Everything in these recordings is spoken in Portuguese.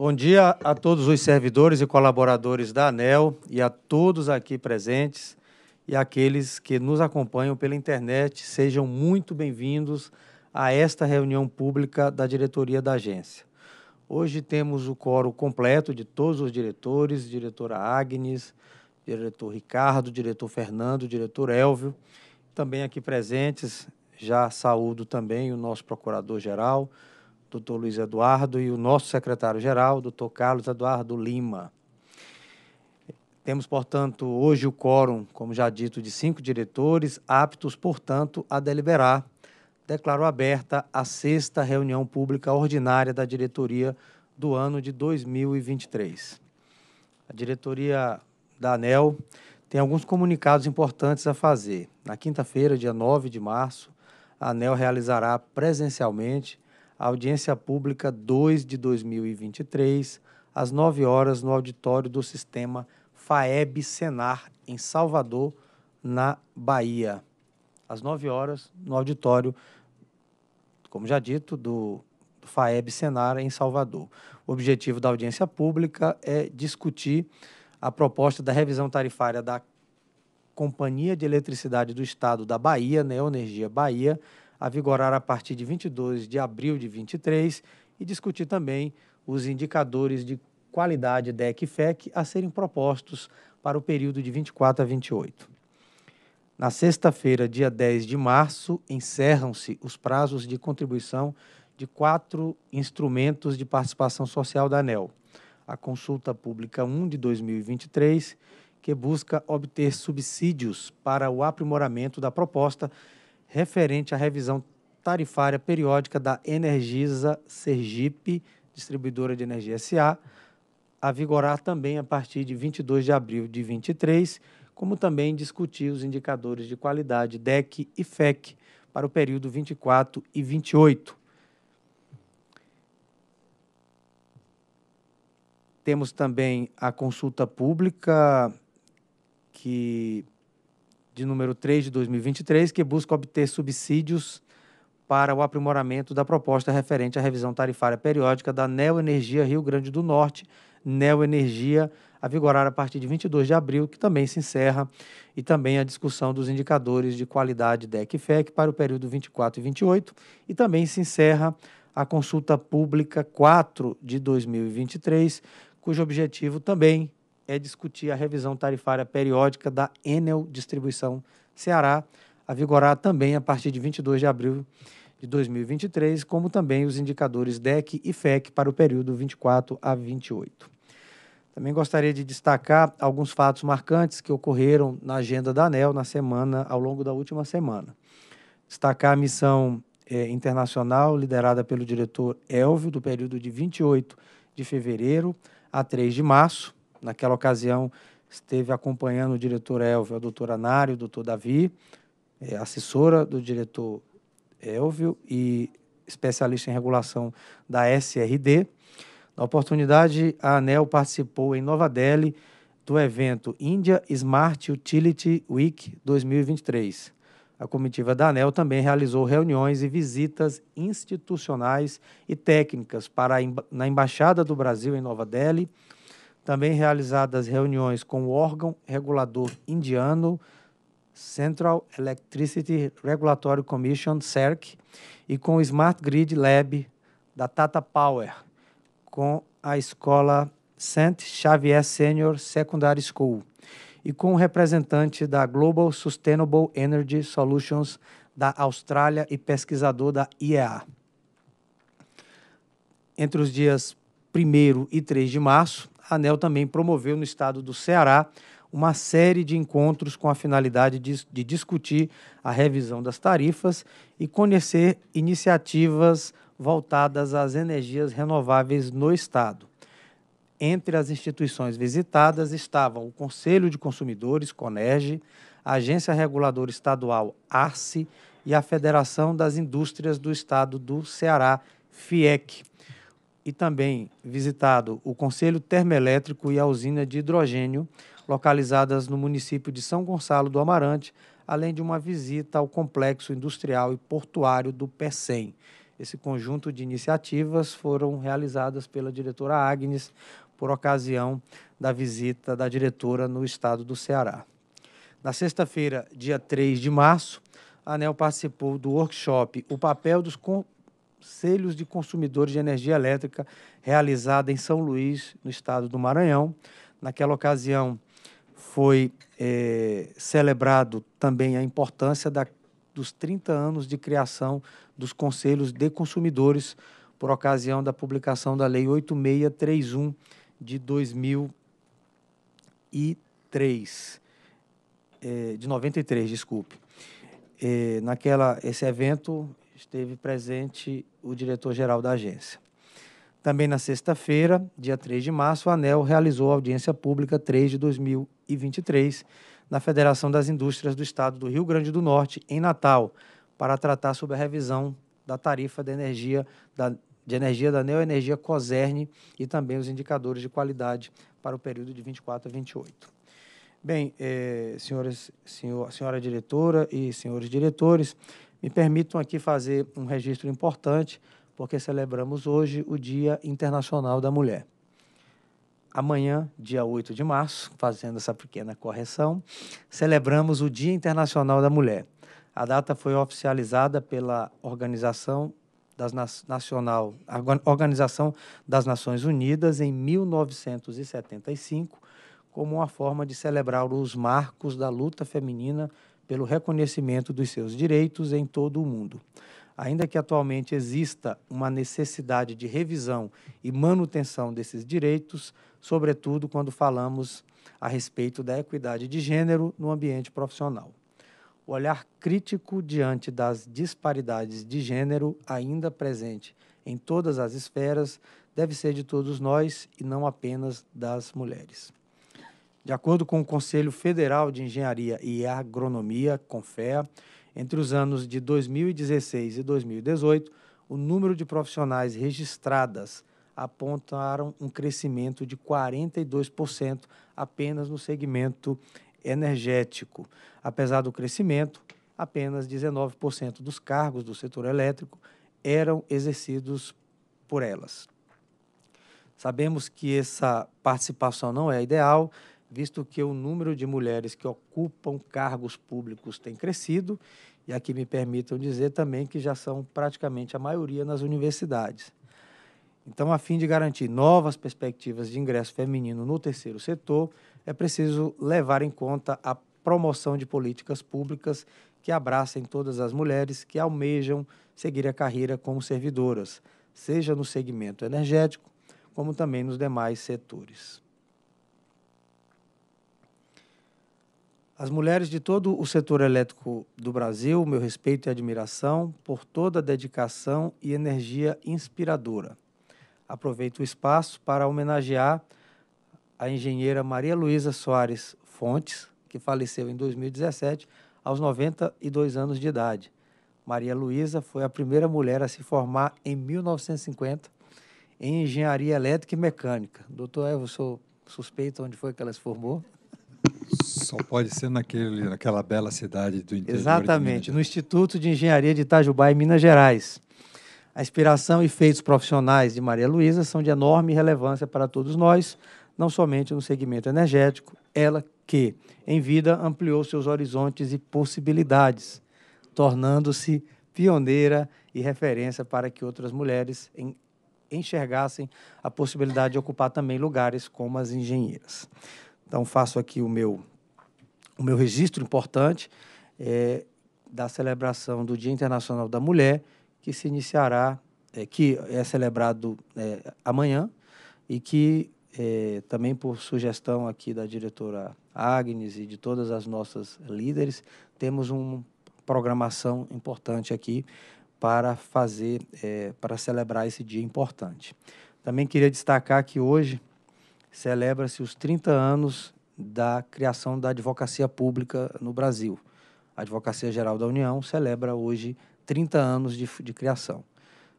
Bom dia a todos os servidores e colaboradores da ANEL e a todos aqui presentes e aqueles que nos acompanham pela internet. Sejam muito bem-vindos a esta reunião pública da diretoria da agência. Hoje temos o coro completo de todos os diretores, diretora Agnes, diretor Ricardo, diretor Fernando, diretor Elvio, também aqui presentes. Já saúdo também o nosso procurador-geral, doutor Luiz Eduardo, e o nosso secretário-geral, doutor Carlos Eduardo Lima. Temos, portanto, hoje o quórum, como já dito, de cinco diretores, aptos, portanto, a deliberar. Declaro aberta a sexta reunião pública ordinária da diretoria do ano de 2023. A diretoria da ANEL tem alguns comunicados importantes a fazer. Na quinta-feira, dia 9 de março, a ANEL realizará presencialmente a audiência pública 2 de 2023, às 9 horas, no auditório do sistema FAEB Senar, em Salvador, na Bahia. Às 9 horas, no auditório, como já dito, do FAEB Senar, em Salvador. O objetivo da audiência pública é discutir a proposta da revisão tarifária da Companhia de Eletricidade do Estado da Bahia, Neoenergia Bahia, a vigorar a partir de 22 de abril de 23 e discutir também os indicadores de qualidade DEC e FEC a serem propostos para o período de 24 a 28. Na sexta-feira, dia 10 de março, encerram-se os prazos de contribuição de quatro instrumentos de participação social da ANEL. A consulta pública 1 de 2023, que busca obter subsídios para o aprimoramento da proposta referente à revisão tarifária periódica da Energisa Sergipe, distribuidora de energia SA, a vigorar também a partir de 22 de abril de 23, como também discutir os indicadores de qualidade DEC e FEC para o período 24 e 28. Temos também a consulta pública que de número 3 de 2023, que busca obter subsídios para o aprimoramento da proposta referente à revisão tarifária periódica da Neoenergia Rio Grande do Norte, Neoenergia, a vigorar a partir de 22 de abril, que também se encerra, e também a discussão dos indicadores de qualidade DEC e FEC para o período 24 e 28, e também se encerra a consulta pública 4 de 2023, cujo objetivo também é discutir a revisão tarifária periódica da Enel Distribuição Ceará, a vigorar também a partir de 22 de abril de 2023, como também os indicadores DEC e FEC para o período 24 a 28. Também gostaria de destacar alguns fatos marcantes que ocorreram na agenda da ANEL na semana, ao longo da última semana. Destacar a missão eh, internacional liderada pelo diretor Elvio, do período de 28 de fevereiro a 3 de março, naquela ocasião, esteve acompanhando o diretor Elvio, a doutora Nário, o doutor Davi, é, assessora do diretor Elvio e especialista em regulação da SRD. Na oportunidade, a ANEL participou em Nova Delhi do evento India Smart Utility Week 2023. A comitiva da ANEL também realizou reuniões e visitas institucionais e técnicas para na Embaixada do Brasil em Nova Delhi, também realizadas reuniões com o órgão regulador indiano, Central Electricity Regulatory Commission, CERC, e com o Smart Grid Lab da Tata Power, com a escola St. Xavier Senior Secondary School e com o representante da Global Sustainable Energy Solutions da Austrália e pesquisador da IEA. Entre os dias 1 e 3 de março, a ANEL também promoveu no estado do Ceará uma série de encontros com a finalidade de, de discutir a revisão das tarifas e conhecer iniciativas voltadas às energias renováveis no estado. Entre as instituições visitadas estavam o Conselho de Consumidores, CONERGE, a Agência Reguladora Estadual, ARCE, e a Federação das Indústrias do Estado do Ceará, FIEC e também visitado o Conselho Termoelétrico e a usina de hidrogênio, localizadas no município de São Gonçalo do Amarante, além de uma visita ao Complexo Industrial e Portuário do PECEM. Esse conjunto de iniciativas foram realizadas pela diretora Agnes por ocasião da visita da diretora no estado do Ceará. Na sexta-feira, dia 3 de março, a ANEL participou do workshop O Papel dos Conselhos de Consumidores de Energia Elétrica, realizada em São Luís, no estado do Maranhão. Naquela ocasião, foi é, celebrado também a importância da, dos 30 anos de criação dos Conselhos de Consumidores, por ocasião da publicação da Lei 8631 de 2003, é, eh, de 93, desculpe. É, naquela, esse evento esteve presente o diretor-geral da agência. Também na sexta-feira, dia 3 de março, a ANEL realizou a audiência pública 3 de 2023 na Federação das Indústrias do Estado do Rio Grande do Norte, em Natal, para tratar sobre a revisão da tarifa de energia da, de energia da Neoenergia Coserne e também os indicadores de qualidade para o período de 24 a 28. Bem, eh, senhoras, senhor, senhora diretora e senhores diretores, me permitam aqui fazer um registro importante, porque celebramos hoje o Dia Internacional da Mulher. Amanhã, dia 8 de março, fazendo essa pequena correção, celebramos o Dia Internacional da Mulher. A data foi oficializada pela Organização das, Na Nacional, Organização das Nações Unidas em 1975, como uma forma de celebrar os marcos da luta feminina pelo reconhecimento dos seus direitos em todo o mundo. Ainda que atualmente exista uma necessidade de revisão e manutenção desses direitos, sobretudo quando falamos a respeito da equidade de gênero no ambiente profissional. O olhar crítico diante das disparidades de gênero ainda presente em todas as esferas deve ser de todos nós e não apenas das mulheres. De acordo com o Conselho Federal de Engenharia e Agronomia, CONFEA, entre os anos de 2016 e 2018, o número de profissionais registradas apontaram um crescimento de 42% apenas no segmento energético. Apesar do crescimento, apenas 19% dos cargos do setor elétrico eram exercidos por elas. Sabemos que essa participação não é ideal, visto que o número de mulheres que ocupam cargos públicos tem crescido, e aqui me permitam dizer também que já são praticamente a maioria nas universidades. Então, a fim de garantir novas perspectivas de ingresso feminino no terceiro setor, é preciso levar em conta a promoção de políticas públicas que abracem todas as mulheres que almejam seguir a carreira como servidoras, seja no segmento energético, como também nos demais setores. As mulheres de todo o setor elétrico do Brasil, meu respeito e admiração por toda a dedicação e energia inspiradora. Aproveito o espaço para homenagear a engenheira Maria Luísa Soares Fontes, que faleceu em 2017 aos 92 anos de idade. Maria Luísa foi a primeira mulher a se formar em 1950 em engenharia elétrica e mecânica. Doutor Evo, sou suspeito onde foi que ela se formou. Só pode ser naquele, naquela bela cidade do interior. Exatamente, no Instituto de Engenharia de Itajubá, em Minas Gerais. A inspiração e feitos profissionais de Maria Luísa são de enorme relevância para todos nós, não somente no segmento energético, ela que, em vida, ampliou seus horizontes e possibilidades, tornando-se pioneira e referência para que outras mulheres enxergassem a possibilidade de ocupar também lugares como as engenheiras. Então, faço aqui o meu, o meu registro importante é, da celebração do Dia Internacional da Mulher, que se iniciará, é, que é celebrado é, amanhã e que é, também por sugestão aqui da diretora Agnes e de todas as nossas líderes, temos uma programação importante aqui para fazer, é, para celebrar esse dia importante. Também queria destacar que hoje celebra-se os 30 anos da criação da advocacia pública no Brasil. A Advocacia Geral da União celebra hoje 30 anos de, de criação.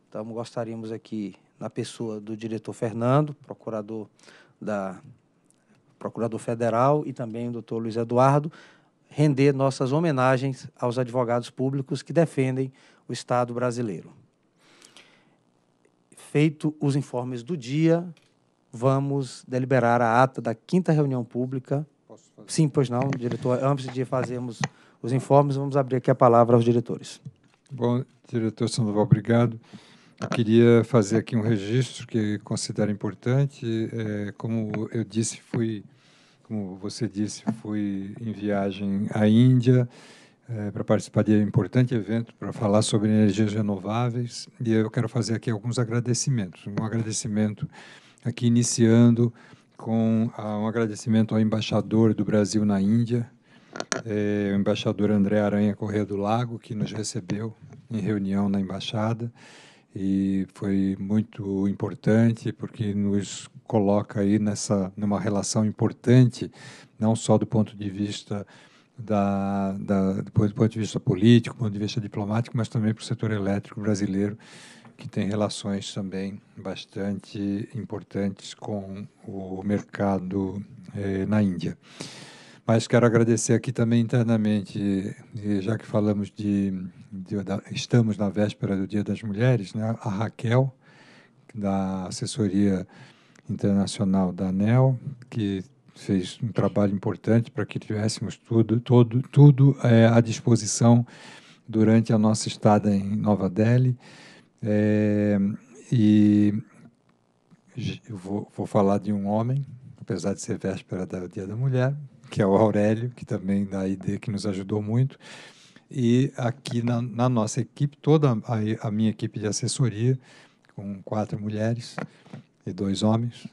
Então, gostaríamos aqui, na pessoa do diretor Fernando, procurador da Procurador Federal e também o doutor Luiz Eduardo, render nossas homenagens aos advogados públicos que defendem o Estado brasileiro. Feito os informes do dia, vamos deliberar a ata da quinta reunião pública. Sim, pois não, diretor. Antes de fazermos os informes, vamos abrir aqui a palavra aos diretores. Bom, diretor Sandoval, obrigado. Eu queria fazer aqui um registro que considero importante. É, como eu disse, fui, como você disse, fui em viagem à Índia é, para participar de um importante evento para falar sobre energias renováveis. E eu quero fazer aqui alguns agradecimentos. Um agradecimento aqui iniciando com a, ah, um agradecimento ao embaixador do Brasil na Índia, é, o embaixador André Aranha Correia do Lago, que nos recebeu em reunião na embaixada e foi muito importante porque nos coloca aí nessa numa relação importante não só do ponto de vista da, da do ponto de vista político, do ponto de vista diplomático, mas também para o setor elétrico brasileiro que tem relações também bastante importantes com o mercado eh, na Índia. Mas quero agradecer aqui também internamente, eh, já que falamos de, de da, estamos na véspera do Dia das Mulheres, né, a Raquel, da assessoria internacional da ANEL, que fez um trabalho importante para que tivéssemos tudo, todo, tudo é, à disposição durante a nossa estada em Nova Delhi. É, e eu vou, vou, falar de um homem, apesar de ser véspera do Dia da Mulher, que é o Aurélio, que também da ID que nos ajudou muito. E aqui na, na nossa equipe, toda a, a, minha equipe de assessoria, com quatro mulheres e dois homens,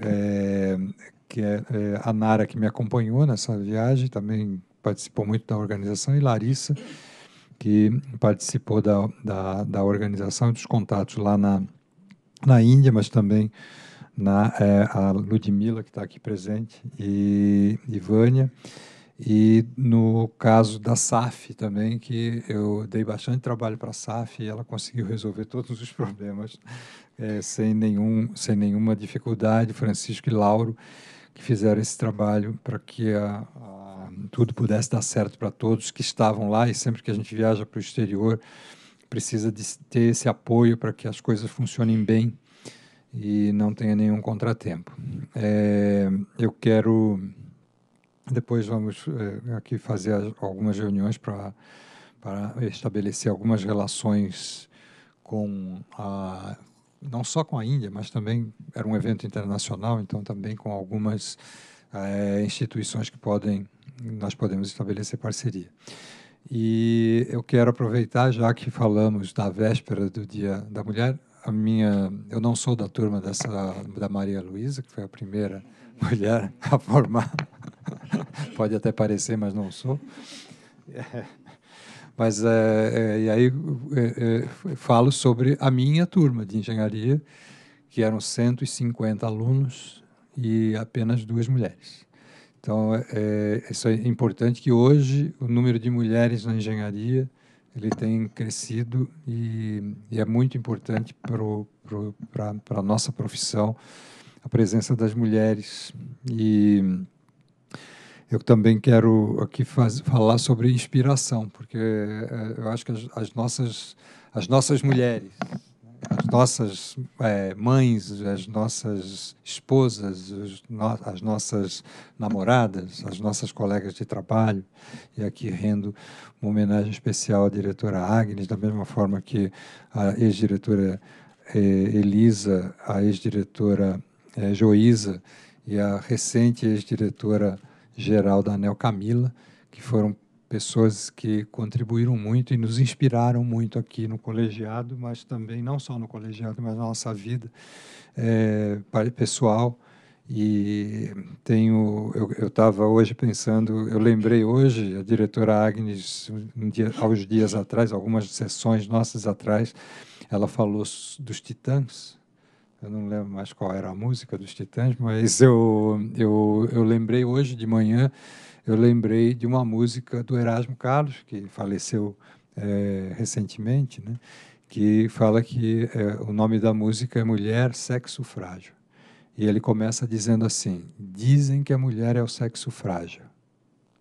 é, que é, é a Nara que me acompanhou nessa viagem, também participou muito da organização, e Larissa, que participou da, da, da organização dos contatos lá na, na Índia, mas também na é, a Ludmilla, que está aqui presente, e, e Vânia. E no caso da SAF também, que eu dei bastante trabalho para a SAF e ela conseguiu resolver todos os problemas é, sem, nenhum, sem nenhuma dificuldade. Francisco e Lauro, que fizeram esse trabalho para que a, a tudo pudesse dar certo para todos que estavam lá e sempre que a gente viaja para o exterior precisa de ter esse apoio para que as coisas funcionem bem e não tenha nenhum contratempo. É, eu quero depois vamos é, aqui fazer algumas reuniões para para estabelecer algumas relações com a não só com a Índia, mas também era um evento internacional, então também com algumas é, instituições que podem nós podemos estabelecer parceria. E eu quero aproveitar, já que falamos da véspera do Dia da Mulher, a minha, eu não sou da turma dessa da Maria Luísa, que foi a primeira mulher a formar. Pode até parecer, mas não sou. Mas é, é, e aí é, é, falo sobre a minha turma de engenharia, que eram 150 alunos e apenas duas mulheres. Então, é, é, isso é importante que hoje o número de mulheres na engenharia ele tem crescido e, e é muito importante para a nossa profissão a presença das mulheres. E eu também quero aqui faz, falar sobre inspiração, porque é, eu acho que as, as nossas, as nossas mulheres, as nossas é, mães, as nossas esposas, no, as nossas namoradas, as nossas colegas de trabalho. E aqui rendo uma homenagem especial à diretora Agnes, da mesma forma que a ex-diretora eh, Elisa, a ex-diretora eh, Joísa e a recente ex-diretora geral da ANEL Camila, que foram pessoas que contribuíram muito e nos inspiraram muito aqui no colegiado, mas também não só no colegiado, mas na nossa vida é, pessoal. E tenho, eu estava hoje pensando, eu lembrei hoje, a diretora Agnes, um dia, aos dias atrás, algumas sessões nossas atrás, ela falou dos Titãs. Eu não lembro mais qual era a música dos Titãs, mas eu, eu, eu lembrei hoje de manhã eu lembrei de uma música do Erasmo Carlos, que faleceu é, recentemente, né? que fala que é, o nome da música é Mulher, Sexo Frágil. E ele começa dizendo assim: Dizem que a mulher é o sexo frágil,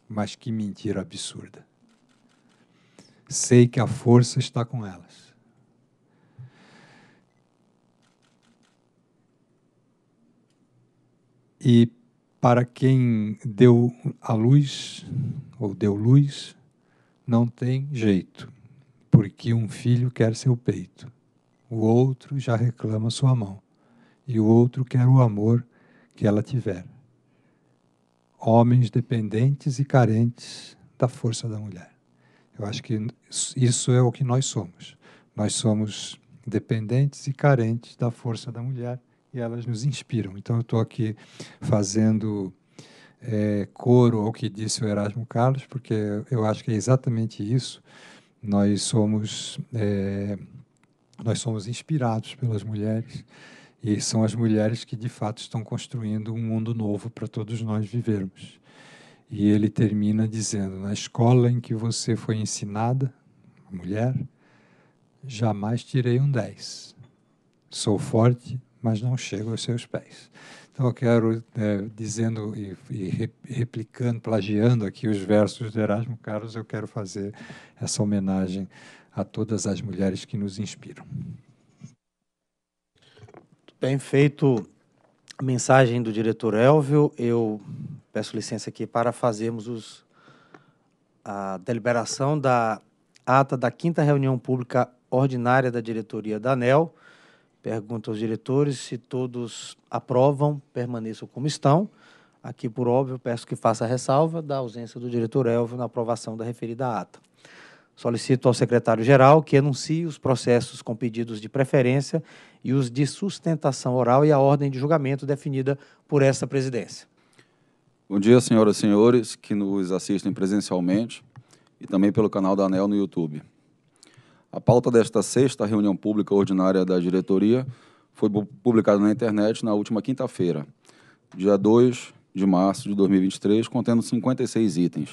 mas que mentira absurda. Sei que a força está com elas. E para quem deu a luz ou deu luz, não tem jeito, porque um filho quer seu peito, o outro já reclama sua mão, e o outro quer o amor que ela tiver. Homens dependentes e carentes da força da mulher. Eu acho que isso é o que nós somos. Nós somos dependentes e carentes da força da mulher e elas nos inspiram. Então, eu estou aqui fazendo é, coro ao que disse o Erasmo Carlos, porque eu acho que é exatamente isso. Nós somos, é, nós somos inspirados pelas mulheres e são as mulheres que de fato estão construindo um mundo novo para todos nós vivermos. E ele termina dizendo: na escola em que você foi ensinada, mulher, jamais tirei um 10. Sou forte, mas não chega aos seus pés. Então eu quero, é, dizendo e, e, replicando, plagiando aqui os versos de Erasmo Carlos, eu quero fazer essa homenagem a todas as mulheres que nos inspiram. Bem feito a mensagem do diretor Elvio. Eu peço licença aqui para fazermos os, a deliberação da ata da quinta reunião pública ordinária da diretoria da ANEL. Pergunto aos diretores se todos aprovam, permaneçam como estão. Aqui, por óbvio, peço que faça ressalva da ausência do diretor Elvio na aprovação da referida ata. Solicito ao secretário-geral que anuncie os processos com pedidos de preferência e os de sustentação oral e a ordem de julgamento definida por esta presidência. Bom dia, senhoras e senhores que nos assistem presencialmente e também pelo canal da ANEL no YouTube. A pauta desta sexta reunião pública ordinária da diretoria foi publicada na internet na última quinta-feira, dia 2 de março de 2023, contendo 56 itens.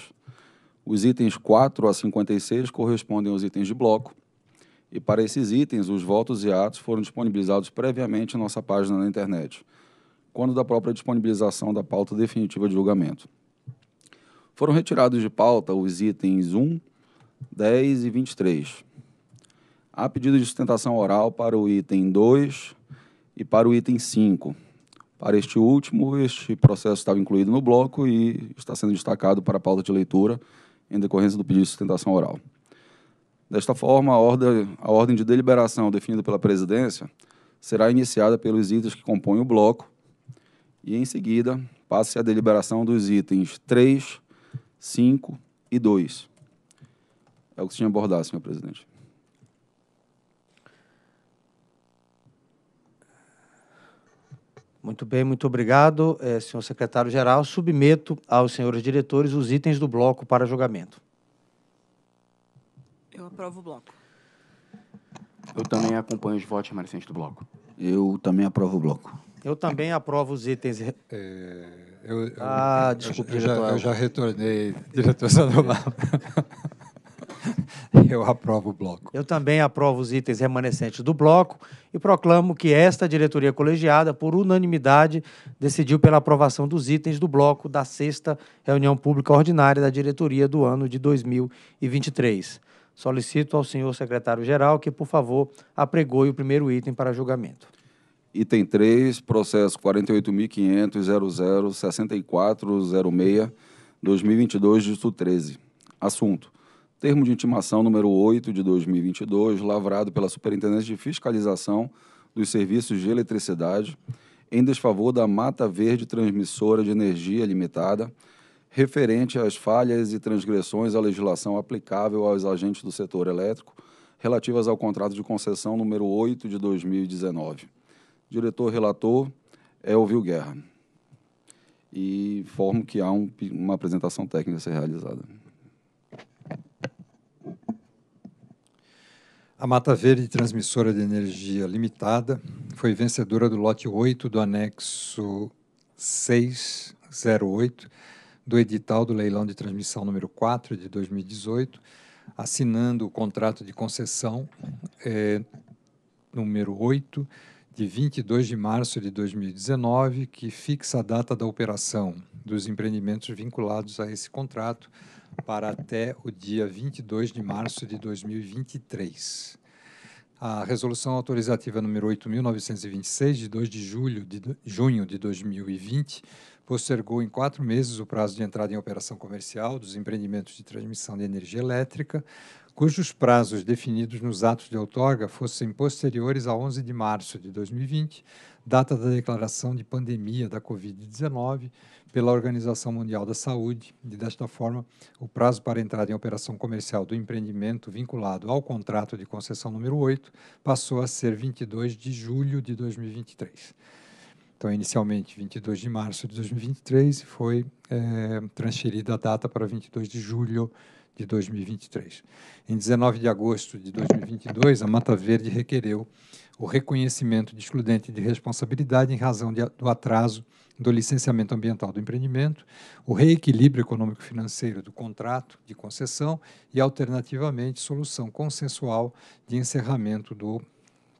Os itens 4 a 56 correspondem aos itens de bloco, e para esses itens, os votos e atos foram disponibilizados previamente em nossa página na internet, quando da própria disponibilização da pauta definitiva de julgamento. Foram retirados de pauta os itens 1, 10 e 23. Há pedido de sustentação oral para o item 2 e para o item 5. Para este último, este processo estava incluído no bloco e está sendo destacado para a pauta de leitura em decorrência do pedido de sustentação oral. Desta forma, a ordem, a ordem de deliberação definida pela presidência será iniciada pelos itens que compõem o bloco e, em seguida, passe à deliberação dos itens 3, 5 e 2. É o que se tinha abordado, senhor presidente. Muito bem, muito obrigado, eh, senhor secretário-geral. Submeto aos senhores diretores os itens do bloco para julgamento. Eu aprovo o bloco. Eu também acompanho os votos remanescentes do bloco. Eu também aprovo o bloco. Eu também aprovo os itens. É, eu, eu- Ah, desculpe, eu, já, eu já retornei, diretor Sandoval. Eu aprovo o bloco. Eu também aprovo os itens remanescentes do bloco e proclamo que esta diretoria colegiada, por unanimidade, decidiu pela aprovação dos itens do bloco da sexta reunião pública ordinária da diretoria do ano de 2023. Solicito ao senhor secretário-geral que, por favor, apregoe o primeiro item para julgamento. Item 3, processo 48.500.006406. 2022, dígito 13. Assunto: termo de intimação número 8 de 2022, lavrado pela Superintendência de Fiscalização dos Serviços de Eletricidade, em desfavor da Mata Verde Transmissora de Energia Limitada, referente às falhas e transgressões à legislação aplicável aos agentes do setor elétrico relativas ao contrato de concessão número 8 de 2019. Diretor relator Elvio Guerra. E informo que há um, uma apresentação técnica a ser realizada. A Mata Verde Transmissora de Energia Limitada foi vencedora do lote 8 do anexo 608 do edital do leilão de transmissão número 4 de 2018, assinando o contrato de concessão é, número 8 de 22 de março de 2019, que fixa a data da operação dos empreendimentos vinculados a esse contrato para até o dia 22 de março de 2023. A resolução autorizativa número 8926 de 2 de julho de junho de 2020 postergou em quatro meses o prazo de entrada em operação comercial dos empreendimentos de transmissão de energia elétrica, cujos prazos definidos nos atos de outorga fossem posteriores a 11 de março de 2020, data da declaração de pandemia da Covid-19, pela Organização Mundial da Saúde, e desta forma, o prazo para entrada em operação comercial do empreendimento vinculado ao contrato de concessão número 8 passou a ser 22 de julho de 2023. Então, inicialmente 22 de março de 2023 foi é, transferida a data para 22 de julho de 2023. Em 19 de agosto de 2022, a Mata Verde requereu o reconhecimento de excludente de responsabilidade em razão de, do atraso do licenciamento ambiental do empreendimento, o reequilíbrio econômico-financeiro do contrato de concessão e, alternativamente, solução consensual de encerramento do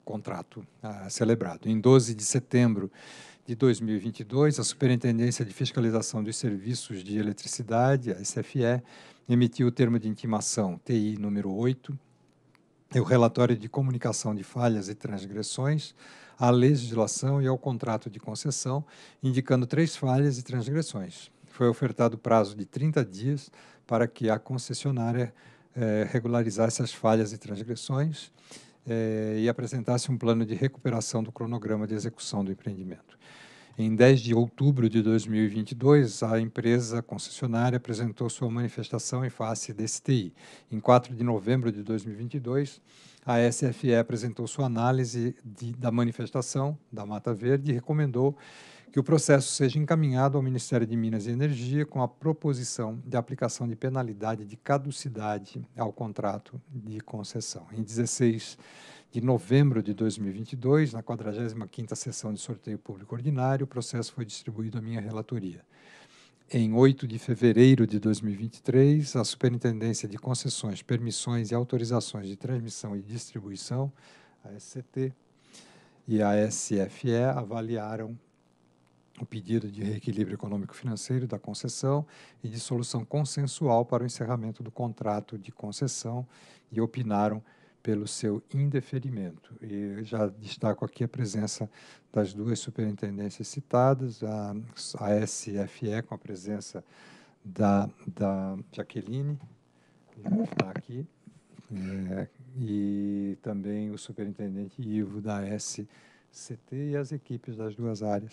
contrato ah, celebrado. Em 12 de setembro de 2022, a Superintendência de Fiscalização dos Serviços de Eletricidade, a SFE, emitiu o termo de intimação TI número 8 e o relatório de comunicação de falhas e transgressões à legislação e ao contrato de concessão, indicando três falhas e transgressões. Foi ofertado prazo de 30 dias para que a concessionária eh, regularizasse as falhas e transgressões eh, e apresentasse um plano de recuperação do cronograma de execução do empreendimento. Em 10 de outubro de 2022, a empresa concessionária apresentou sua manifestação em face desse TI. Em 4 de novembro de 2022, a SFE apresentou sua análise de, da manifestação da Mata Verde e recomendou que o processo seja encaminhado ao Ministério de Minas e Energia com a proposição de aplicação de penalidade de caducidade ao contrato de concessão. Em 16 de novembro de 2022, na 45ª sessão de sorteio público ordinário, o processo foi distribuído à minha relatoria. Em 8 de fevereiro de 2023, a Superintendência de Concessões, Permissões e Autorizações de Transmissão e Distribuição, a SCT, e a SFE avaliaram o pedido de reequilíbrio econômico-financeiro da concessão e de solução consensual para o encerramento do contrato de concessão e opinaram pelo seu indeferimento. E já destaco aqui a presença das duas superintendências citadas, a, a SFE com a presença da, da Jaqueline, né, que está aqui, é, e também o superintendente Ivo da SCT e as equipes das duas áreas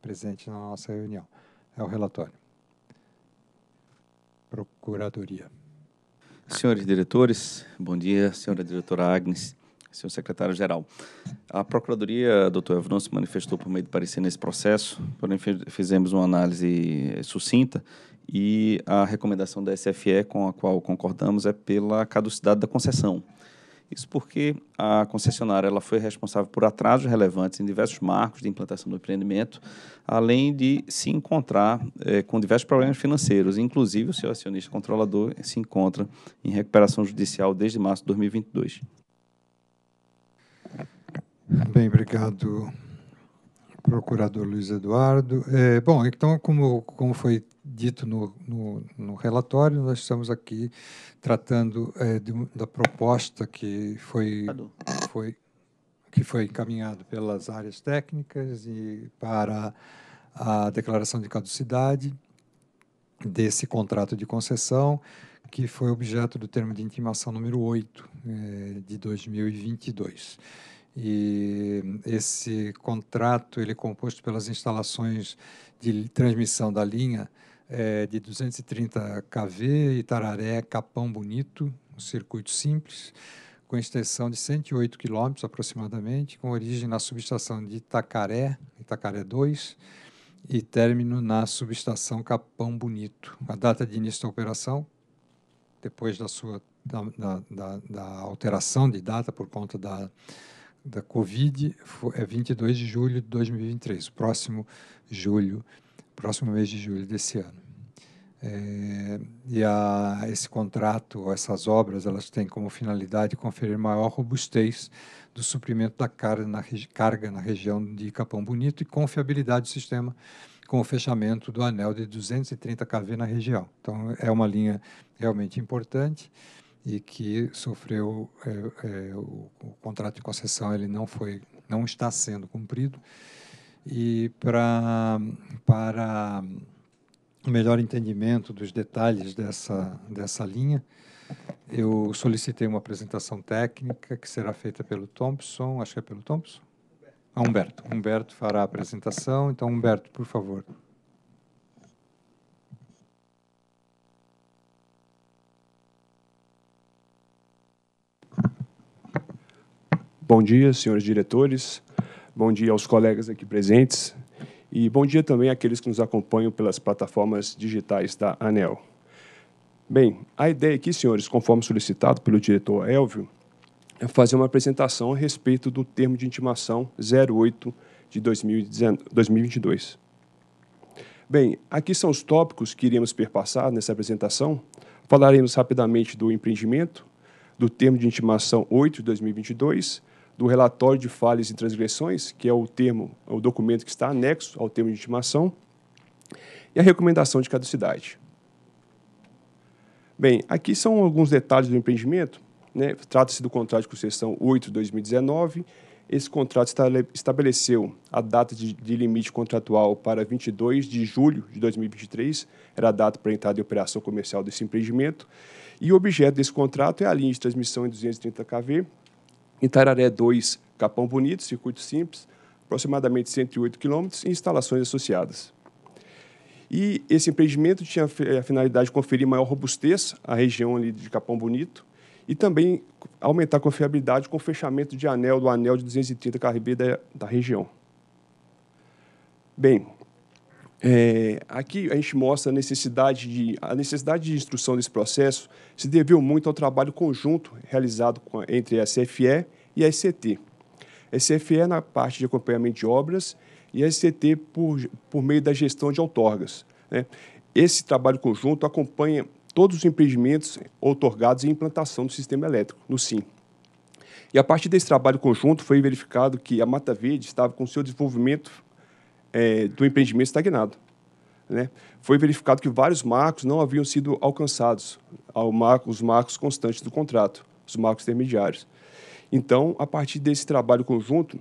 presentes na nossa reunião. É o relatório. Procuradoria. Tá. Senhores diretores, bom dia, senhora diretora Agnes, senhor secretário-geral. A Procuradoria, doutor Evron, se manifestou por meio de parecer nesse processo, porém fizemos uma análise eh, sucinta e a recomendação da SFE, com a qual concordamos, é pela caducidade da concessão. Isso porque a concessionária ela foi responsável por atrasos relevantes em diversos marcos de implantação do empreendimento, além de se encontrar eh, com diversos problemas financeiros. Inclusive, o seu acionista controlador se encontra em recuperação judicial desde março de 2022. Bem, obrigado, procurador Luiz Eduardo. É, bom, então, como, como foi dito no, no, no relatório, nós estamos aqui tratando é, de, da proposta que foi, foi, que foi encaminhada pelas áreas técnicas e para a declaração de caducidade desse contrato de concessão, que foi objeto do termo de intimação número 8 é, de 2022. E esse contrato ele é composto pelas instalações de transmissão da linha é, de 230 kV, Itararé, Capão Bonito, um circuito simples, com extensão de 108 quilômetros aproximadamente, com origem na subestação de Itacaré, Itacaré 2, e término na subestação Capão Bonito. A data de início da operação, depois da sua da, da, da alteração de data por conta da da Covid é 22 de julho de 2023, próximo julho, próximo mês de julho desse ano. É, e a, esse contrato, essas obras, elas têm como finalidade conferir maior robustez do suprimento da carga na, carga na região de Capão Bonito e confiabilidade do sistema com o fechamento do anel de 230 kV na região. Então, é uma linha realmente importante e que sofreu é, é, o, o, contrato de concessão ele não foi não está sendo cumprido e pra, para o melhor entendimento dos detalhes dessa dessa linha eu solicitei uma apresentação técnica que será feita pelo Thompson acho que é pelo Thompson Humberto. Humberto fará a apresentação. Então, Humberto, por favor. Bom dia, senhores diretores. Bom dia aos colegas aqui presentes. E bom dia também àqueles que nos acompanham pelas plataformas digitais da ANEL. Bem, a ideia aqui, senhores, conforme solicitado pelo diretor Elvio, é fazer uma apresentação a respeito do termo de intimação 08 de 2022. Bem, aqui são os tópicos que iremos perpassar nessa apresentação. Falaremos rapidamente do empreendimento, do termo de intimação 8 de 2022 do relatório de falhas e transgressões, que é o termo, o documento que está anexo ao termo de intimação, e a recomendação de caducidade. Bem, aqui são alguns detalhes do empreendimento. Né? Trata-se do contrato de concessão 8 de 2019. Esse contrato estabeleceu a data de, de limite contratual para 22 de julho de 2023, era a data para a entrada em operação comercial desse empreendimento. E o objeto desse contrato é a linha de transmissão em 230 kV, em Tararé 2, Capão Bonito, circuito simples, aproximadamente 108 quilômetros, e instalações associadas. E esse empreendimento tinha eh, a finalidade de conferir maior robustez à região ali de Capão Bonito e também aumentar a confiabilidade com o fechamento de anel do anel de 230 kb da, da região. Bem, é, aqui a gente mostra a necessidade, de, a necessidade de instrução desse processo se deveu muito ao trabalho conjunto realizado com, entre a SFE e a SCT. A SFE na parte de acompanhamento de obras e a SCT por, por meio da gestão de outorgas. Né? Esse trabalho conjunto acompanha todos os empreendimentos outorgados em implantação do sistema elétrico, no SIM. E a partir desse trabalho conjunto foi verificado que a Mata Verde estava com seu desenvolvimento é, do empreendimento estagnado. Né? Foi verificado que vários marcos não haviam sido alcançados, ao marco, os marcos constantes do contrato, os marcos intermediários. Então, a partir desse trabalho conjunto,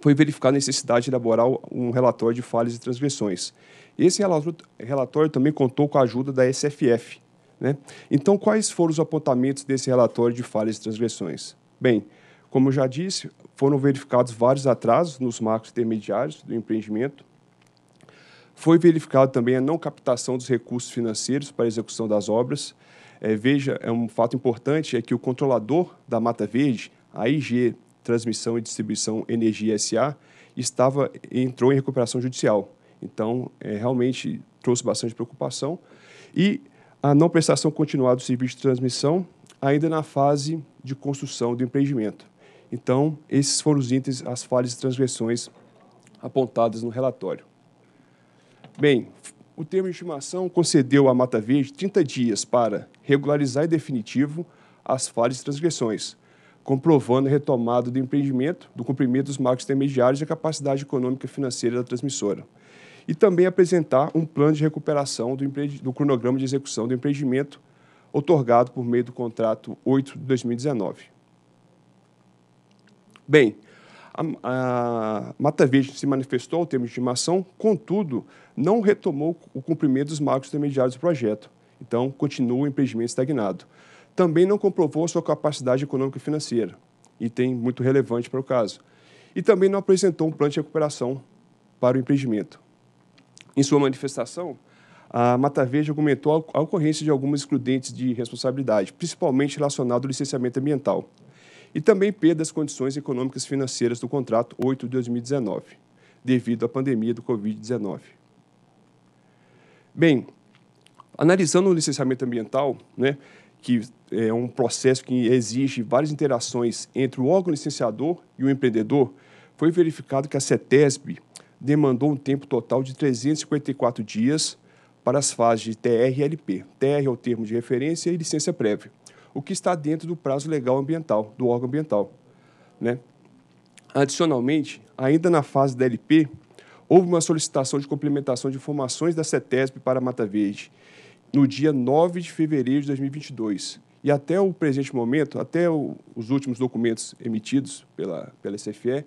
foi verificada a necessidade de elaborar um relatório de falhas e transgressões. Esse relatório também contou com a ajuda da SFF. Né? Então, quais foram os apontamentos desse relatório de falhas e transgressões? Bem, como eu já disse, foram verificados vários atrasos nos marcos intermediários do empreendimento. Foi verificado também a não captação dos recursos financeiros para a execução das obras. É, veja, é um fato importante é que o controlador da Mata Verde, a IG Transmissão e Distribuição Energia SA, estava entrou em recuperação judicial. Então, é, realmente trouxe bastante preocupação. E a não prestação continuada do serviço de transmissão ainda na fase de construção do empreendimento. Então, esses foram os itens, as falhas e transgressões apontadas no relatório. Bem, o termo de estimação concedeu à Mata Verde 30 dias para regularizar em definitivo as falhas e transgressões, comprovando a retomada do empreendimento, do cumprimento dos marcos intermediários e a capacidade econômica e financeira da transmissora. E também apresentar um plano de recuperação do, do cronograma de execução do empreendimento, otorgado por meio do contrato 8 de 2019. Bem, a, a, Mata Verde se manifestou ao termo de estimação, contudo, não retomou o cumprimento dos marcos intermediários do projeto. Então, continua o empreendimento estagnado. Também não comprovou sua capacidade econômica e financeira, item muito relevante para o caso. E também não apresentou um plano de recuperação para o empreendimento. Em sua manifestação, a Mata Verde argumentou a ocorrência de algumas excludentes de responsabilidade, principalmente relacionado ao licenciamento ambiental e também perda das condições econômicas e financeiras do contrato 8 de 2019, devido à pandemia do Covid-19. Bem, analisando o licenciamento ambiental, né, que é um processo que exige várias interações entre o órgão licenciador e o empreendedor, foi verificado que a CETESB demandou um tempo total de 354 dias para as fases de TR e LP. TR é o termo de referência e licença prévia o que está dentro do prazo legal ambiental, do órgão ambiental. Né? Adicionalmente, ainda na fase da LP, houve uma solicitação de complementação de informações da CETESB para a Mata Verde no dia 9 de fevereiro de 2022. E até o presente momento, até o, os últimos documentos emitidos pela, pela SFE,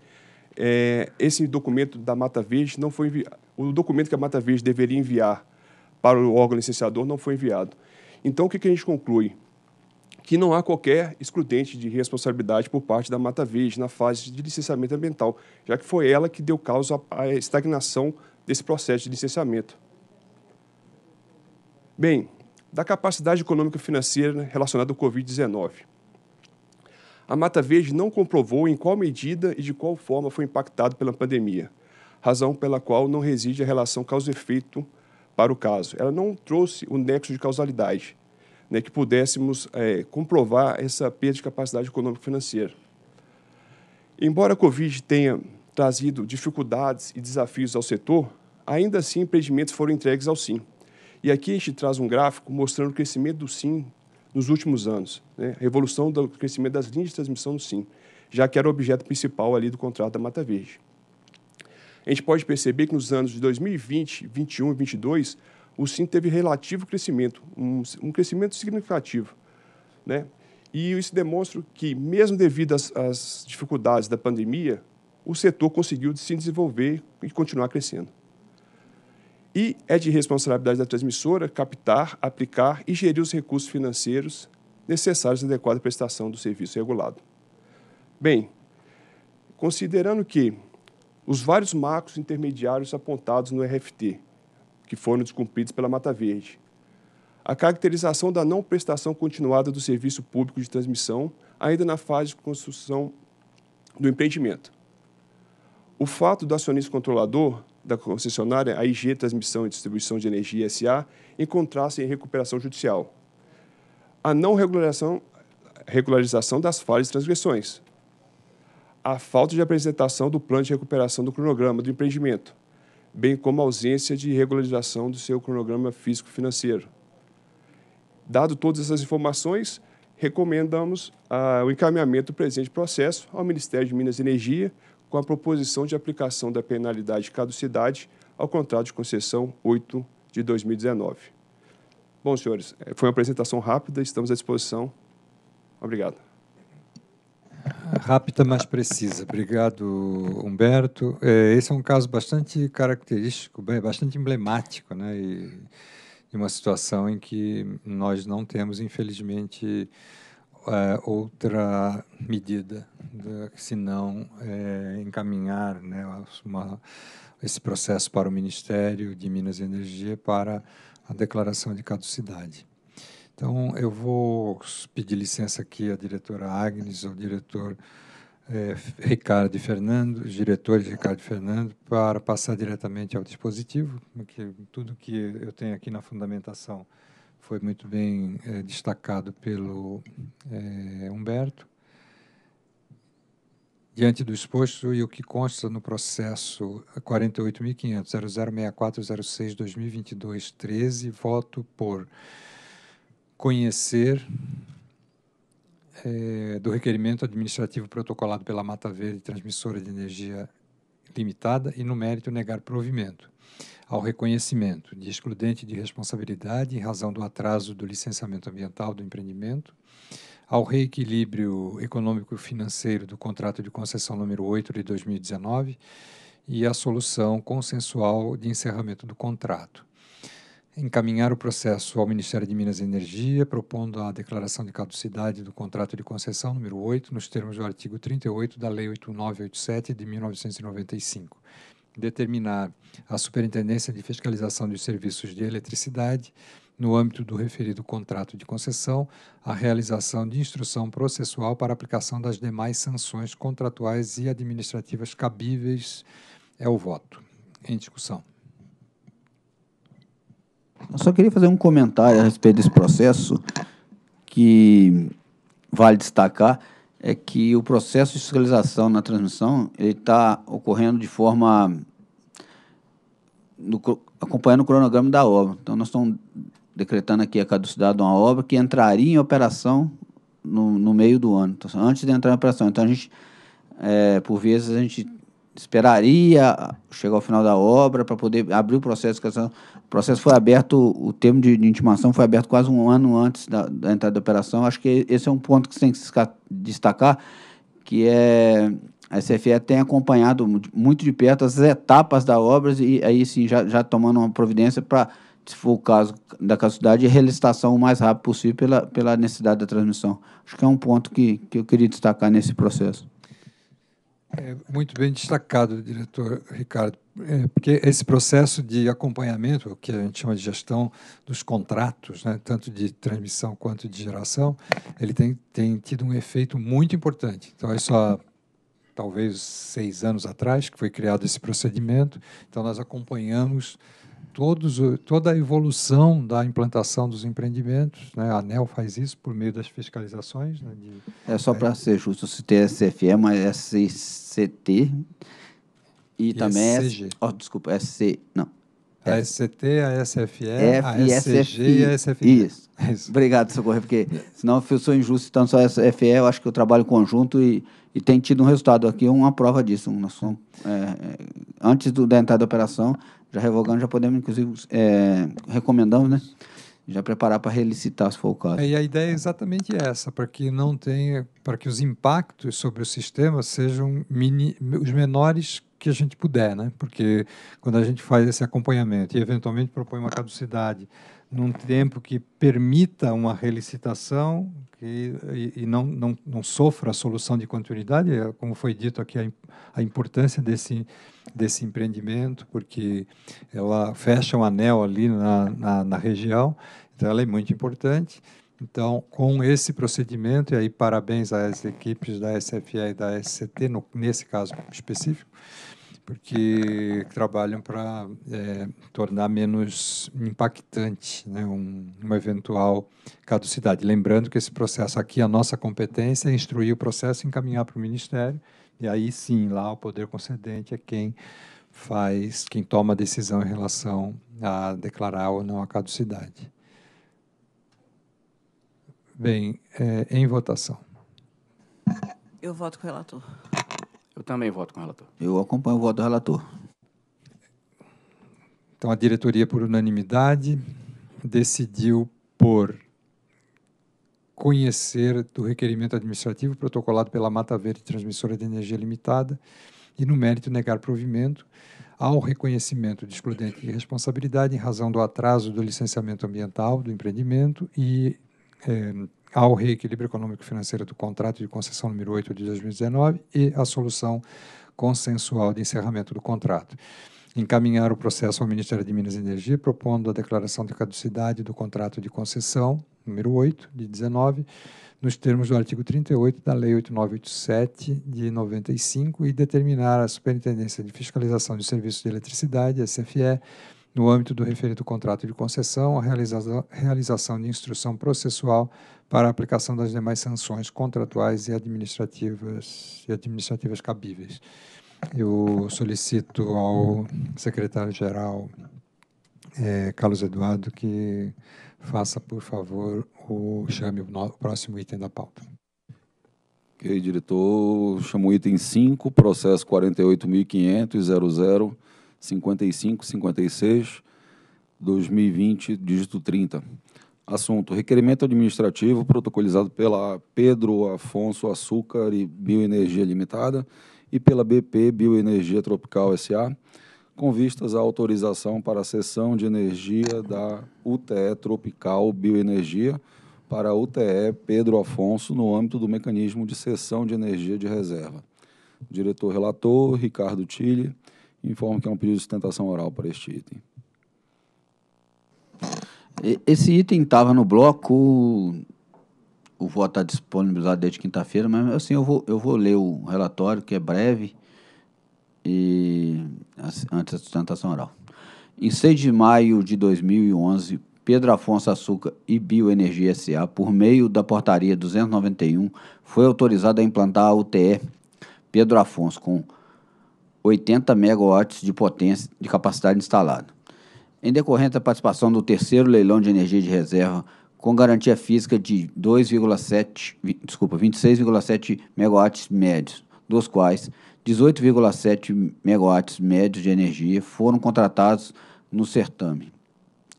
é, esse documento da Mata Verde não foi enviado. O documento que a Mata Verde deveria enviar para o órgão licenciador não foi enviado. Então, o que, que a gente conclui? que não há qualquer excludente de responsabilidade por parte da Mata Verde na fase de licenciamento ambiental, já que foi ela que deu causa à estagnação desse processo de licenciamento. Bem, da capacidade econômica financeira né, relacionada ao Covid-19. A Mata Verde não comprovou em qual medida e de qual forma foi impactado pela pandemia, razão pela qual não reside a relação causa-efeito para o caso. Ela não trouxe o nexo de causalidade, né, que pudéssemos é, comprovar essa perda de capacidade econômico-financeira. Embora a Covid tenha trazido dificuldades e desafios ao setor, ainda assim empreendimentos foram entregues ao SIM. E aqui a gente traz um gráfico mostrando o crescimento do SIM nos últimos anos, né? a evolução do crescimento das linhas de transmissão do SIM, já que era o objeto principal ali do contrato da Mata Verde. A gente pode perceber que nos anos de 2020, 21 e 22, o sim teve relativo crescimento, um, um crescimento significativo. Né? E isso demonstra que, mesmo devido às, às dificuldades da pandemia, o setor conseguiu se desenvolver e continuar crescendo. E é de responsabilidade da transmissora captar, aplicar e gerir os recursos financeiros necessários à adequada prestação do serviço regulado. Bem, considerando que os vários marcos intermediários apontados no RFT que foram descumpridos pela Mata Verde. A caracterização da não prestação continuada do serviço público de transmissão, ainda na fase de construção do empreendimento. O fato do acionista controlador da concessionária, a IG Transmissão e Distribuição de Energia SA, encontrar-se em recuperação judicial. A não regularização, regularização das falhas e transgressões. A falta de apresentação do plano de recuperação do cronograma do empreendimento bem como a ausência de regularização do seu cronograma físico-financeiro. Dado todas essas informações, recomendamos ah, o encaminhamento do presente processo ao Ministério de Minas e Energia com a proposição de aplicação da penalidade de caducidade ao contrato de concessão 8 de 2019. Bom, senhores, eh, foi uma apresentação rápida, estamos à disposição. Obrigado. Rápida, mas precisa. Obrigado, Humberto. É, esse é um caso bastante característico, bastante emblemático, né? E, uma situação em que nós não temos, infelizmente, é, outra medida senão não é, encaminhar né, uma, esse processo para o Ministério de Minas e Energia para a declaração de caducidade. Então, eu vou pedir licença aqui à diretora Agnes, ao diretor eh, Ricardo e Fernando, os diretores Ricardo e Fernando, para passar diretamente ao dispositivo, porque tudo que eu tenho aqui na fundamentação foi muito bem eh, destacado pelo eh, Humberto. Diante do exposto e o que consta no processo 48.500.0064062022.13, voto por conhecer é, do requerimento administrativo protocolado pela Mata Verde Transmissora de Energia Limitada e, no mérito, negar provimento ao reconhecimento de excludente de responsabilidade em razão do atraso do licenciamento ambiental do empreendimento, ao reequilíbrio econômico-financeiro do contrato de concessão número 8 de 2019 e à solução consensual de encerramento do contrato encaminhar o processo ao Ministério de Minas e Energia, propondo a declaração de caducidade do contrato de concessão número 8, nos termos do artigo 38 da Lei 8987 de 1995. Determinar a Superintendência de Fiscalização de Serviços de Eletricidade, no âmbito do referido contrato de concessão, a realização de instrução processual para aplicação das demais sanções contratuais e administrativas cabíveis. É o voto. Em discussão. Eu só queria fazer um comentário a respeito desse processo que vale destacar é que o processo de fiscalização na transmissão está ocorrendo de forma acompanhando o cronograma da obra. Então, nós estamos decretando aqui a caducidade de uma obra que entraria em operação no, no meio do ano, então, antes de entrar em operação. Então, a gente, é, por vezes, a gente esperaria chegar ao final da obra para poder abrir o processo de fiscalização o processo foi aberto, o termo de, de, intimação foi aberto quase um ano antes da, da, entrada da operação. Acho que esse é um ponto que você tem que destacar, que é a SFE tem acompanhado muito de perto as etapas da obra e aí sim já, já tomando uma providência para, se for o caso da casualidade, a relicitação o mais rápido possível pela, pela necessidade da transmissão. Acho que é um ponto que, que eu queria destacar nesse processo. É muito bem destacado, diretor Ricardo, é, porque esse processo de acompanhamento, o que a gente chama de gestão dos contratos, né, tanto de transmissão quanto de geração, ele tem, tem tido um efeito muito importante. Então, é só talvez seis anos atrás que foi criado esse procedimento, então nós acompanhamos todos, toda a evolução da implantação dos empreendimentos. Né? A ANEL faz isso por meio das fiscalizações. Né? De, é só para é. ser justo, se TSFE, mas é SCT e, e também SCG. Oh, desculpa, SC, não. A SCT, a SFE, F, a SCG e a SFE. Isso. É isso. Obrigado, Socorro, porque senão eu sou injusto, citando só a SFE, eu acho que eu trabalho conjunto e, e tem tido um resultado aqui, uma prova disso. Um, nós é, é, antes do, da entrada da operação, já revogando, já podemos, inclusive, é, recomendamos, né? já preparar para relicitar se for o caso. É, e a ideia é exatamente essa, para que não tenha, para que os impactos sobre o sistema sejam mini, os menores que a gente puder, né? Porque quando a gente faz esse acompanhamento e eventualmente propõe uma caducidade num tempo que permita uma relicitação que, e, e não, não, não sofra a solução de continuidade, é, como foi dito aqui, a, a importância desse desse empreendimento, porque ela fecha um anel ali na, na, na região, então ela é muito importante. Então, com esse procedimento, e aí parabéns às equipes da SFE e da SCT, no, nesse caso específico, porque trabalham para é, tornar menos impactante né, um, uma eventual caducidade. Lembrando que esse processo aqui, a nossa competência é instruir o processo, encaminhar para o Ministério, e aí sim, lá o poder concedente é quem faz, quem toma a decisão em relação a declarar ou não a caducidade. Bem, é, em votação. Eu voto com o relator. Eu também voto com o relator. Eu acompanho o voto do relator. Então, a diretoria, por unanimidade, decidiu por conhecer do requerimento administrativo protocolado pela Mata Verde Transmissora de Energia Limitada e, no mérito, negar provimento ao reconhecimento de excludente de responsabilidade em razão do atraso do licenciamento ambiental do empreendimento e é, ao reequilíbrio econômico-financeiro do contrato de concessão número 8 de 2019 e à solução consensual de encerramento do contrato encaminhar o processo ao Ministério de Minas e Energia, propondo a declaração de caducidade do contrato de concessão número 8 de 19, nos termos do artigo 38 da Lei 8987 de 95 e determinar a Superintendência de Fiscalização de Serviços de Eletricidade, SFE, no âmbito do referido contrato de concessão, a realização de instrução processual para a aplicação das demais sanções contratuais e administrativas, e administrativas cabíveis. Eu solicito ao secretário-geral é, Carlos Eduardo que faça, por favor, o chame o, no, o próximo item da pauta. Ok, diretor. Chamo o item 5, processo 48.500, 2020, dígito 30. Assunto: requerimento administrativo protocolizado pela Pedro Afonso Açúcar e Bioenergia Limitada e pela BP Bioenergia Tropical SA com vistas à autorização para a cessão de energia da UTE Tropical Bioenergia para a UTE Pedro Afonso no âmbito do mecanismo de cessão de energia de reserva. diretor relator, Ricardo Tille, informa que é um pedido de sustentação oral para este item. Esse item estava no bloco, o voto está disponibilizado desde quinta-feira, mas assim eu vou, eu vou ler o relatório, que é breve, e antes da sustentação oral. Em 6 de maio de 2011, Pedro Afonso Açúcar e Bioenergia SA, por meio da portaria 291, foi autorizado a implantar a UTE Pedro Afonso com 80 megawatts de potência de capacidade instalada. Em decorrência da participação do terceiro leilão de energia de reserva com garantia física de 2,7, desculpa, 26,7 megawatts médios, dos quais 18,7 megawatts médios de energia foram contratados no certame.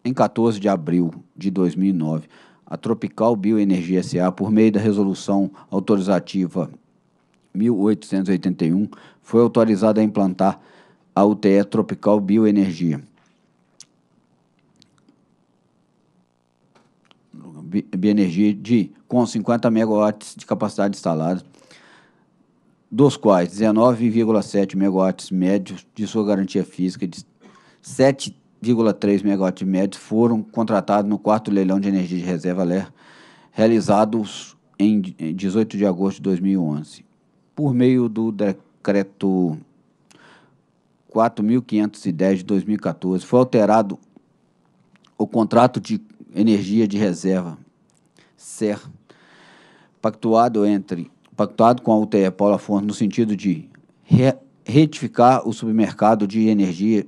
Em 14 de abril de 2009, a Tropical Bioenergia SA, por meio da resolução autorizativa 1881, foi autorizada a implantar a UTE Tropical Bioenergia. Bioenergia de com 50 megawatts de capacidade instalada dos quais 19,7 megawatts médios de sua garantia física de 7,3 megawatts médios foram contratados no quarto leilão de energia de reserva LER, realizados em 18 de agosto de 2011, por meio do decreto 4.510 de 2014, foi alterado o contrato de energia de reserva, SER, pactuado entre pactuado com a UTE Paula Forno no sentido de re retificar o supermercado de energia,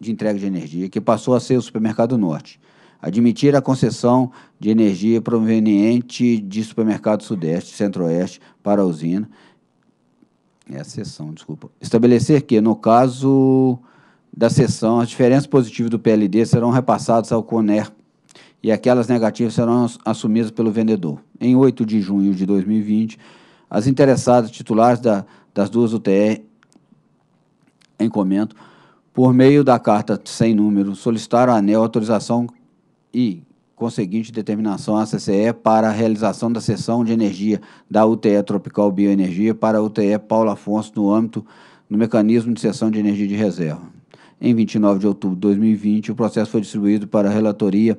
de entrega de energia, que passou a ser o Supermercado Norte. Admitir a concessão de energia proveniente de supermercado Sudeste, Centro-Oeste para a usina. É a sessão, desculpa. Estabelecer que, no caso da sessão, as diferenças positivas do PLD serão repassadas ao CONER e aquelas negativas serão assumidas pelo vendedor. Em 8 de junho de 2020, as interessadas titulares da, das duas UTR em comento, por meio da carta sem número, solicitaram à ANEL autorização e conseguinte determinação à CCE para a realização da sessão de energia da UTE Tropical Bioenergia para a UTE Paulo Afonso no âmbito do mecanismo de sessão de energia de reserva. Em 29 de outubro de 2020, o processo foi distribuído para a relatoria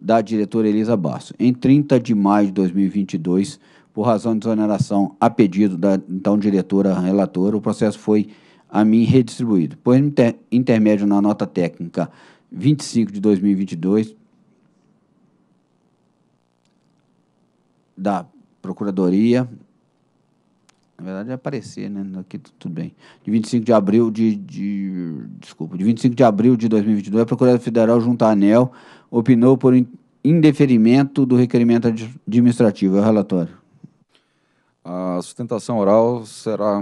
da diretora Elisa Basso. Em 30 de maio de 2022, por razão de desoneração a pedido da então diretora relatora, o processo foi a mim redistribuído. Por inter, intermédio na nota técnica 25 de 2022 da Procuradoria, na verdade, é aparecer, né? Aqui tudo bem. De 25 de abril de, de. Desculpa. De 25 de abril de 2022, a Procuradoria Federal, junto à ANEL, opinou por indeferimento do requerimento administrativo. É o relatório. A sustentação oral será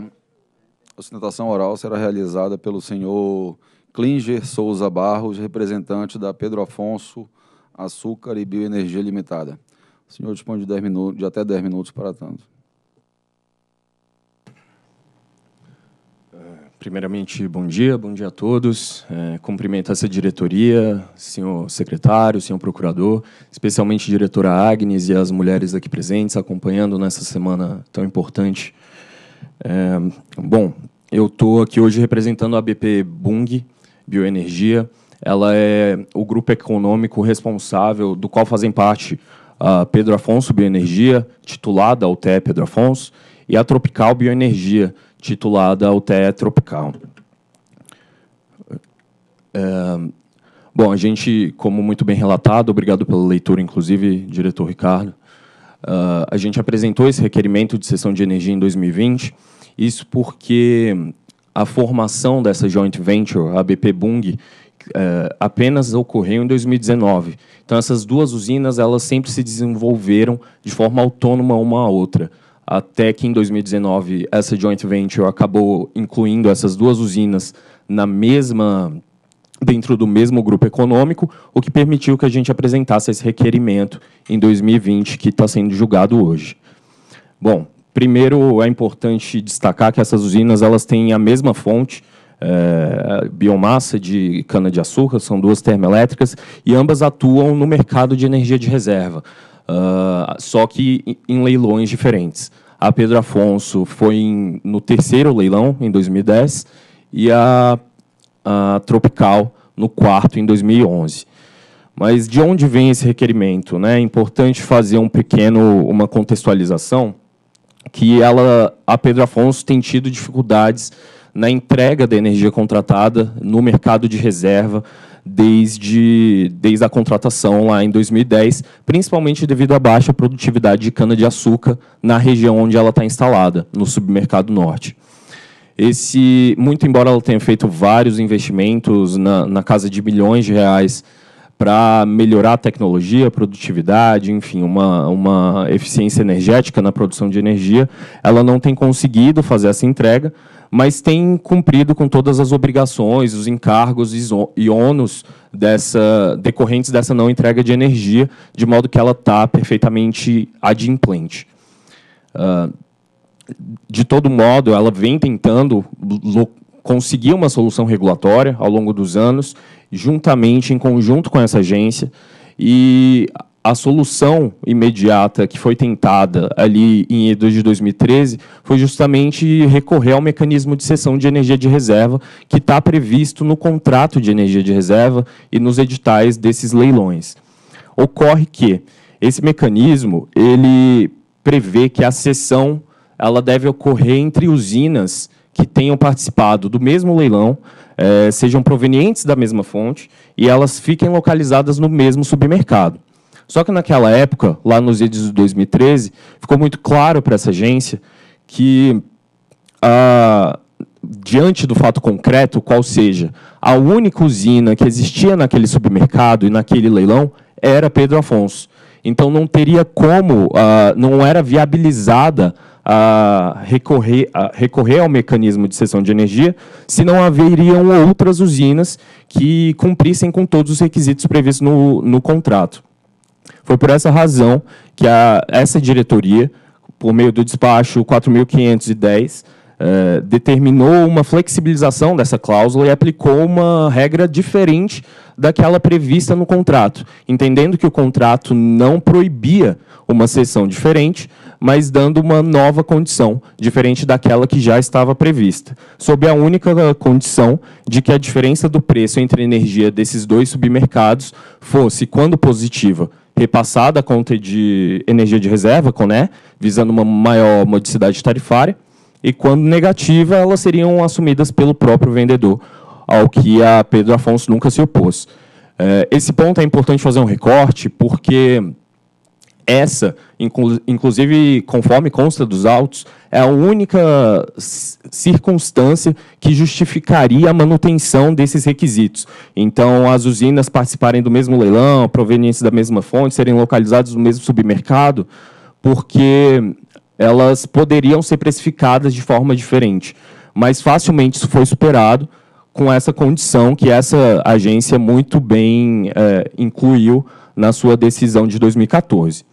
a sustentação oral será realizada pelo senhor Klinger Souza Barros, representante da Pedro Afonso Açúcar e Bioenergia Limitada. O senhor dispõe de, 10 minutos, de até 10 minutos para tanto. Primeiramente, bom dia, bom dia a todos. É, cumprimentar essa diretoria, senhor secretário, senhor procurador, especialmente diretora Agnes e as mulheres aqui presentes, acompanhando nessa semana tão importante. É, bom, eu estou aqui hoje representando a BP Bung, Bioenergia. Ela é o grupo econômico responsável, do qual fazem parte a Pedro Afonso Bioenergia, titulada ao TE Pedro Afonso, e a Tropical Bioenergia, titulada Altea Tropical. É, bom, a gente, como muito bem relatado, obrigado pela leitura, inclusive, diretor Ricardo, uh, a gente apresentou esse requerimento de sessão de energia em 2020, isso porque a formação dessa joint venture, a BP Bung, é, apenas ocorreu em 2019. Então, essas duas usinas elas sempre se desenvolveram de forma autônoma uma à outra até que em 2019 essa joint venture acabou incluindo essas duas usinas na mesma dentro do mesmo grupo econômico, o que permitiu que a gente apresentasse esse requerimento em 2020 que está sendo julgado hoje. Bom, primeiro é importante destacar que essas usinas elas têm a mesma fonte é, biomassa de cana-de-açúcar, são duas termoelétricas, e ambas atuam no mercado de energia de reserva. Uh, só que em, leilões diferentes. A Pedro Afonso foi em, no terceiro leilão, em 2010, e a, a Tropical no quarto, em 2011. Mas de onde vem esse requerimento? Né? É importante fazer um pequeno, uma contextualização, que ela, a Pedro Afonso tem tido dificuldades na entrega da energia contratada no mercado de reserva, desde, desde a contratação lá em 2010, principalmente devido à baixa produtividade de cana-de-açúcar na região onde ela está instalada, no submercado norte. Esse, muito embora ela tenha feito vários investimentos na, na casa de milhões de reais para melhorar a tecnologia, a produtividade, enfim, uma, uma eficiência energética na produção de energia, ela não tem conseguido fazer essa entrega mas tem cumprido com todas as obrigações, os encargos e ônus dessa, decorrentes dessa não entrega de energia, de modo que ela está perfeitamente adimplente. Uh, de todo modo, ela vem tentando conseguir uma solução regulatória ao longo dos anos, juntamente, em conjunto com essa agência, e a solução imediata que foi tentada ali em E2 de 2013 foi justamente recorrer ao mecanismo de cessão de energia de reserva que está previsto no contrato de energia de reserva e nos editais desses leilões. Ocorre que esse mecanismo ele prevê que a cessão ela deve ocorrer entre usinas que tenham participado do mesmo leilão, eh, sejam provenientes da mesma fonte e elas fiquem localizadas no mesmo submercado. Só que naquela época, lá nos ides de 2013, ficou muito claro para essa agência que, ah, diante do fato concreto, qual seja, a única usina que existia naquele supermercado e naquele leilão era Pedro Afonso. Então não teria como, ah, não era viabilizada a recorrer, a recorrer ao mecanismo de cessão de energia, se não haveriam outras usinas que cumprissem com todos os requisitos previstos no, no contrato. Foi por essa razão que a, essa diretoria, por meio do despacho 4510, eh, determinou uma flexibilização dessa cláusula e aplicou uma regra diferente daquela prevista no contrato, entendendo que o contrato não proibia uma sessão diferente, mas dando uma nova condição, diferente daquela que já estava prevista, sob a única condição de que a diferença do preço entre a energia desses dois submercados fosse, quando positiva, repassada à conta de energia de reserva, CONE, né, visando uma maior modicidade tarifária, e quando negativa, elas seriam assumidas pelo próprio vendedor, ao que a Pedro Afonso nunca se opôs. Eh, esse ponto é importante fazer um recorte, porque essa, inclusive, conforme consta dos autos, é a única circunstância que justificaria a manutenção desses requisitos. Então, as usinas participarem do mesmo leilão, provenientes da mesma fonte, serem localizadas no mesmo submercado, porque elas poderiam ser precificadas de forma diferente. Mas facilmente isso foi superado com essa condição que essa agência muito bem é, incluiu na sua decisão de 2014.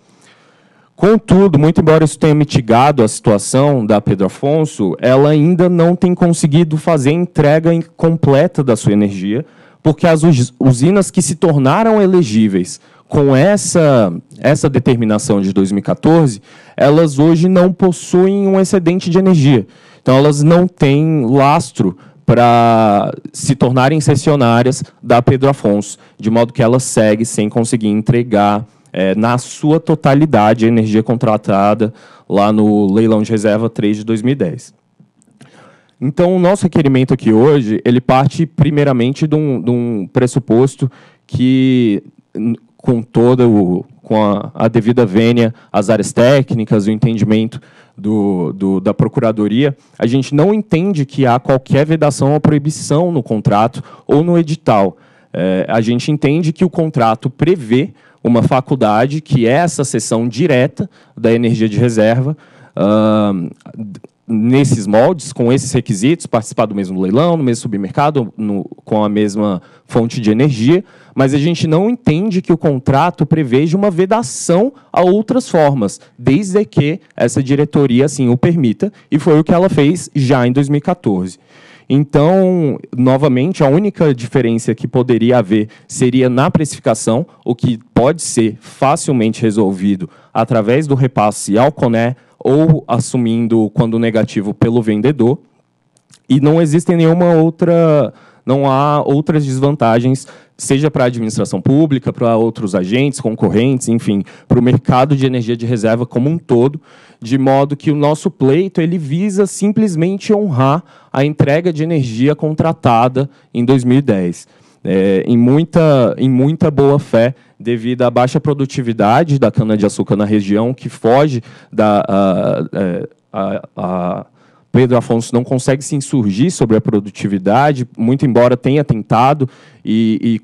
Contudo, muito embora isso tenha mitigado a situação da Pedro Afonso, ela ainda não tem conseguido fazer entrega completa da sua energia, porque as usinas que se tornaram elegíveis com essa, essa determinação de 2014, elas hoje não possuem um excedente de energia. Então, elas não têm lastro para se tornarem cessionárias da Pedro Afonso, de modo que elas seguem sem conseguir entregar é, na sua totalidade a energia contratada lá no leilão de reserva 3 de 2010. Então, o nosso requerimento aqui hoje, ele parte primeiramente de um, de um pressuposto que, com toda o, com a, a, devida vênia as áreas técnicas, o entendimento do, do, da Procuradoria, a gente não entende que há qualquer vedação ou proibição no contrato ou no edital. É, a gente entende que o contrato prevê uma faculdade que é essa sessão direta da energia de reserva, uh, nesses moldes, com esses requisitos, participar do mesmo leilão, no mesmo submercado no, com a mesma fonte de energia, mas a gente não entende que o contrato preveja uma vedação a outras formas, desde que essa diretoria assim o permita, e foi o que ela fez já em 2014. Então, novamente, a única diferença que poderia haver seria na precificação, o que pode ser facilmente resolvido através do repasse ao CONE ou assumindo quando negativo pelo vendedor. E não existem nenhuma outra, não há outras desvantagens seja para a administração pública, para outros agentes, concorrentes, enfim, para o mercado de energia de reserva como um todo, de modo que o nosso pleito ele visa simplesmente honrar a entrega de energia contratada em 2010. É, em, muita, em muita boa fé, devido à baixa produtividade da cana-de-açúcar na região, que foge da. A, é, a, a, Pedro Afonso não consegue se insurgir sobre a produtividade, muito embora tenha tentado e, e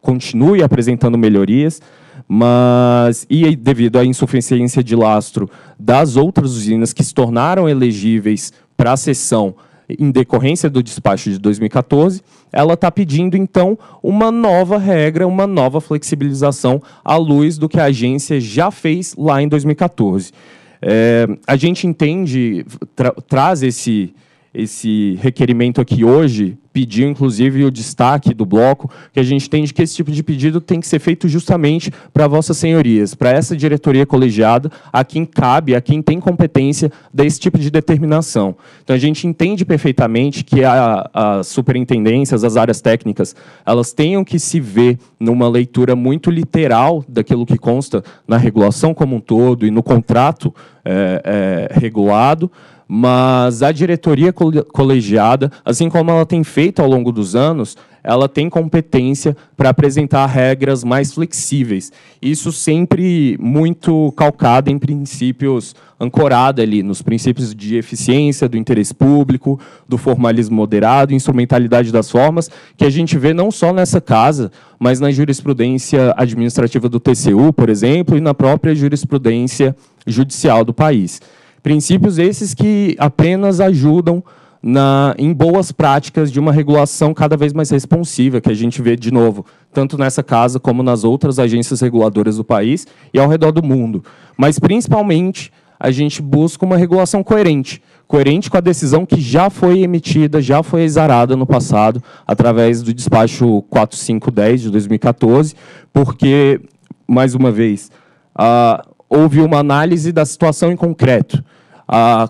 continue apresentando melhorias, mas e devido à insuficiência de lastro das outras usinas que se tornaram elegíveis para a sessão em decorrência do despacho de 2014, ela está pedindo, então, uma nova regra, uma nova flexibilização à luz do que a agência já fez lá em 2014. É, a gente entende, tra traz esse esse requerimento aqui hoje, pediu inclusive o destaque do bloco, que a gente entende que esse tipo de pedido tem que ser feito justamente para vossas senhorias, para essa diretoria colegiada, a quem cabe, a quem tem competência desse tipo de determinação. Então a gente entende perfeitamente que a, as superintendências, as áreas técnicas, elas tenham que se ver numa leitura muito literal daquilo que consta na regulação como um todo e no contrato é, é, regulado, mas a diretoria colegiada, assim como ela tem feito ao longo dos anos, ela tem competência para apresentar regras mais flexíveis. Isso sempre muito calcado em princípios, ancorado ali nos princípios de eficiência, do interesse público, do formalismo moderado, instrumentalidade das formas, que a gente vê não só nessa casa, mas na jurisprudência administrativa do TCU, por exemplo, e na própria jurisprudência judicial do país. Princípios esses que apenas ajudam na, em boas práticas de uma regulação cada vez mais responsiva, que a gente vê de novo, tanto nessa casa como nas outras agências reguladoras do país e ao redor do mundo. Mas, principalmente, a gente busca uma regulação coerente coerente com a decisão que já foi emitida, já foi exarada no passado, através do despacho 4510 de 2014, porque, mais uma vez, a houve uma análise da situação em concreto. A,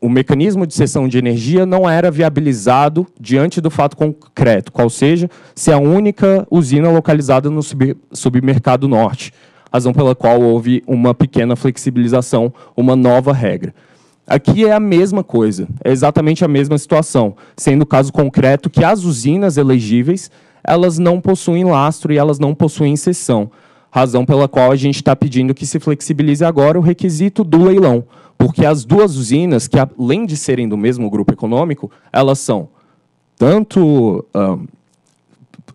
o mecanismo de cessão de energia não era viabilizado diante do fato concreto, qual seja, ser é a única usina localizada no sub, submercado norte, razão pela qual houve uma pequena flexibilização, uma nova regra. Aqui é a mesma coisa, é exatamente a mesma situação, sendo o caso concreto que as usinas elegíveis, elas não possuem lastro e elas não possuem cessão razão pela qual a gente está pedindo que se flexibilize agora o requisito do leilão, porque as duas usinas, que além de serem do mesmo grupo econômico, elas são tanto. Um,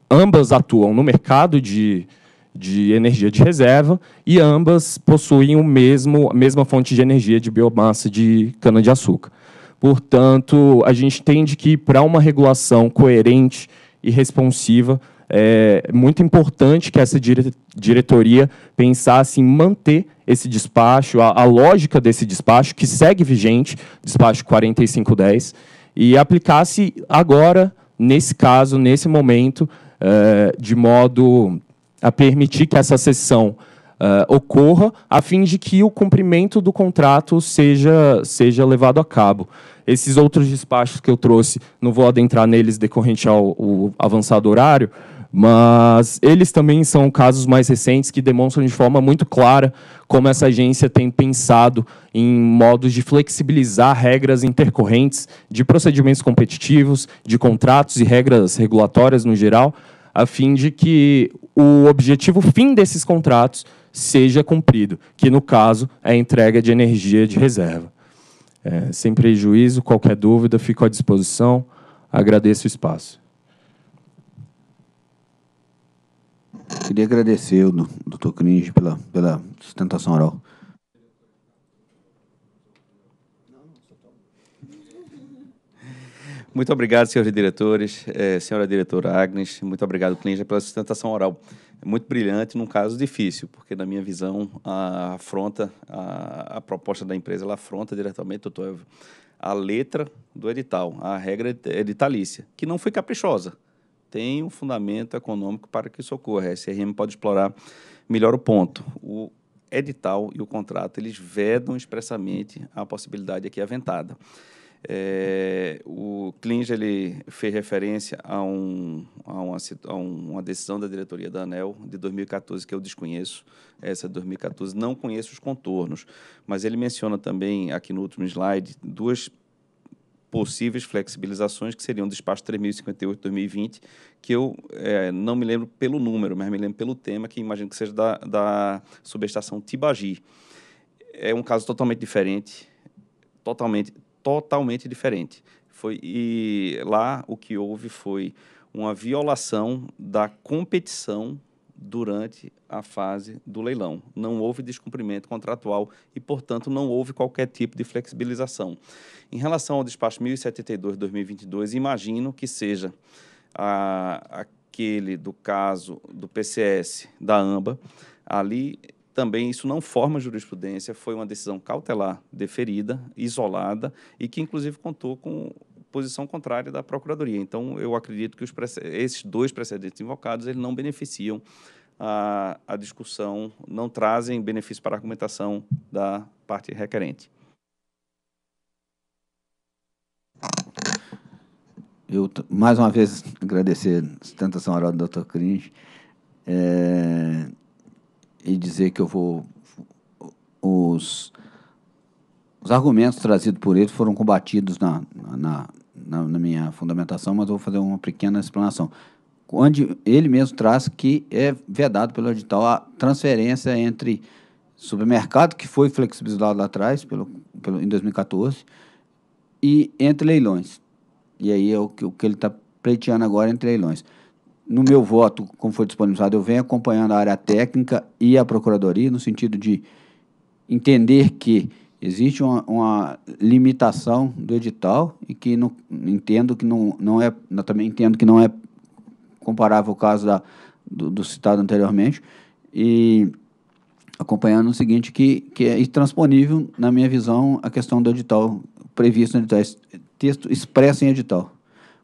ambas atuam no mercado de, de energia de reserva e ambas possuem o mesmo, a mesma fonte de energia de biomassa de cana-de-açúcar. Portanto, a gente entende que para uma regulação coerente e responsiva, é muito importante que essa dire diretoria pensasse em manter esse despacho, a, a, lógica desse despacho, que segue vigente, despacho 4510, e aplicasse agora, nesse caso, nesse momento, é, de modo a permitir que essa sessão é, ocorra, a fim de que o cumprimento do contrato seja, seja levado a cabo. Esses outros despachos que eu trouxe, não vou adentrar neles decorrente ao, ao avançado horário, mas eles também são casos mais recentes que demonstram de forma muito clara como essa agência tem pensado em modos de flexibilizar regras intercorrentes de procedimentos competitivos, de contratos e regras regulatórias no geral, a fim de que o objetivo fim desses contratos seja cumprido, que no caso é a entrega de energia de reserva. É, sem prejuízo, qualquer dúvida, fico à disposição. Agradeço o espaço. Queria agradecer o doutor Cringe pela, pela sustentação oral. Muito obrigado, senhores diretores, eh, senhora diretora Agnes, muito obrigado, Clinja, pela sustentação oral. Muito brilhante num caso difícil, porque, na minha visão, a afronta, a, a proposta da empresa, ela afronta diretamente, doutor a letra do edital, a regra editalícia, que não foi caprichosa tem um fundamento econômico para que isso ocorra. A SRM pode explorar melhor o ponto. O edital e o contrato, eles vedam expressamente a possibilidade aqui aventada. É, o Clinge ele fez referência a, um, a, uma, a, uma, decisão da diretoria da ANEL de 2014 que eu desconheço, essa de 2014, não conheço os contornos, mas ele menciona também aqui no último slide duas possíveis flexibilizações, que seriam do espaço 3058-2020, que eu é, não me lembro pelo número, mas me lembro pelo tema, que imagino que seja da, da subestação Tibagi. É um caso totalmente diferente, totalmente, totalmente diferente. Foi, e lá o que houve foi uma violação da competição durante a fase do leilão. Não houve descumprimento contratual e, portanto, não houve qualquer tipo de flexibilização. Em relação ao despacho 1072-2022, imagino que seja a, aquele do caso do PCS da AMBA. Ali também isso não forma jurisprudência, foi uma decisão cautelar deferida, isolada e que inclusive contou com posição contrária da Procuradoria. Então, eu acredito que os, esses dois precedentes invocados eles não beneficiam a, a discussão, não trazem benefício para a argumentação da parte requerente. Eu, mais uma vez, agradecer a sustentação oral do doutor Cris é, e dizer que eu vou... Os, os argumentos trazidos por ele foram combatidos na, na, na, na minha fundamentação, mas vou fazer uma pequena explanação onde ele mesmo traz que é vedado pelo edital a transferência entre supermercado, que foi flexibilizado lá atrás, pelo, pelo, em 2014, e entre leilões. E aí é o que, o que ele está pleiteando agora entre leilões. No meu voto, como foi disponibilizado, eu venho acompanhando a área técnica e a procuradoria, no sentido de entender que Existe uma, uma limitação do edital e que não, entendo que não, não é, também entendo que não é comparável ao caso da, do, do citado anteriormente, e acompanhando o seguinte, que, que é intransponível, na minha visão, a questão do edital, previsto no edital, texto expresso em edital.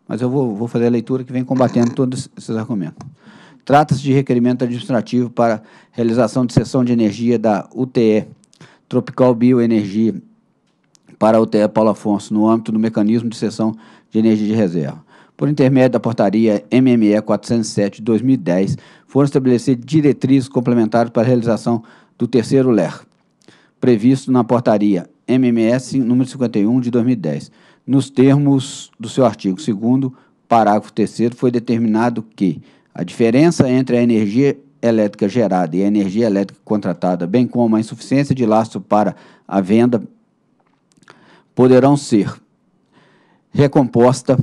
Mas eu vou, vou fazer a leitura que vem combatendo todos esses argumentos. Trata-se de requerimento administrativo para realização de sessão de energia da UTE Tropical Bioenergia para o TE Paulo Afonso, no âmbito do mecanismo de cessão de energia de reserva. Por intermédio da portaria MME 407 de 2010, foram estabelecidas diretrizes complementares para a realização do terceiro LER, previsto na portaria MMS número 51 de 2010. Nos termos do seu artigo 2 parágrafo 3 foi determinado que a diferença entre a energia elétrica gerada e a energia elétrica contratada, bem como a insuficiência de laço para a venda, poderão ser recomposta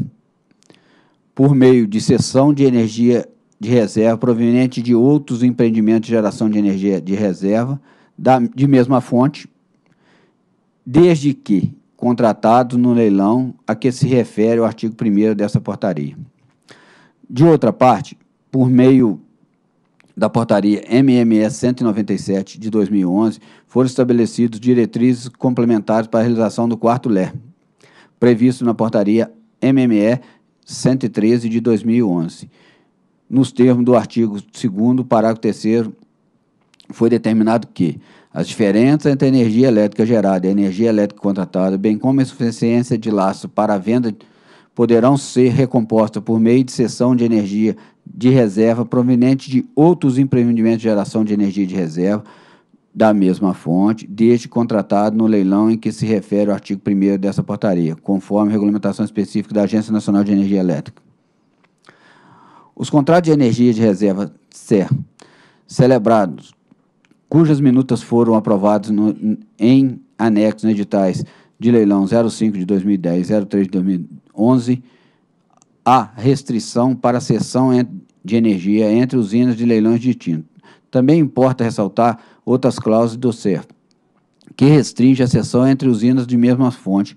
por meio de cessão de energia de reserva proveniente de outros empreendimentos de geração de energia de reserva da, de mesma fonte, desde que contratados no leilão a que se refere o artigo 1 dessa portaria. De outra parte, por meio da portaria MMS 197 de 2011, foram estabelecidos diretrizes complementares para a realização do quarto LER, previsto na portaria MME 113 de 2011. Nos termos do artigo 2 parágrafo 3 foi determinado que as diferenças entre a energia elétrica gerada e a energia elétrica contratada, bem como a insuficiência de laço para a venda poderão ser recompostas por meio de cessão de energia de reserva proveniente de outros empreendimentos de geração de energia de reserva da mesma fonte, desde contratado no leilão em que se refere o artigo 1 dessa portaria, conforme regulamentação específica da Agência Nacional de Energia Elétrica. Os contratos de energia de reserva CER, celebrados, cujas minutas foram aprovadas no, em anexos editais de leilão 05 de 2010 03 de 2011, há restrição para a cessão de energia entre usinas de leilões distintos. Também importa ressaltar outras cláusulas do certo que restringe a sessão entre usinas de mesma fonte,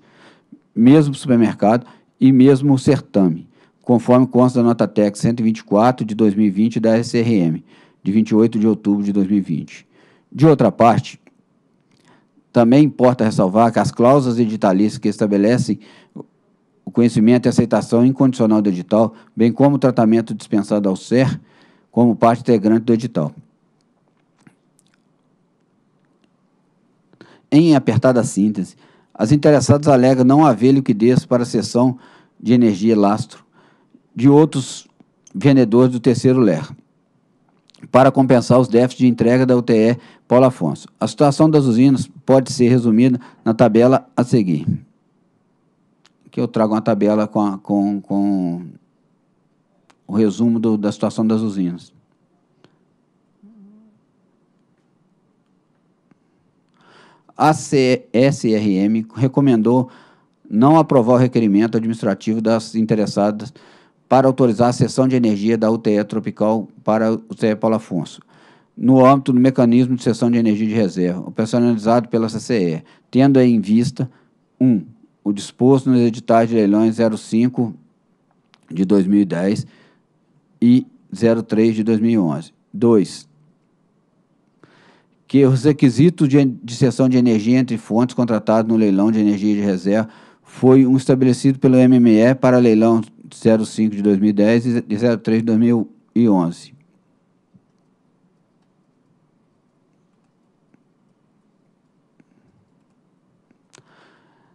mesmo supermercado e mesmo certame, conforme consta da nota TEC 124 de 2020 da SRM, de 28 de outubro de 2020. De outra parte, também importa ressalvar que as cláusulas editalistas que estabelecem o conhecimento e aceitação incondicional do edital, bem como o tratamento dispensado ao SER como parte integrante do edital. Em apertada síntese, as interessadas alegam não haver liquidez para a cessão de energia lastro de outros vendedores do terceiro LER, para compensar os déficits de entrega da UTE Paulo Afonso. A situação das usinas pode ser resumida na tabela a seguir que eu trago uma tabela com, a, com, com o resumo do, da situação das usinas. A CSRM recomendou não aprovar o requerimento administrativo das interessadas para autorizar a cessão de energia da UTE Tropical para o CE Paulo Afonso, no âmbito do mecanismo de cessão de energia de reserva, operacionalizado pela CCE, tendo em vista 1. Um, o disposto nos editais de leilões 05 de 2010 e 03 de 2011. 2. Que os requisitos de, de cessão de energia entre fontes contratadas no leilão de energia de reserva foi um estabelecido pelo MME para leilão 05 de 2010 e 03 de 2011.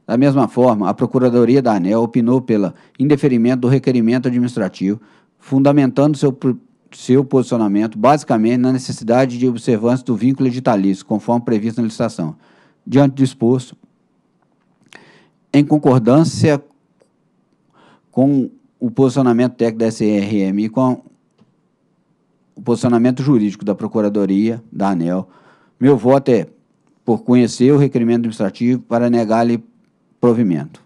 Da mesma forma, a Procuradoria da ANEL opinou pelo indeferimento do requerimento administrativo, fundamentando seu, seu posicionamento basicamente na necessidade de observância do vínculo editalício, conforme previsto na licitação. Diante do exposto, em concordância com o posicionamento técnico da SRM e com o posicionamento jurídico da Procuradoria da ANEL, meu voto é por conhecer o requerimento administrativo para negar-lhe provimento.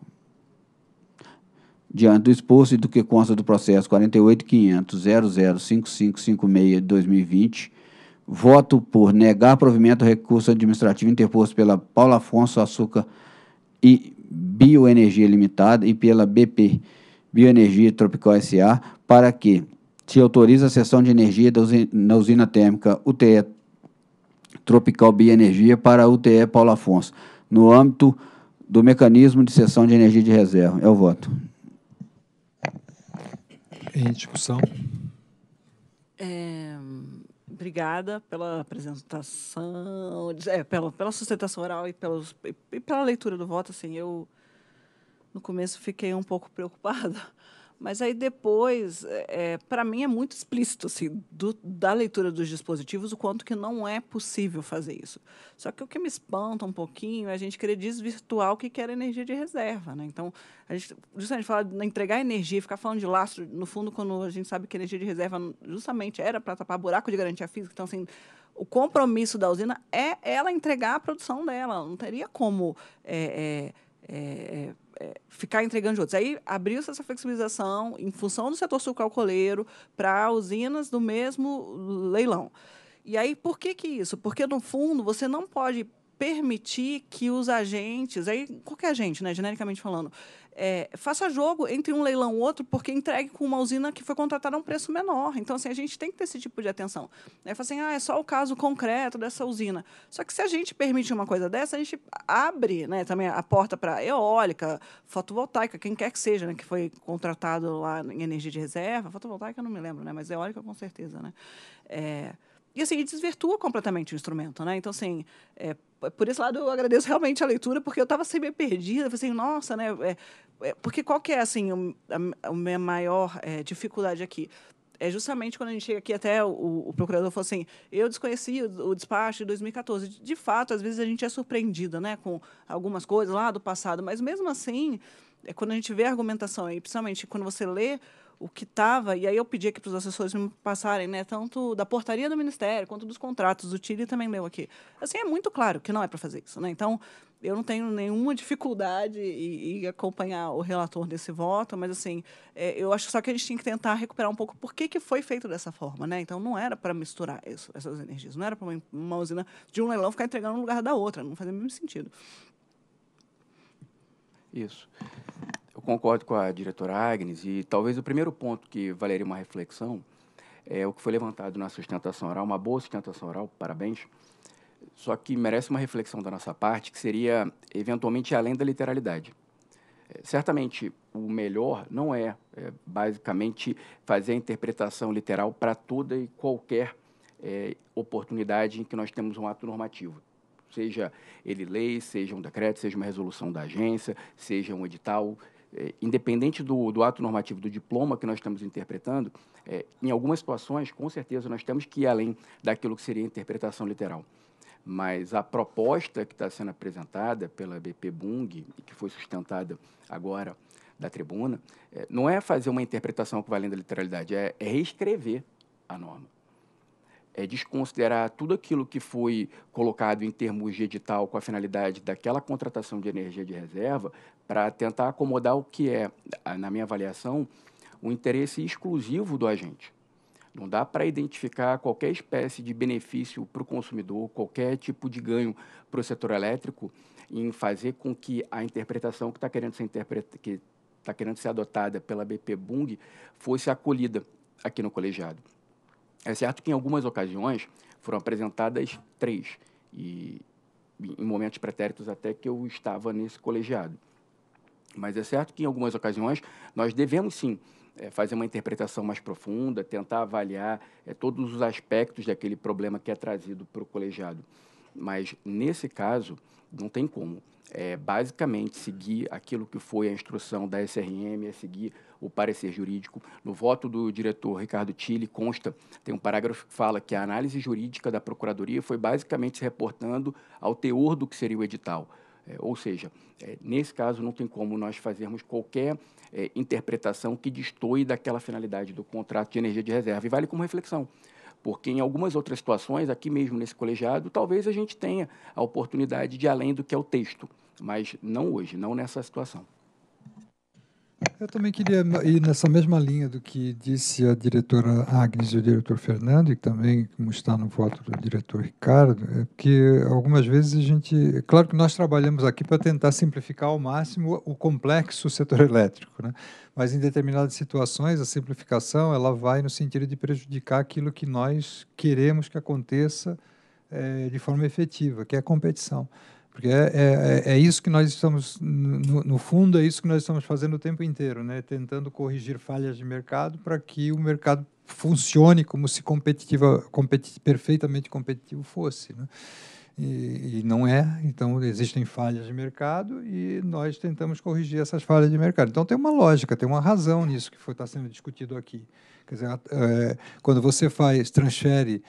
Diante do exposto e do que consta do processo 48.500.005556-2020, voto por negar provimento ao recurso administrativo interposto pela Paula Afonso Açúcar e Bioenergia Limitada e pela BP Bioenergia Tropical S.A. para que se autorize a cessão de energia usina, na usina térmica UTE Tropical Bioenergia para a UTE Paulo Afonso, no âmbito do mecanismo de cessão de energia de reserva. É o voto. Em discussão. É, obrigada pela apresentação, é, pela, pela sustentação oral e, pelos, e pela leitura do voto. Assim, eu no começo fiquei um pouco preocupada mas aí depois, é, é para mim é muito explícito assim, do, da leitura dos dispositivos o quanto que não é possível fazer isso. Só que o que me espanta um pouquinho é a gente querer desvirtuar o que era energia de reserva. Né? Então, a gente, justamente falar de entregar energia, ficar falando de lastro, no fundo, quando a gente sabe que energia de reserva justamente era para tapar buraco de garantia física. Então, assim, o compromisso da usina é ela entregar a produção dela. Não teria como. É, é, é, é é, ficar entregando de outros. Aí abriu-se essa flexibilização em função do setor sucroalcooleiro para usinas do mesmo leilão. E aí, por que, que isso? Porque, no fundo, você não pode permitir que os agentes, aí qualquer agente, né, genericamente falando, é, faça jogo entre um leilão e outro, porque entregue com uma usina que foi contratada a um preço menor. Então, assim, a gente tem que ter esse tipo de atenção. É né? falar assim, ah, é só o caso concreto dessa usina. Só que se a gente permite uma coisa dessa, a gente abre né, também a porta para eólica, fotovoltaica, quem quer que seja, né, que foi contratado lá em energia de reserva. Fotovoltaica eu não me lembro, né, mas eólica com certeza. Né? É, e assim, desvirtua completamente o instrumento, né? Então, assim, é, por esse lado, eu agradeço realmente a leitura, porque eu estava sempre assim perdida. Eu falei assim, nossa, né? É, é, porque qual que é, assim, o, a, a, minha maior é, dificuldade aqui? É justamente quando a gente chega aqui, até o, o procurador falou assim, eu desconheci o, o, despacho de 2014. De, de fato, às vezes a gente é surpreendida, né? Com algumas coisas lá do passado, mas mesmo assim, é quando a gente vê a argumentação, e principalmente quando você lê o que estava, e aí eu pedi aqui para os assessores me passarem, né, tanto da portaria do Ministério quanto dos contratos, o Tire também leu aqui. Assim, é muito claro que não é para fazer isso. Né? Então, eu não tenho nenhuma dificuldade em, em acompanhar o relator desse voto, mas assim, é, eu acho só que a gente tinha que tentar recuperar um pouco por que, que foi feito dessa forma. Né? Então, não era para misturar isso, essas energias, não era para uma, uma usina de um leilão ficar entregando no lugar da outra, não fazia o mesmo sentido. Isso. Eu concordo com a diretora Agnes e talvez o primeiro ponto que valeria uma reflexão é o que foi levantado na sustentação oral, uma boa sustentação oral, parabéns. Só que merece uma reflexão da nossa parte, que seria eventualmente além da literalidade. É, certamente, o melhor não é, é, basicamente fazer a interpretação literal para toda e qualquer é, oportunidade em que nós temos um ato normativo. Seja ele lei, seja um decreto, seja uma resolução da agência, seja um edital, é, independente do, do, ato normativo do diploma que nós estamos interpretando, é, em algumas situações, com certeza, nós temos que ir além daquilo que seria a interpretação literal. Mas a proposta que está sendo apresentada pela BP Bung, e que foi sustentada agora da tribuna, é, não é fazer uma interpretação que vai além da literalidade, é, é reescrever a norma é, desconsiderar tudo aquilo que foi colocado em termos de edital com a finalidade daquela contratação de energia de reserva para tentar acomodar o que é, na minha avaliação, o interesse exclusivo do agente. Não dá para identificar qualquer espécie de benefício para o consumidor, qualquer tipo de ganho para o setor elétrico em fazer com que a interpretação que está querendo ser interpretada, que está querendo ser adotada pela BP Bung fosse acolhida aqui no colegiado. É certo que em algumas ocasiões foram apresentadas três, e em momentos pretéritos até que eu estava nesse colegiado. Mas é certo que em algumas ocasiões nós devemos sim é, fazer uma interpretação mais profunda, tentar avaliar é, todos os aspectos daquele problema que é trazido para o colegiado. Mas nesse caso, não tem como. É, basicamente, seguir aquilo que foi a instrução da SRM, é seguir o parecer jurídico. No voto do diretor Ricardo Tille consta, tem um parágrafo que fala que a análise jurídica da Procuradoria foi basicamente se reportando ao teor do que seria o edital. É, ou seja, é, nesse caso não tem como nós fazermos qualquer é, interpretação que destoie daquela finalidade do contrato de energia de reserva. E vale como reflexão porque em algumas outras situações, aqui mesmo nesse colegiado, talvez a gente tenha a oportunidade de ir além do que é o texto, mas não hoje, não nessa situação. Eu também queria ir nessa mesma linha do que disse a diretora Agnes e o diretor Fernando, e também como está no voto do diretor Ricardo, é que algumas vezes a gente. É claro que nós trabalhamos aqui para tentar simplificar ao máximo o complexo setor elétrico, né? mas em determinadas situações a simplificação ela vai no sentido de prejudicar aquilo que nós queremos que aconteça é, de forma efetiva, que é a competição. Porque é, é, é, é, isso que nós estamos, no, no, fundo, é isso que nós estamos fazendo o tempo inteiro, né? tentando corrigir falhas de mercado para que o mercado funcione como se competitiva, competi, perfeitamente competitivo fosse. Né? E, e, não é, então existem falhas de mercado e nós tentamos corrigir essas falhas de mercado. Então tem uma lógica, tem uma razão nisso que está sendo discutido aqui. Quer dizer, é, quando você faz, transfere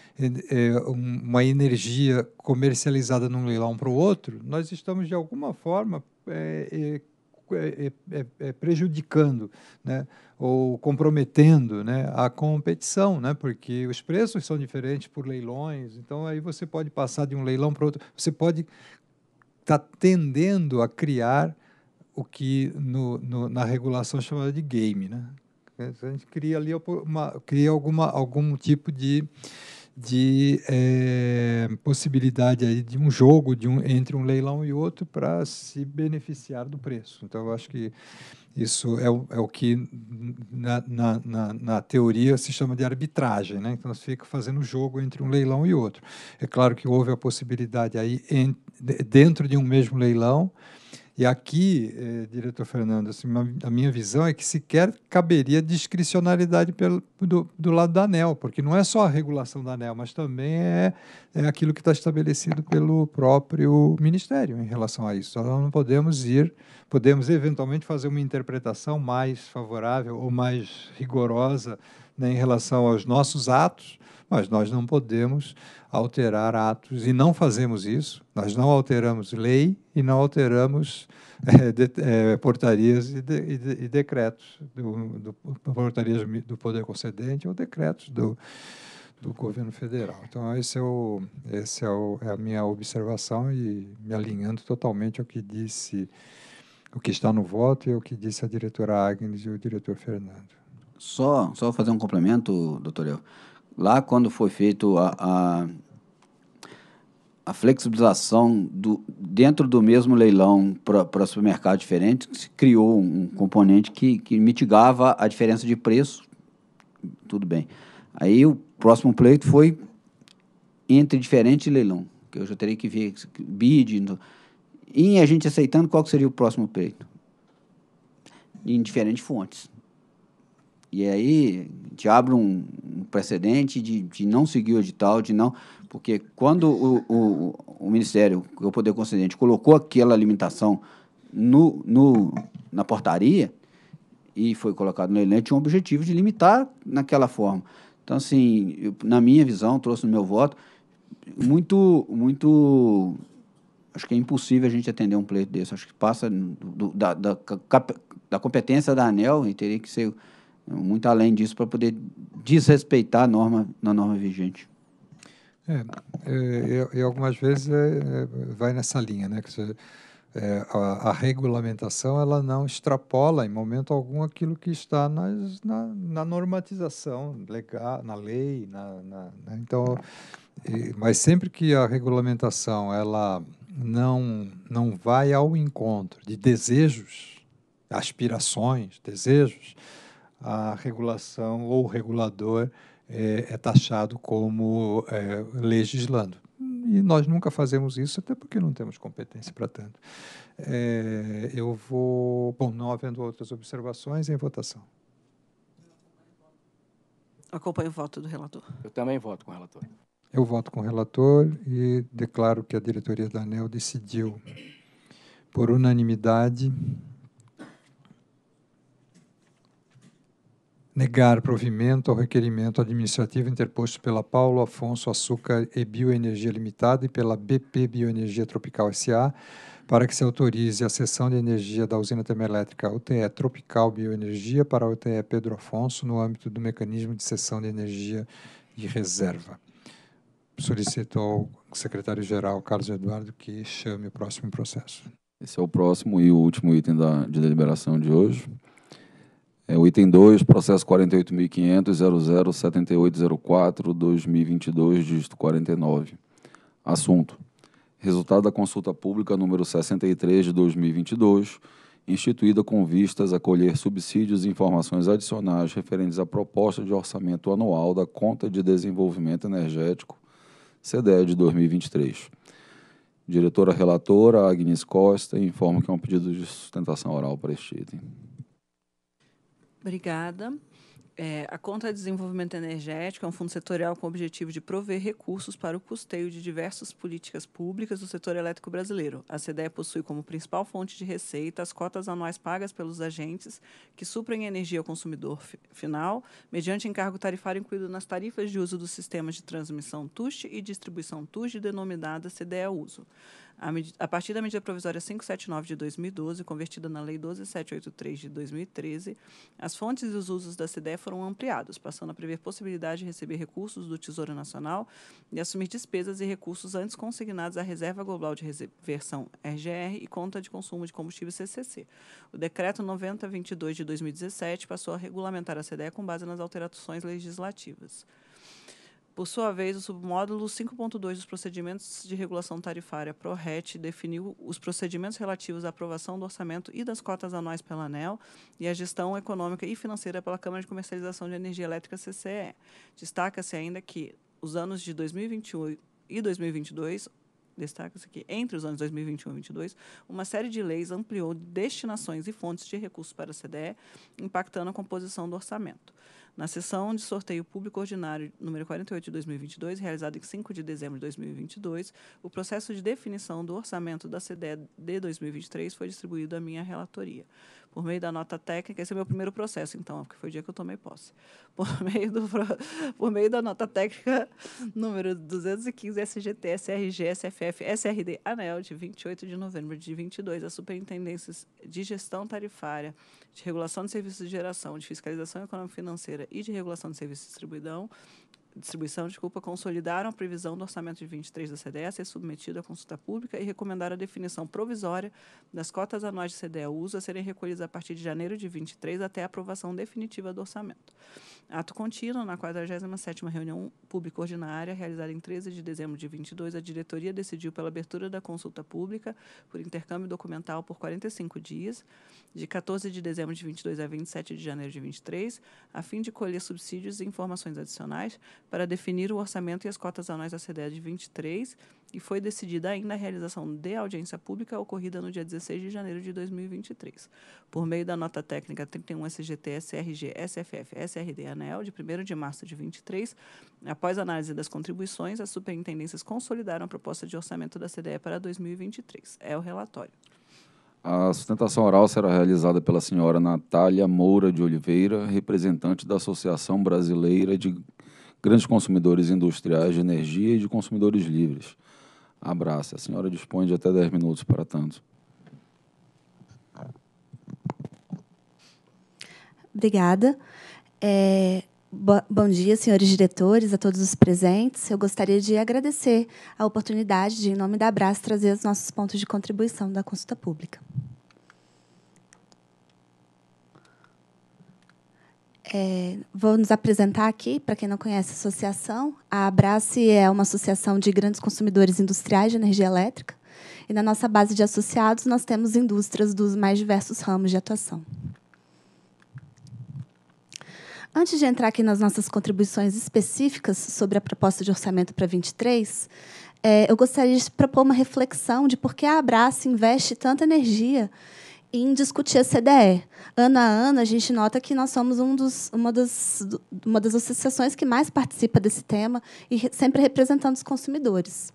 é, é uma energia comercializada num leilão para o outro, nós estamos, de alguma forma, é, é, é, prejudicando né? ou comprometendo né? a competição, né? porque os preços são diferentes por leilões, então aí você pode passar de um leilão para outro, você pode estar tá tendendo a criar o que no, no, na regulação é chamada de game, né? Né? Então, a gente cria ali uma, cria alguma, algum tipo de, de é, possibilidade aí de um jogo de um, entre um leilão e outro para se beneficiar do preço. Então, eu acho que isso é o, é o que, na, na, na, na, teoria, se chama de arbitragem. Né? Então, você fica fazendo jogo entre um leilão e outro. É claro que houve a possibilidade aí, em, dentro de um mesmo leilão, e aqui, eh, diretor Fernando, assim, uma, a minha visão é que sequer caberia discricionalidade pelo, do, do, lado da ANEL, porque não é só a regulação da ANEL, mas também é, é aquilo que está estabelecido pelo próprio Ministério em relação a isso. Nós não podemos ir, podemos eventualmente fazer uma interpretação mais favorável ou mais rigorosa né, em relação aos nossos atos, mas nós não podemos alterar atos e não fazemos isso. Nós não alteramos lei e não alteramos é, de, é, portarias e, de, e, de, e decretos, do, do, portarias do Poder Concedente ou decretos do, do governo federal. Então, esse é, o, esse é, o, é a minha observação e me alinhando totalmente ao que disse, o que está no voto e ao que disse a diretora Agnes e o diretor Fernando. Só, só fazer um complemento, doutor Eu. Lá, quando foi feito a a flexibilização do, dentro do mesmo leilão para supermercados diferentes criou um componente que, que mitigava a diferença de preço. Tudo bem. Aí o próximo pleito foi entre diferente leilão, que eu já terei que ver bid. Então, e a gente aceitando qual seria o próximo pleito. Em diferentes fontes. E aí, te abre um, um precedente de, de não seguir o edital, de não. Porque quando o, o, o Ministério, o Poder Concedente, colocou aquela limitação no, no, na portaria e foi colocado no lei, tinha um objetivo de limitar naquela forma. Então, assim, eu, na minha visão, trouxe no meu voto, muito, muito. Acho que é impossível a gente atender um pleito desse. Acho que passa do, da, da, da competência da ANEL e teria que ser muito além disso para poder desrespeitar a norma, na norma vigente. É, é e, algumas vezes é, é, vai nessa linha, né? Que você, é, a, a, regulamentação ela não extrapola em momento algum aquilo que está nas, na, na normatização legal, na lei, na, na né? então, e, mas sempre que a regulamentação ela não não vai ao encontro de desejos, aspirações, desejos, a regulação ou o regulador é, é taxado como é, legislando. E nós nunca fazemos isso, até porque não temos competência para tanto. É, eu vou. Bom, não havendo outras observações, em votação. Acompanho o voto do relator. Eu também voto com o relator. Eu voto com o relator e declaro que a diretoria da ANEL decidiu, por unanimidade, Negar provimento ao requerimento administrativo interposto pela Paulo Afonso Açúcar e Bioenergia Limitada e pela BP Bioenergia Tropical SA para que se autorize a cessão de energia da usina termoelétrica UTE Tropical Bioenergia para a UTE Pedro Afonso no âmbito do mecanismo de cessão de energia de reserva. Solicito ao secretário-geral Carlos Eduardo que chame o próximo processo. Esse é o próximo e o último item da, de deliberação de hoje. É, o item 2, processo 48.500.007804.2022, dígito 49. Assunto. Resultado da consulta pública número 63 de 2022, instituída com vistas a colher subsídios e informações adicionais referentes à proposta de orçamento anual da Conta de Desenvolvimento Energético, CDE de 2023. Diretora relatora, Agnes Costa, informa que é um pedido de sustentação oral para este item. Obrigada. É, a Conta de Desenvolvimento Energético é um fundo setorial com o objetivo de prover recursos para o custeio de diversas políticas públicas do setor elétrico brasileiro. A CDE possui como principal fonte de receita as cotas anuais pagas pelos agentes que suprem energia ao consumidor final, mediante encargo tarifário incluído nas tarifas de uso dos sistemas de transmissão TUST e distribuição TUST denominada CDE Uso. A, a partir da medida provisória 579 de 2012, convertida na Lei 12783 de 2013, as fontes e os usos da CDE foram ampliados, passando a prever possibilidade de receber recursos do Tesouro Nacional e assumir despesas e recursos antes consignados à Reserva Global de Reversão RGR e Conta de Consumo de Combustível CCC. O Decreto 9022 de 2017 passou a regulamentar a CDE com base nas alterações legislativas. Por sua vez, o submódulo 5.2 dos procedimentos de regulação tarifária ProRET definiu os procedimentos relativos à aprovação do orçamento e das cotas anuais pela ANEL e à gestão econômica e financeira pela Câmara de Comercialização de Energia Elétrica, CCE. Destaca-se ainda que os anos de 2021 e 2022 destaca-se que, entre os anos 2021 e 2022, uma série de leis ampliou destinações e fontes de recursos para a CDE, impactando a composição do orçamento na sessão de sorteio público ordinário número 48 de 2022, realizada em 5 de dezembro de 2022, o processo de definição do orçamento da CDE de 2023 foi distribuído à minha relatoria por meio da nota técnica, esse é o meu primeiro processo, então, porque foi o dia que eu tomei posse, por meio, do, por meio da nota técnica número 215 SGT SRG, SFF SRD ANEL, de 28 de novembro de 22, a Superintendência de Gestão Tarifária, de Regulação de Serviços de Geração, de Fiscalização Econômica Financeira e de Regulação de Serviços de Distribuição distribuição, desculpa, consolidaram a previsão do orçamento de 23 da CDE ser submetido à consulta pública e recomendaram a definição provisória das cotas anuais de cde USA a serem recolhidas a partir de janeiro de 23 até a aprovação definitiva do orçamento. Ato contínuo, na 47ª reunião pública ordinária, realizada em 13 de dezembro de 22, a diretoria decidiu pela abertura da consulta pública por intercâmbio documental por 45 dias, de 14 de dezembro de 22 a 27 de janeiro de 23, a fim de colher subsídios e informações adicionais para definir o orçamento e as cotas anuais da CDE de 23 e foi decidida ainda a realização de audiência pública ocorrida no dia 16 de janeiro de 2023. Por meio da nota técnica 31 SGT SRG SFF SRD ANEL de 1 de março de 23, após análise das contribuições, as superintendências consolidaram a proposta de orçamento da CDE para 2023. É o relatório. A sustentação oral será realizada pela senhora Natália Moura de Oliveira, representante da Associação Brasileira de grandes consumidores industriais de energia e de consumidores livres. Abraço. A senhora dispõe de até 10 minutos para tanto. Obrigada. É, bo bom dia, senhores diretores, a todos os presentes. Eu gostaria de agradecer a oportunidade de, em nome da Abraço, trazer os nossos pontos de contribuição da consulta pública. É, vou nos apresentar aqui, para quem não conhece a associação. A Abrace é uma associação de grandes consumidores industriais de energia elétrica. E na nossa base de associados, nós temos indústrias dos mais diversos ramos de atuação. Antes de entrar aqui nas nossas contribuições específicas sobre a proposta de orçamento para 23, é, eu gostaria de propor uma reflexão de por que a Abrace investe tanta energia em discutir a CDE. Ano a ano, a gente nota que nós somos um dos, uma, das, uma das associações que mais participa desse tema e sempre representando os consumidores.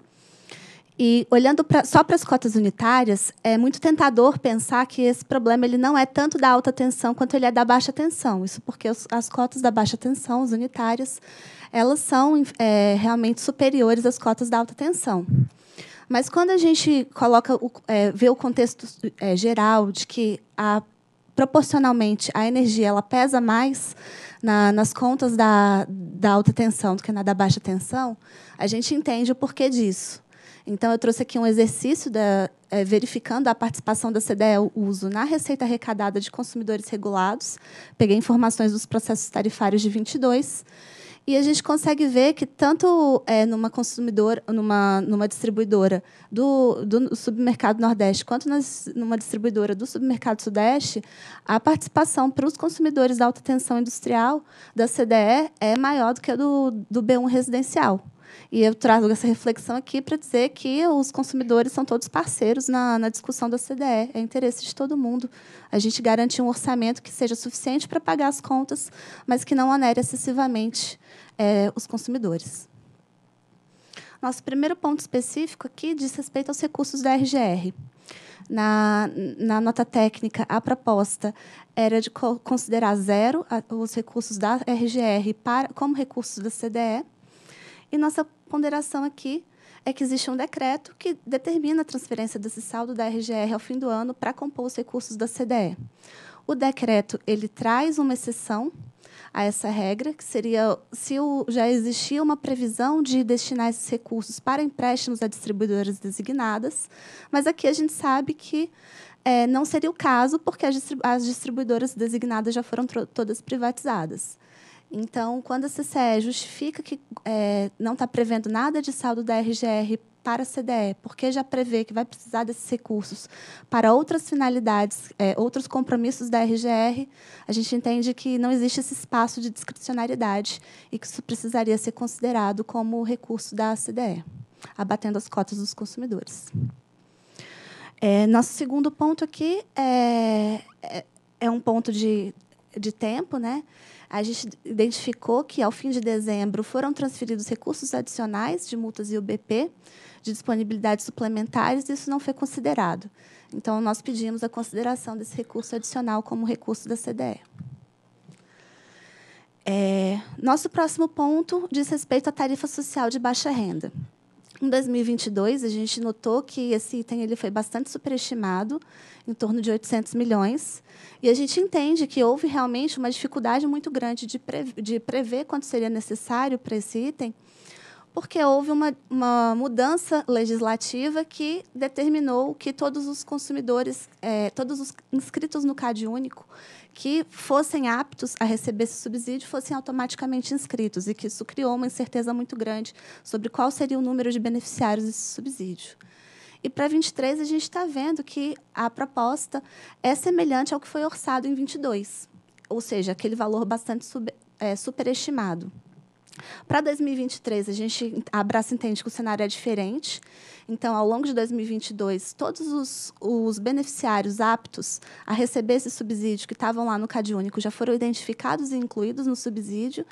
E olhando pra, só para as cotas unitárias, é muito tentador pensar que esse problema ele não é tanto da alta tensão quanto ele é da baixa tensão. Isso porque os, as cotas da baixa tensão, as unitárias, elas são é, realmente superiores às cotas da alta tensão. Mas quando a gente coloca o, é, vê o contexto é, geral de que a proporcionalmente a energia ela pesa mais na, nas contas da, da alta tensão do que na da baixa tensão, a gente entende o porquê disso. Então, eu trouxe aqui um exercício da, é, verificando a participação da CDE uso na receita arrecadada de consumidores regulados. Peguei informações dos processos tarifários de 22 e a gente consegue ver que tanto é, numa consumidora, numa, numa distribuidora do, do submercado Nordeste, quanto nas, numa distribuidora do submercado Sudeste, a participação para os consumidores da alta tensão industrial da CDE é maior do que a do, do B1 residencial. E eu trago essa reflexão aqui para dizer que os consumidores são todos parceiros na, na discussão da CDE. É interesse de todo mundo. A gente garante um orçamento que seja suficiente para pagar as contas, mas que não onere excessivamente é, os consumidores. Nosso primeiro ponto específico aqui diz respeito aos recursos da RGR. Na, na nota técnica, a proposta era de considerar zero os recursos da RGR para, como recursos da CDE e nossa ponderação aqui é que existe um decreto que determina a transferência desse saldo da RGR ao fim do ano para compor os recursos da CDE. O decreto ele traz uma exceção a essa regra, que seria se o, já existia uma previsão de destinar esses recursos para empréstimos a distribuidoras designadas, mas aqui a gente sabe que é, não seria o caso, porque as, as distribuidoras designadas já foram todas privatizadas. Então, quando a CCE justifica que é, não está prevendo nada de saldo da RGR para a CDE, porque já prevê que vai precisar desses recursos para outras finalidades, é, outros compromissos da RGR, a gente entende que não existe esse espaço de discricionariedade e que isso precisaria ser considerado como recurso da CDE, abatendo as cotas dos consumidores. É, nosso segundo ponto aqui é, é, é um ponto de, de tempo, né? A gente identificou que, ao fim de dezembro, foram transferidos recursos adicionais de multas e UBP, de disponibilidades suplementares, e isso não foi considerado. Então, nós pedimos a consideração desse recurso adicional como recurso da CDE. É, nosso próximo ponto diz respeito à tarifa social de baixa renda. Em 2022, a gente notou que esse item ele foi bastante superestimado, em torno de 800 milhões. E a gente entende que houve realmente uma dificuldade muito grande de, pre de prever quanto seria necessário para esse item, porque houve uma, uma, mudança legislativa que determinou que todos os consumidores, eh, todos os inscritos no CAD único, que fossem aptos a receber esse subsídio fossem automaticamente inscritos, e que isso criou uma incerteza muito grande sobre qual seria o número de beneficiários desse subsídio. E para 23 a gente está vendo que a proposta é semelhante ao que foi orçado em 22, ou seja, aquele valor bastante sub, é, superestimado. Para 2023, a gente abraça e entende que o cenário é diferente. Então, ao longo de 2022, todos os, os beneficiários aptos a receber esse subsídio que estavam lá no CadÚnico já foram identificados e incluídos no subsídio.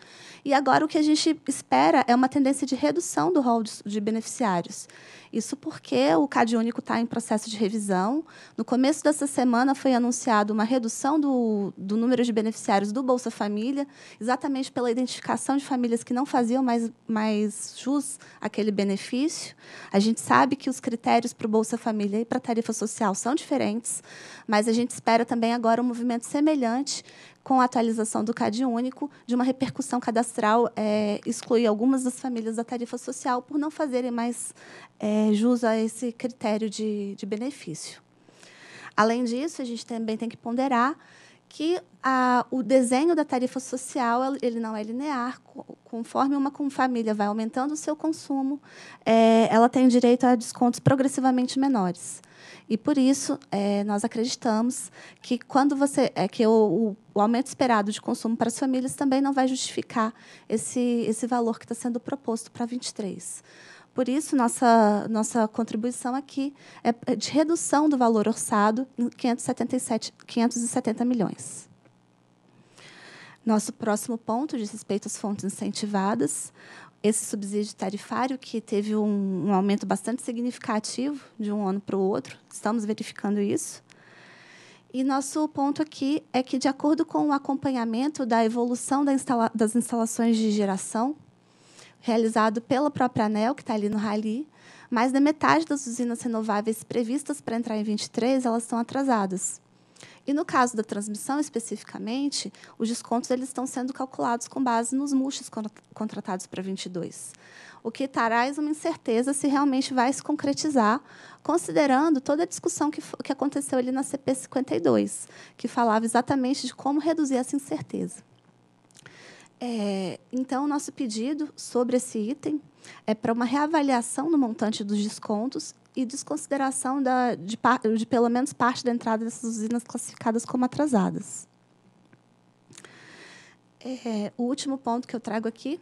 E agora o que a gente espera é uma tendência de redução do rol de, de beneficiários. Isso porque o CAD único está em processo de revisão. No começo dessa semana foi anunciado uma redução do, do número de beneficiários do Bolsa Família, exatamente pela identificação de famílias que não faziam mais, mais jus àquele benefício. A gente sabe que os critérios para o Bolsa Família e para a tarifa social são diferentes, mas a gente espera também agora um movimento semelhante com a atualização do CAD único, de uma repercussão cadastral, é, exclui algumas das famílias da tarifa social por não fazerem mais é, jus a esse critério de, de benefício. Além disso, a gente também tem que ponderar que a, o desenho da tarifa social ele não é linear. Conforme uma família vai aumentando o seu consumo, é, ela tem direito a descontos progressivamente menores. E por isso é, nós acreditamos que quando você é que o, o o aumento esperado de consumo para as famílias também não vai justificar esse, esse valor que está sendo proposto para 23. Por isso, nossa, nossa contribuição aqui é, é de redução do valor orçado em 577, 570 milhões. Nosso próximo ponto diz respeito às fontes incentivadas. Esse subsídio tarifário, que teve um, um aumento bastante significativo de um ano para o outro, estamos verificando isso. E nosso ponto aqui é que, de acordo com o acompanhamento da evolução das instalações de geração, realizado pela própria ANEL, que está ali no Rally, mais da metade das usinas renováveis previstas para entrar em 23 elas estão atrasadas. E no caso da transmissão especificamente, os descontos eles estão sendo calculados com base nos multis contratados para 22, o que traz uma incerteza se realmente vai se concretizar considerando toda a discussão que, que aconteceu ali na CP 52, que falava exatamente de como reduzir essa incerteza. É, então, nosso pedido sobre esse item é para uma reavaliação do montante dos descontos e desconsideração da, de, de, pelo menos parte da entrada dessas usinas classificadas como atrasadas. É, o último ponto que eu trago aqui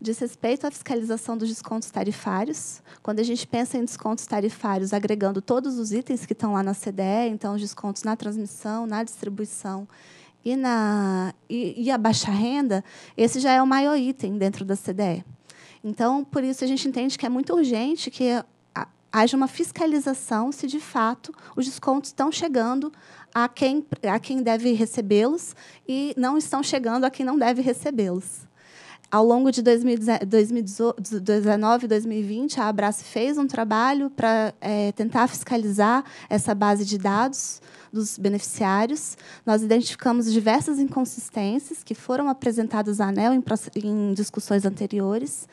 diz respeito à fiscalização dos descontos tarifários. Quando a gente pensa em descontos tarifários, agregando todos os itens que estão lá na CDE, então os descontos na transmissão, na distribuição e, na, e, e a baixa renda, esse já é o maior item dentro da CDE. Então, por isso, a gente entende que é muito urgente que haja uma fiscalização se de fato os descontos estão chegando a quem, a quem deve recebê-los e não estão chegando a quem não deve recebê-los. Ao longo de 2019 e 2020, a Abraço fez um trabalho para é, tentar fiscalizar essa base de dados dos beneficiários. Nós identificamos diversas inconsistências que foram apresentadas à ANEL em, em discussões anteriores.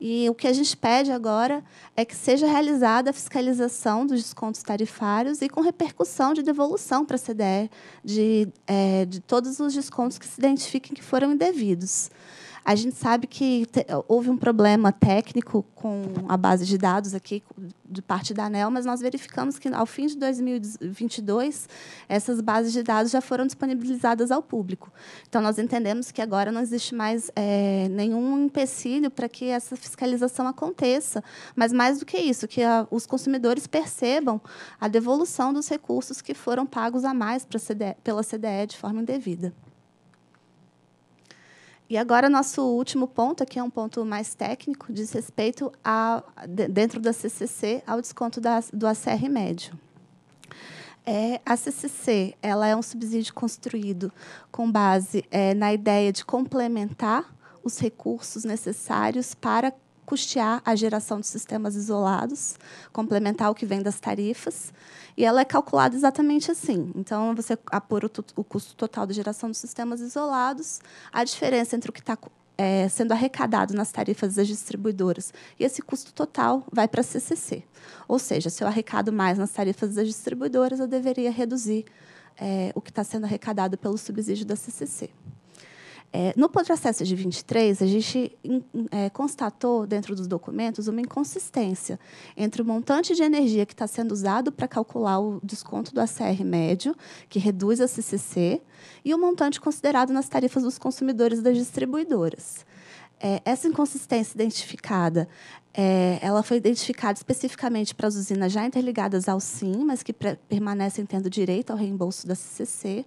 E o que a gente pede agora é que seja realizada a fiscalização dos descontos tarifários e com repercussão de devolução para a CDE de, é, de todos os descontos que se identifiquem que foram indevidos. A gente sabe que houve um problema técnico com a base de dados aqui de parte da ANEL, mas nós verificamos que, ao fim de 2022, essas bases de dados já foram disponibilizadas ao público. Então, nós entendemos que agora não existe mais é, nenhum empecilho para que essa fiscalização aconteça, mas mais do que isso, que a, os consumidores percebam a devolução dos recursos que foram pagos a mais pela CDE de forma indevida. E agora, nosso último ponto, aqui é um ponto mais técnico, diz respeito, a, dentro da CCC, ao desconto da, do ACR médio. É, a CCC ela é um subsídio construído com base é, na ideia de complementar os recursos necessários para custear a geração de sistemas isolados, complementar o que vem das tarifas. E ela é calculada exatamente assim. Então, você apura o, o custo total da geração de sistemas isolados, a diferença entre o que está é, sendo arrecadado nas tarifas das distribuidoras. E esse custo total vai para a CCC. Ou seja, se eu arrecado mais nas tarifas das distribuidoras, eu deveria reduzir é, o que está sendo arrecadado pelo subsídio da CCC. É, no processo de 23, a gente é, constatou, dentro dos documentos, uma inconsistência entre o montante de energia que está sendo usado para calcular o desconto do ACR médio, que reduz a CCC, e o montante considerado nas tarifas dos consumidores das distribuidoras. É, essa inconsistência identificada é, ela foi identificada especificamente para as usinas já interligadas ao SIM, mas que permanecem tendo direito ao reembolso da CCC.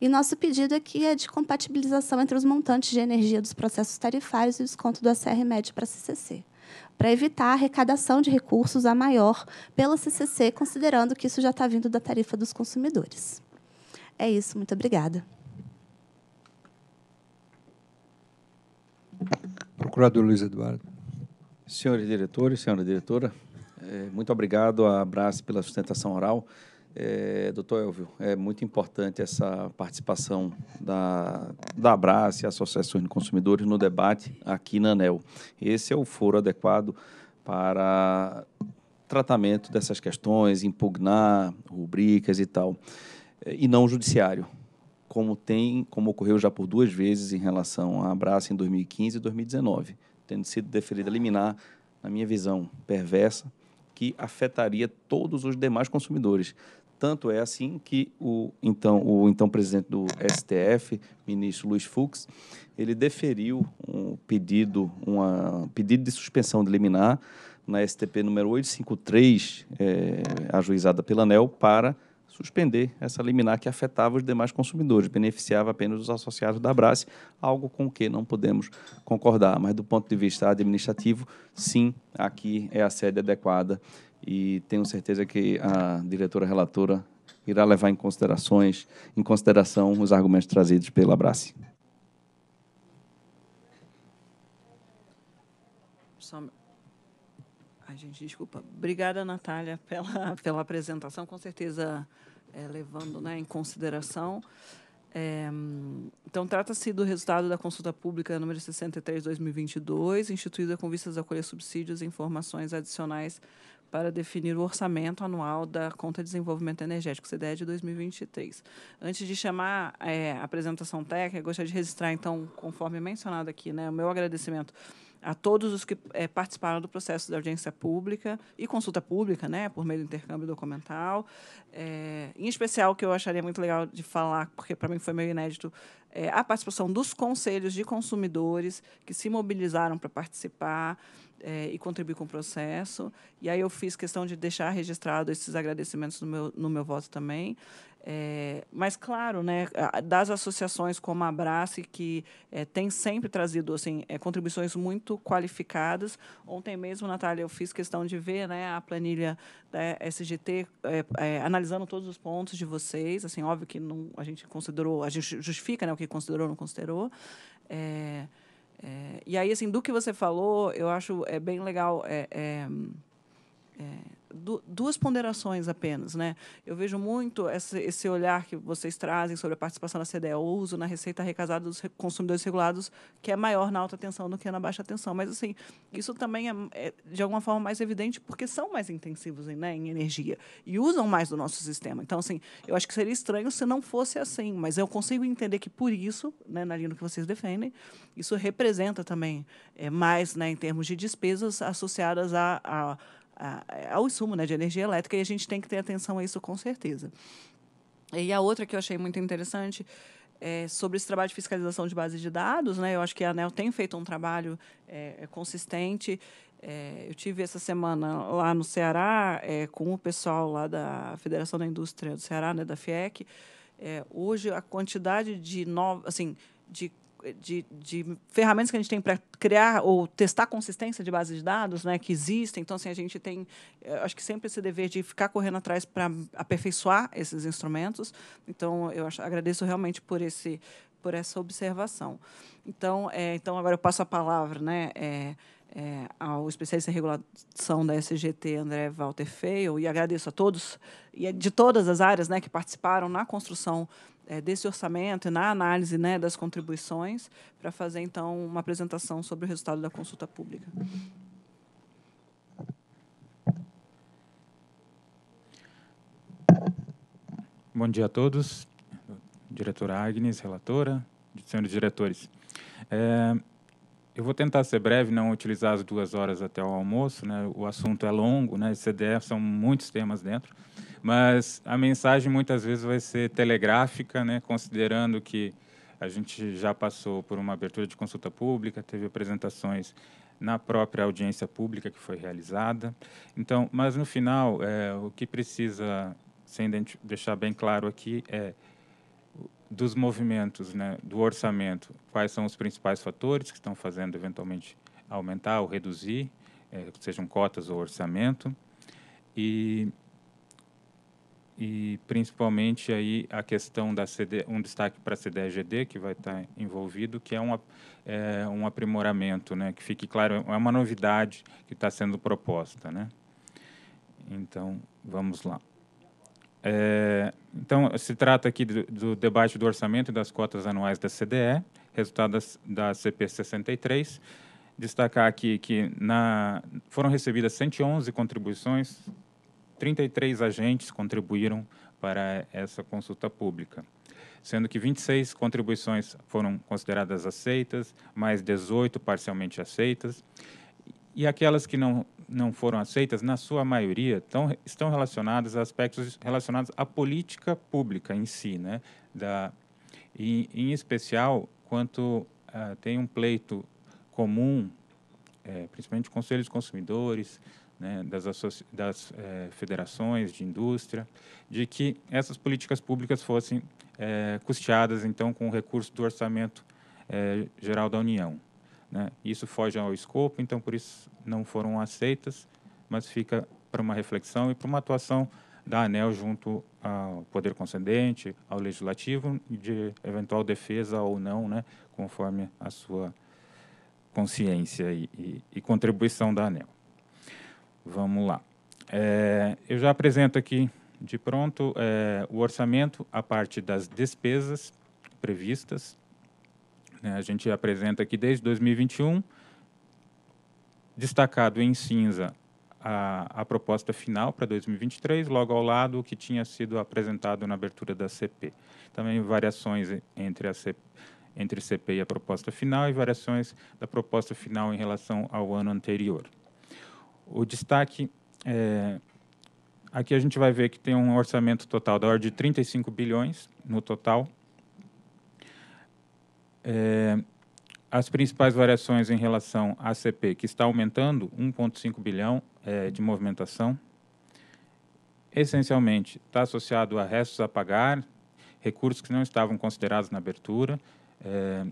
E nosso pedido aqui é de compatibilização entre os montantes de energia dos processos tarifários e o desconto do ACR médio para a CCC para evitar a arrecadação de recursos a maior pela CCC, considerando que isso já está vindo da tarifa dos consumidores. É isso, muito obrigada. Procurador Luiz Eduardo. Senhores diretores, senhora diretora, é, muito obrigado à Abrace pela sustentação oral. É, doutor Elvio, é muito importante essa participação da, da e Associações de Consumidores no debate aqui na ANEL. Esse é o foro adequado para tratamento dessas questões, impugnar rubricas e tal, é, e não o judiciário, como tem, como ocorreu já por duas vezes em relação à Abraça em 2015 e 2019, tendo sido deferida liminar, na minha visão perversa, que afetaria todos os demais consumidores. Tanto é assim que o então, o então presidente do STF, ministro Luiz Fux, ele deferiu um pedido, uma, um pedido de suspensão de liminar na STP número 853, é, eh, ajuizada pela ANEL, para suspender essa liminar que afetava os demais consumidores, beneficiava apenas os associados da Brasse, algo com o que não podemos concordar. Mas, do ponto de vista administrativo, sim, aqui é a sede adequada e tenho certeza que a diretora relatora irá levar em considerações, em consideração os argumentos trazidos pela Abrace. A gente, desculpa. Obrigada, Natália, pela, pela apresentação, com certeza é, levando né, em consideração. É, então, trata-se do resultado da consulta pública número 63-2022, instituída com vistas a colher subsídios e informações adicionais para definir o orçamento anual da Conta de Desenvolvimento Energético, CDE de 2023. Antes de chamar é, a apresentação técnica, gostaria de registrar, então, conforme mencionado aqui, né, o meu agradecimento a todos os que é, participaram do processo de audiência pública e consulta pública, né, por meio do intercâmbio documental. É, em especial, que eu acharia muito legal de falar, porque para mim foi meio inédito, é, a participação dos conselhos de consumidores que se mobilizaram para participar e contribuir com o processo. E aí eu fiz questão de deixar registrado esses agradecimentos no meu, no meu voto também. É, mas, claro, né, das associações como a Abrace, que é, tem sempre trazido assim, é, contribuições muito qualificadas. Ontem mesmo, Natália, eu fiz questão de ver né, a planilha da SGT é, é, analisando todos os pontos de vocês. Assim, óbvio que não, a gente considerou, a gente justifica né, o que considerou ou não considerou. É, e aí, assim, do que você falou, eu acho é bem legal é, du duas ponderações apenas. Né? Eu vejo muito essa, esse olhar que vocês trazem sobre a participação da CDE, o uso na receita arrecadada dos consumidores regulados, que é maior na alta tensão do que na baixa tensão. Mas, assim, isso também é, é de alguma forma, mais evidente porque são mais intensivos né, em energia e usam mais do nosso sistema. Então, assim, eu acho que seria estranho se não fosse assim, mas eu consigo entender que, por isso, né, na linha do que vocês defendem, isso representa também é, mais né, em termos de despesas associadas a, a é, ao insumo né, de energia elétrica, e a gente tem que ter atenção a isso com certeza. E a outra que eu achei muito interessante é, sobre esse trabalho de fiscalização de base de dados, né? Eu acho que a ANEL tem feito um trabalho é, é consistente. É, eu tive essa semana lá no Ceará é, com o pessoal lá da Federação da Indústria do Ceará, né, da FIEC. hoje a quantidade de assim, de de, de ferramentas que a gente tem para criar ou testar a consistência de bases de dados né, que existem. Então, assim, a gente tem, eh, acho que sempre esse dever de ficar correndo atrás para aperfeiçoar esses instrumentos. Então, eu acho, agradeço realmente por esse por essa observação. Então, é, então agora eu passo a palavra, né? É, é, ao especialista em regulação da SGT, André Walter Feio, e agradeço a todos, e de todas as áreas né, que participaram na construção é, desse orçamento e na análise né, das contribuições para fazer, então, uma apresentação sobre o resultado da consulta pública. Bom dia a todos. Diretora Agnes, relatora, senhores diretores. É, eu vou tentar ser breve, não utilizar as duas horas até o almoço. Né? O assunto é longo, né? CDF são muitos temas dentro. Mas a mensagem muitas vezes vai ser telegráfica, né? considerando que a gente já passou por uma abertura de consulta pública, teve apresentações na própria audiência pública que foi realizada. Então, mas no final, é, o que precisa sem deixar bem claro aqui é dos movimentos, né, do orçamento, quais são os principais fatores que estão fazendo eventualmente aumentar ou reduzir, é, sejam cotas ou orçamento, e e principalmente aí a questão da CD, um destaque para a CDEGD que vai estar tá envolvido, que é, um é um aprimoramento, né? Que fique claro, é uma novidade que está sendo proposta, né? Então, vamos lá. É, então, se trata aqui do, do, debate do orçamento e das cotas anuais da CDE, resultado da, da CP 63. Destacar aqui que na, foram recebidas 111 contribuições 33 agentes contribuíram para essa consulta pública, sendo que 26 contribuições foram consideradas aceitas, mais 18 parcialmente aceitas, e aquelas que não, não foram aceitas, na sua maioria, tão, estão relacionadas a aspectos relacionados à política pública em si, né? da, e, em especial quanto uh, tem um pleito comum, é, principalmente conselhos consumidores, né, das, das eh, federações de indústria, de que essas políticas públicas fossem eh, custeadas, então, com o recurso do Orçamento eh, Geral da União. Né? Isso foge ao escopo, então, por isso não foram aceitas, mas fica para uma reflexão e para uma atuação da ANEL junto ao Poder Concedente, ao Legislativo, de eventual defesa ou não, né, conforme a sua consciência e, e, e contribuição da ANEL. Vamos lá. É, eu já apresento aqui de pronto é, o orçamento, a parte das despesas previstas. Né, a gente apresenta aqui desde 2021, destacado em cinza a, a proposta final para 2023, logo ao lado o que tinha sido apresentado na abertura da CP. Também variações entre a CP, entre CP e a proposta final e variações da proposta final em relação ao ano anterior. O destaque é, aqui a gente vai ver que tem um orçamento total da ordem de 35 bilhões no total. É, as principais variações em relação à CP, que está aumentando 1,5 bilhão é, de movimentação. Essencialmente, está associado a restos a pagar, recursos que não estavam considerados na abertura. É,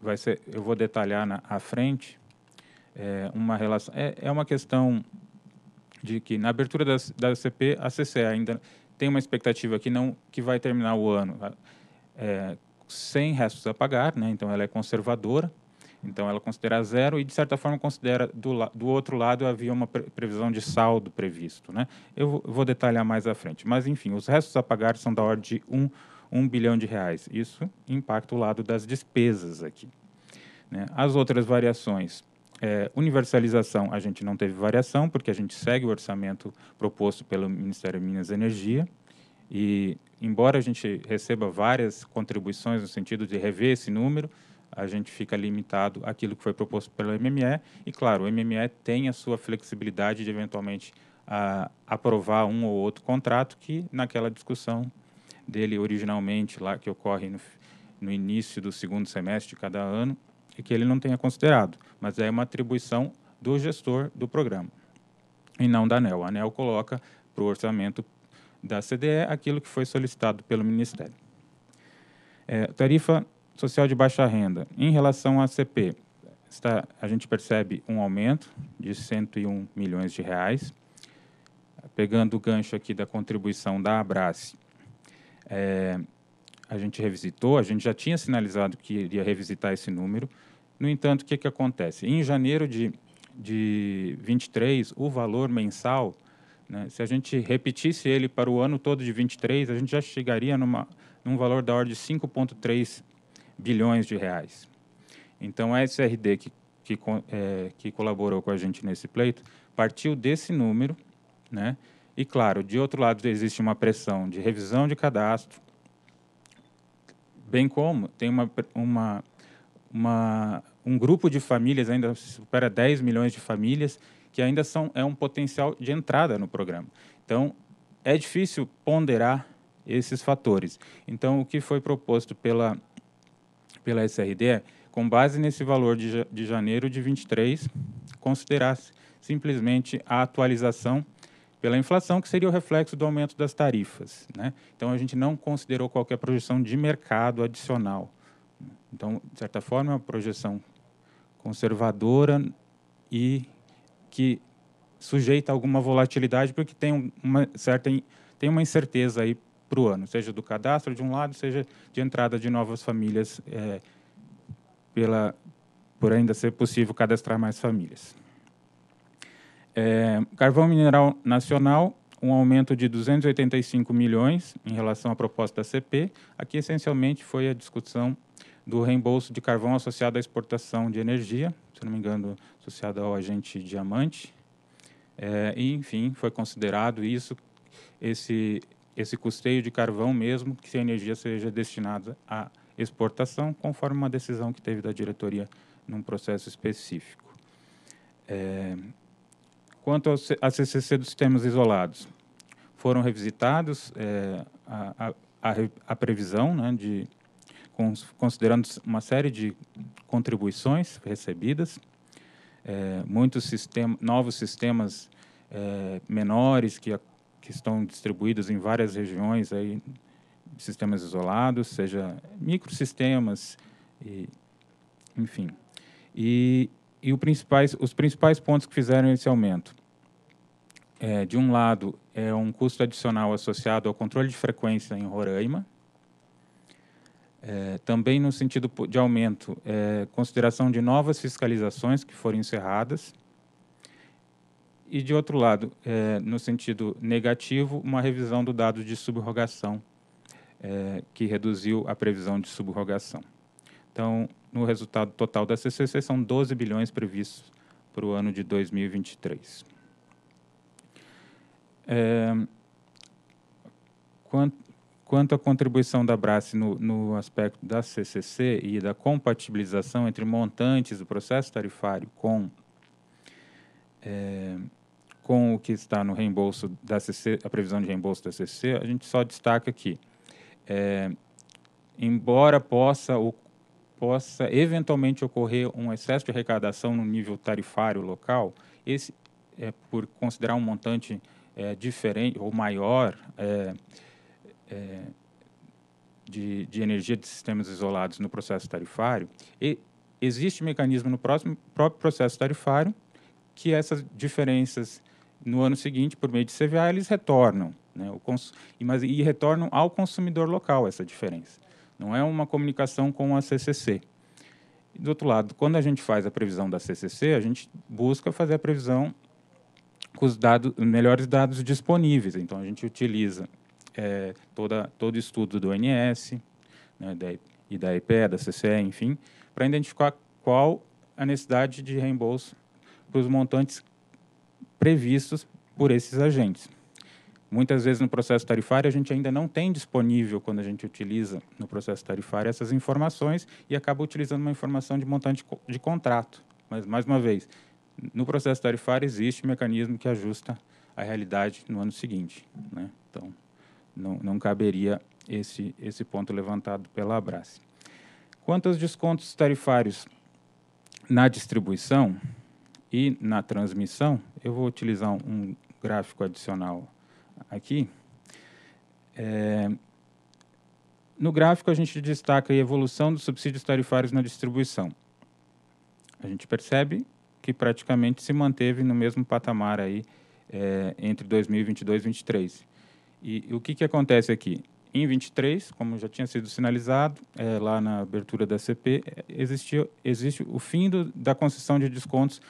vai ser, eu vou detalhar na à frente, é, uma relação. É, é uma questão de que na abertura da, da CP, a CCE ainda tem uma expectativa que não que vai terminar o ano é, sem restos a pagar, né? Então ela é conservadora, então ela considera zero e de certa forma considera do, do outro lado havia uma previsão de saldo previsto, né? Eu vou detalhar mais à frente, mas enfim, os restos a pagar são da ordem de 1 um, um bilhão de reais. Isso impacta o lado das despesas aqui. Né? As outras variações é, universalização, a gente não teve variação, porque a gente segue o orçamento proposto pelo Ministério de Minas e Energia. E, embora a gente receba várias contribuições no sentido de rever esse número, a gente fica limitado àquilo que foi proposto pelo MME. E, claro, o MME tem a sua flexibilidade de eventualmente a, aprovar um ou outro contrato que, naquela discussão dele originalmente, lá que ocorre no, no início do segundo semestre de cada ano, e que ele não tenha considerado mas é uma atribuição do gestor do programa e não da ANEL. A ANEL coloca para o orçamento da CDE aquilo que foi solicitado pelo Ministério. É, tarifa social de baixa renda. Em relação à CP, está, a gente percebe um aumento de 101 milhões de reais. Pegando o gancho aqui da contribuição da Abrace, é, a gente revisitou, a gente já tinha sinalizado que iria revisitar esse número, no entanto, o que, que acontece? Em janeiro de, de 23, o valor mensal, né, se a gente repetisse ele para o ano todo de 23, a gente já chegaria numa, num valor da ordem de 5,3 bilhões de reais. Então, a SRD, que, que, é, que colaborou com a gente nesse pleito, partiu desse número, né? E claro, de outro lado existe uma pressão de revisão de cadastro, bem como tem uma, uma, uma um grupo de famílias, ainda supera 10 milhões de famílias, que ainda são, é um potencial de entrada no programa. Então, é difícil ponderar esses fatores. Então, o que foi proposto pela, pela SRD é, com base nesse valor de, de janeiro de 23, considerasse simplesmente a atualização pela inflação, que seria o reflexo do aumento das tarifas. Né? Então, a gente não considerou qualquer projeção de mercado adicional. Então, de certa forma, é uma projeção conservadora e que sujeita a alguma volatilidade, porque tem uma certa tem uma incerteza aí para o ano, seja do cadastro de um lado, seja de entrada de novas famílias, é, pela, por ainda ser possível cadastrar mais famílias. É, carvão mineral nacional, um aumento de 285 milhões em relação à proposta da CP. Aqui, essencialmente, foi a discussão do reembolso de carvão associado à exportação de energia, se não me engano, associado ao agente diamante. É, e, enfim, foi considerado isso, esse, esse custeio de carvão mesmo, que a energia seja destinada à exportação, conforme uma decisão que teve da diretoria num processo específico. É, quanto à CCC dos sistemas isolados, foram revisitados é, a, a, a, previsão né, de considerando uma série de contribuições recebidas, é, muitos sistema, novos sistemas é, menores que, que, estão distribuídos em várias regiões, aí, sistemas isolados, seja microsistemas, e, enfim. E, e principais, os principais pontos que fizeram esse aumento. É, de um lado, é um custo adicional associado ao controle de frequência em Roraima, é, também no sentido de aumento, é, consideração de novas fiscalizações que foram encerradas. E, de outro lado, é, no sentido negativo, uma revisão do dado de subrogação, é, que reduziu a previsão de subrogação. Então, no resultado total da CCC, são 12 bilhões previstos para o ano de 2023. É, quanto, quanto à contribuição da Brace no, no, aspecto da CCC e da compatibilização entre montantes do processo tarifário com, é, com o que está no reembolso da CC, a previsão de reembolso da CCC, a gente só destaca que, é, embora possa, o, possa eventualmente ocorrer um excesso de arrecadação no nível tarifário local, esse é por considerar um montante é, diferente ou maior. É, é, de, de, energia de sistemas isolados no processo tarifário, e existe um mecanismo no próximo, próprio processo tarifário que essas diferenças no ano seguinte, por meio de CVA, eles retornam, né, cons, e, mas, e retornam ao consumidor local essa diferença. Não é uma comunicação com a CCC. Do outro lado, quando a gente faz a previsão da CCC, a gente busca fazer a previsão com os dados, melhores dados disponíveis. Então, a gente utiliza é, toda, todo estudo do ONS né, da, e da IPE, da CCE, enfim, para identificar qual a necessidade de reembolso para os montantes previstos por esses agentes. Muitas vezes no processo tarifário a gente ainda não tem disponível, quando a gente utiliza no processo tarifário, essas informações e acaba utilizando uma informação de montante de contrato. Mas, mais uma vez, no processo tarifário existe um mecanismo que ajusta a realidade no ano seguinte. Né? Então não, não caberia esse, esse ponto levantado pela Abrace. Quanto aos descontos tarifários na distribuição e na transmissão, eu vou utilizar um gráfico adicional aqui. É, no gráfico, a gente destaca a evolução dos subsídios tarifários na distribuição. A gente percebe que praticamente se manteve no mesmo patamar aí, é, entre 2022 e 2023. E, e o que, que acontece aqui? Em 23, como já tinha sido sinalizado é, lá na abertura da CP, é, existe o fim do, da concessão de descontos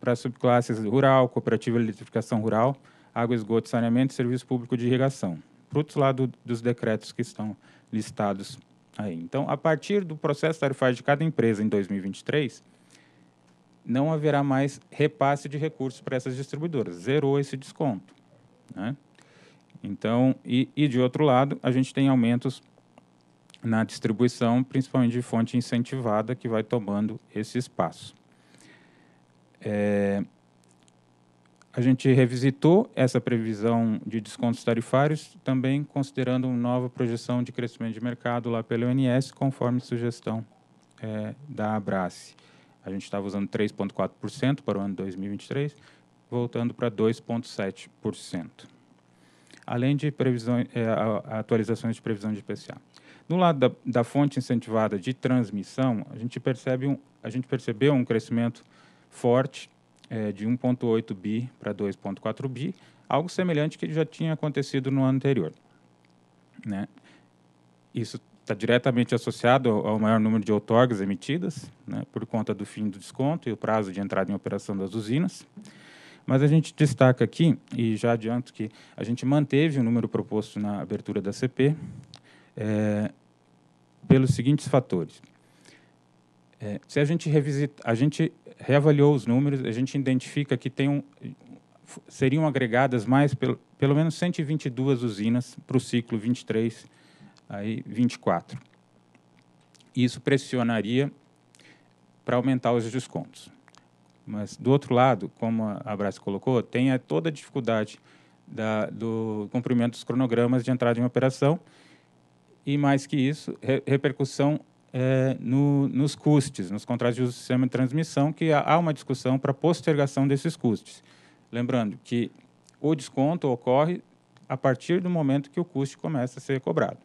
para subclasses rural, cooperativa de eletrificação rural, água, esgoto, saneamento e serviço público de irrigação, frutos lá lado dos decretos que estão listados aí. Então, a partir do processo tarifário de cada empresa em 2023, não haverá mais repasse de recursos para essas distribuidoras, zerou esse desconto. Né? Então, e, e de outro lado, a gente tem aumentos na distribuição, principalmente de fonte incentivada, que vai tomando esse espaço. É, a gente revisitou essa previsão de descontos tarifários, também considerando uma nova projeção de crescimento de mercado lá pelo ONS, conforme sugestão é, da Abrace. A gente estava usando 3,4% para o ano 2023, voltando para 2,7% além de previsões, é, atualizações de previsão de IPCA. No lado da, da, fonte incentivada de transmissão, a gente, percebe um, a gente percebeu um crescimento forte é, de 1,8 bi para 2,4 bi, algo semelhante que já tinha acontecido no ano anterior. Né? Isso está diretamente associado ao maior número de outorgas emitidas, né, por conta do fim do desconto e o prazo de entrada em operação das usinas. Mas a gente destaca aqui, e já adianto que a gente manteve o número proposto na abertura da CP é, pelos seguintes fatores. É, se a gente revisita, a gente reavaliou os números, a gente identifica que tem um, seriam agregadas mais pelo, pelo menos 122 usinas para o ciclo 23 aí 24. Isso pressionaria para aumentar os descontos. Mas, do outro lado, como a Brás colocou, tem a, toda a dificuldade da, do cumprimento dos cronogramas de entrada em operação e, mais que isso, re, repercussão é, no, nos custos, nos contratos de sistema de transmissão, que há, há uma discussão para postergação desses custos. Lembrando que o desconto ocorre a partir do momento que o custo começa a ser cobrado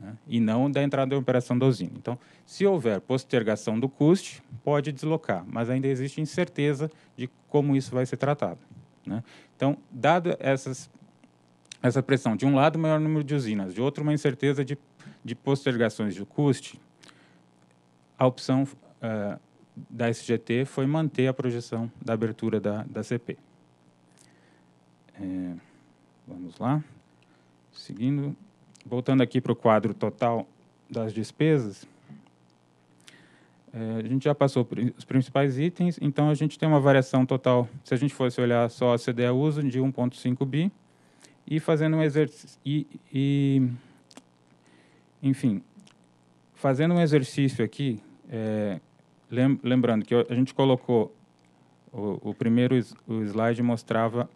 né, e não da entrada em operação da usina. Então, se houver postergação do custo, pode deslocar, mas ainda existe incerteza de como isso vai ser tratado. Né? Então, dada essas, essa pressão, de um lado, maior número de usinas, de outro, uma incerteza de, de postergações do custo, a opção uh, da SGT foi manter a projeção da abertura da, da CP. É, eh, vamos lá. Seguindo voltando aqui para o quadro total das despesas, é, a gente já passou por os principais itens, então a gente tem uma variação total, se a gente fosse olhar só a CDE uso, de 1,5 bi, e fazendo um exercício, e, e, enfim, fazendo um exercício aqui, é, lem lembrando que a gente colocou, o, o primeiro o slide mostrava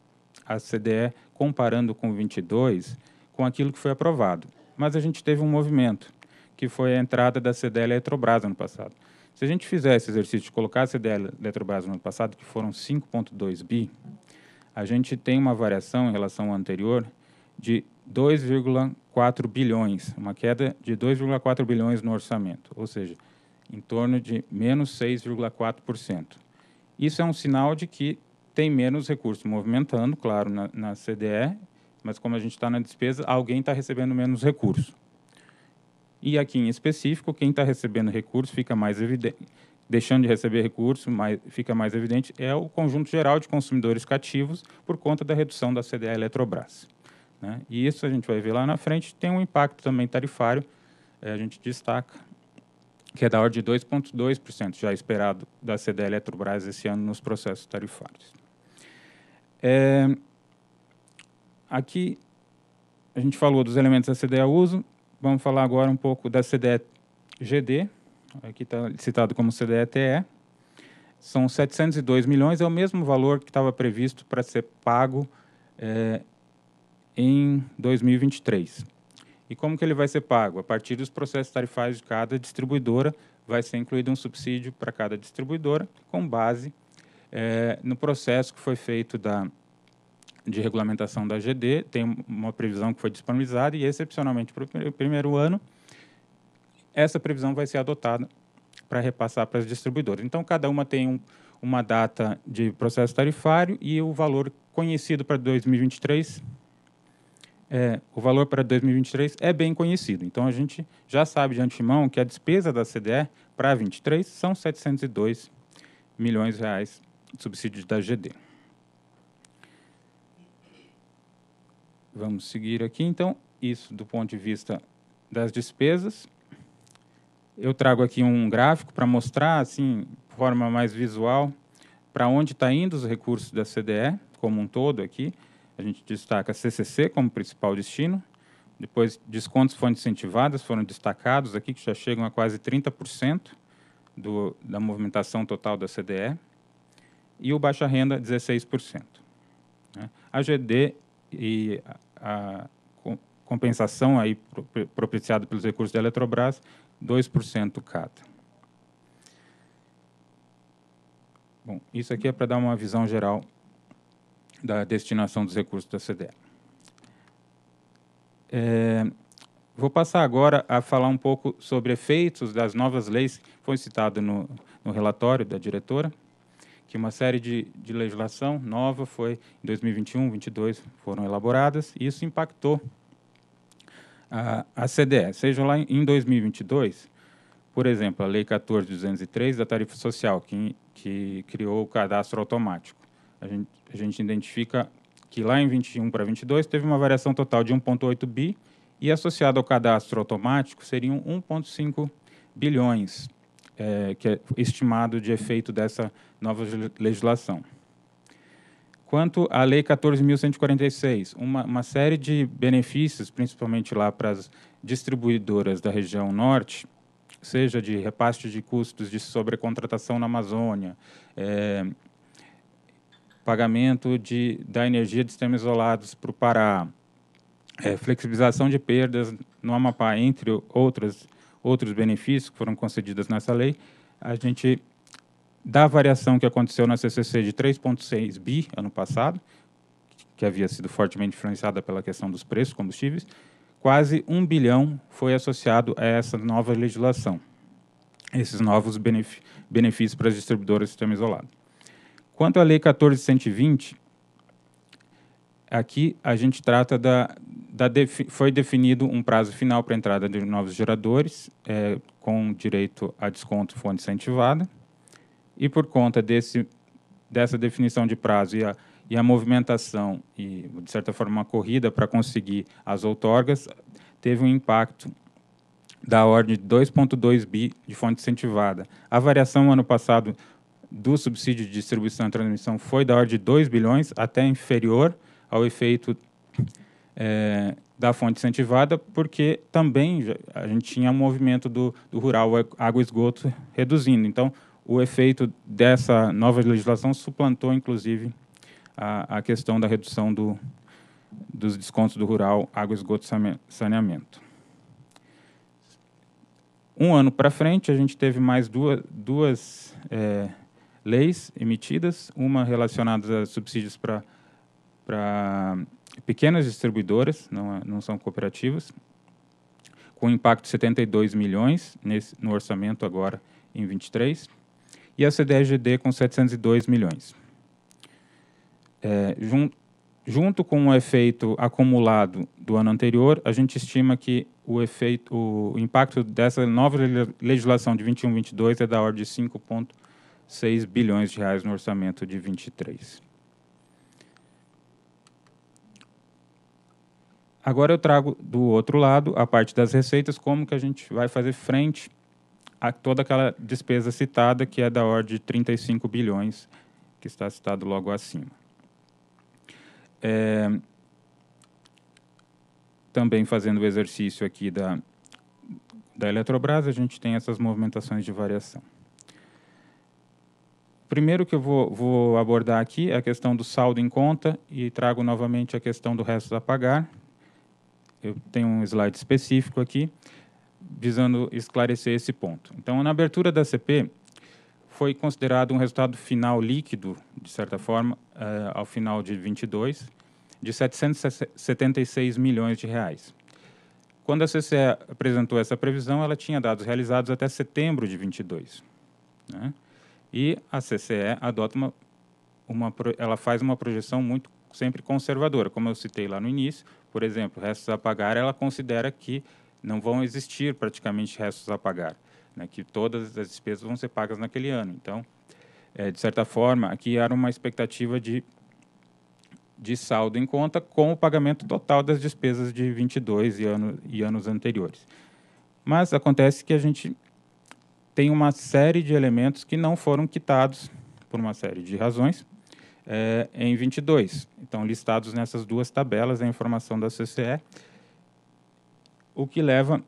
a CDE comparando com 22, com aquilo que foi aprovado. Mas a gente teve um movimento, que foi a entrada da CDE Eletrobras ano passado. Se a gente fizer esse exercício de colocar a CDE Eletrobras no ano passado, que foram 5,2 bi, a gente tem uma variação em relação ao anterior de 2,4 bilhões, uma queda de 2,4 bilhões no orçamento, ou seja, em torno de menos 6,4%. Isso é um sinal de que tem menos recursos movimentando, claro, na, na CDE mas como a gente está na despesa, alguém está recebendo menos recurso. E aqui em específico, quem está recebendo recurso fica mais evidente, deixando de receber recurso, mais, fica mais evidente, é o conjunto geral de consumidores cativos por conta da redução da CDA Eletrobras. Né? E isso a gente vai ver lá na frente, tem um impacto também tarifário, é, a gente destaca, que é da ordem de 2,2% já esperado da CDA Eletrobras esse ano nos processos tarifários. É, Aqui a gente falou dos elementos da CDE uso, vamos falar agora um pouco da CDE GD, aqui está citado como CDE TE. São 702 milhões, é o mesmo valor que estava previsto para ser pago é, em 2023. E como que ele vai ser pago? A partir dos processos tarifários de cada distribuidora, vai ser incluído um subsídio para cada distribuidora, com base é, no processo que foi feito da de regulamentação da GD, tem uma previsão que foi disponibilizada e, excepcionalmente, para o primeiro ano, essa previsão vai ser adotada para repassar para as distribuidoras. Então, cada uma tem um, uma data de processo tarifário e o valor conhecido para 2023. É, o valor para 2023 é bem conhecido. Então, a gente já sabe de antemão que a despesa da CDE para 23 são 702 milhões de reais de subsídios da GD. Vamos seguir aqui, então, isso do ponto de vista das despesas. Eu trago aqui um gráfico para mostrar, assim, de forma mais visual, para onde está indo os recursos da CDE, como um todo aqui. A gente destaca a CCC como principal destino. Depois, descontos foram incentivados foram destacados aqui, que já chegam a quase 30% do, da movimentação total da CDE. E o baixa renda, 16%. Né? A GD e a compensação aí propiciada pelos recursos da Eletrobras, 2% cada. Bom, isso aqui é para dar uma visão geral da destinação dos recursos da CDE. É, vou passar agora a falar um pouco sobre efeitos das novas leis que foi citado no, no relatório da diretora que uma série de, de legislação nova foi em 2021, 22 foram elaboradas e isso impactou a, a CDE. Seja lá em 2022, por exemplo, a Lei 14.203 da Tarifa Social, que, que criou o cadastro automático. A gente, a gente identifica que lá em 21 para 22 teve uma variação total de 1,8 bi e associado ao cadastro automático seriam 1,5 bilhões é, que é estimado de efeito dessa nova legislação. Quanto à Lei 14.146, uma, uma série de benefícios, principalmente lá para as distribuidoras da região norte, seja de repaste de custos de sobrecontratação na Amazônia, é, pagamento de, da energia de sistemas isolados para o Pará, é, flexibilização de perdas no Amapá, entre outras outros benefícios que foram concedidos nessa lei, a gente, da variação que aconteceu na CCC de 3,6 bi ano passado, que havia sido fortemente influenciada pela questão dos preços combustíveis, quase um bilhão foi associado a essa nova legislação, esses novos benefícios para as distribuidoras de sistema isolado. Quanto à Lei 14120, Aqui a gente trata da, da defi foi definido um prazo final para a entrada de novos geradores é, com direito a desconto fonte incentivada e por conta desse dessa definição de prazo e a, e a movimentação e de certa forma uma corrida para conseguir as outorgas teve um impacto da ordem de 2,2 bi de fonte incentivada. A variação ano passado do subsídio de distribuição e transmissão foi da ordem de 2 bilhões até inferior ao efeito é, da fonte incentivada, porque também a gente tinha um movimento do, do rural água esgoto reduzindo. Então, o efeito dessa nova legislação suplantou, inclusive, a, a questão da redução do, dos descontos do rural água esgoto saneamento. Um ano para frente, a gente teve mais duas, duas é, leis emitidas, uma relacionada a subsídios para para pequenas distribuidoras, não, é, não são cooperativas, com impacto de 72 milhões nesse, no orçamento agora em 23, e a CDEGD com 702 milhões. É, jun, junto com o efeito acumulado do ano anterior, a gente estima que o efeito, o impacto dessa nova legislação de 21/22 é da ordem de 5.6 bilhões de reais no orçamento de 23. Agora eu trago do outro lado a parte das receitas, como que a gente vai fazer frente a toda aquela despesa citada, que é da ordem de 35 bilhões, que está citado logo acima. É, também fazendo o exercício aqui da, da Eletrobras, a gente tem essas movimentações de variação. Primeiro que eu vou, vou abordar aqui é a questão do saldo em conta e trago novamente a questão do resto a pagar, eu tenho um slide específico aqui visando esclarecer esse ponto. Então, na abertura da CP, foi considerado um resultado final líquido, de certa forma, eh, ao final de 22, de 776 milhões de reais. Quando a CCE apresentou essa previsão, ela tinha dados realizados até setembro de 22. Né? E a CCE adota uma, uma, ela faz uma projeção muito sempre conservadora, como eu citei lá no início, por exemplo, restos a pagar, ela considera que não vão existir praticamente restos a pagar, né, que todas as despesas vão ser pagas naquele ano. Então, é, de certa forma, aqui era uma expectativa de, de saldo em conta com o pagamento total das despesas de 22 e, ano, e anos anteriores. Mas acontece que a gente tem uma série de elementos que não foram quitados por uma série de razões é, em 22. Então, listados nessas duas tabelas a informação da CCE, o que leva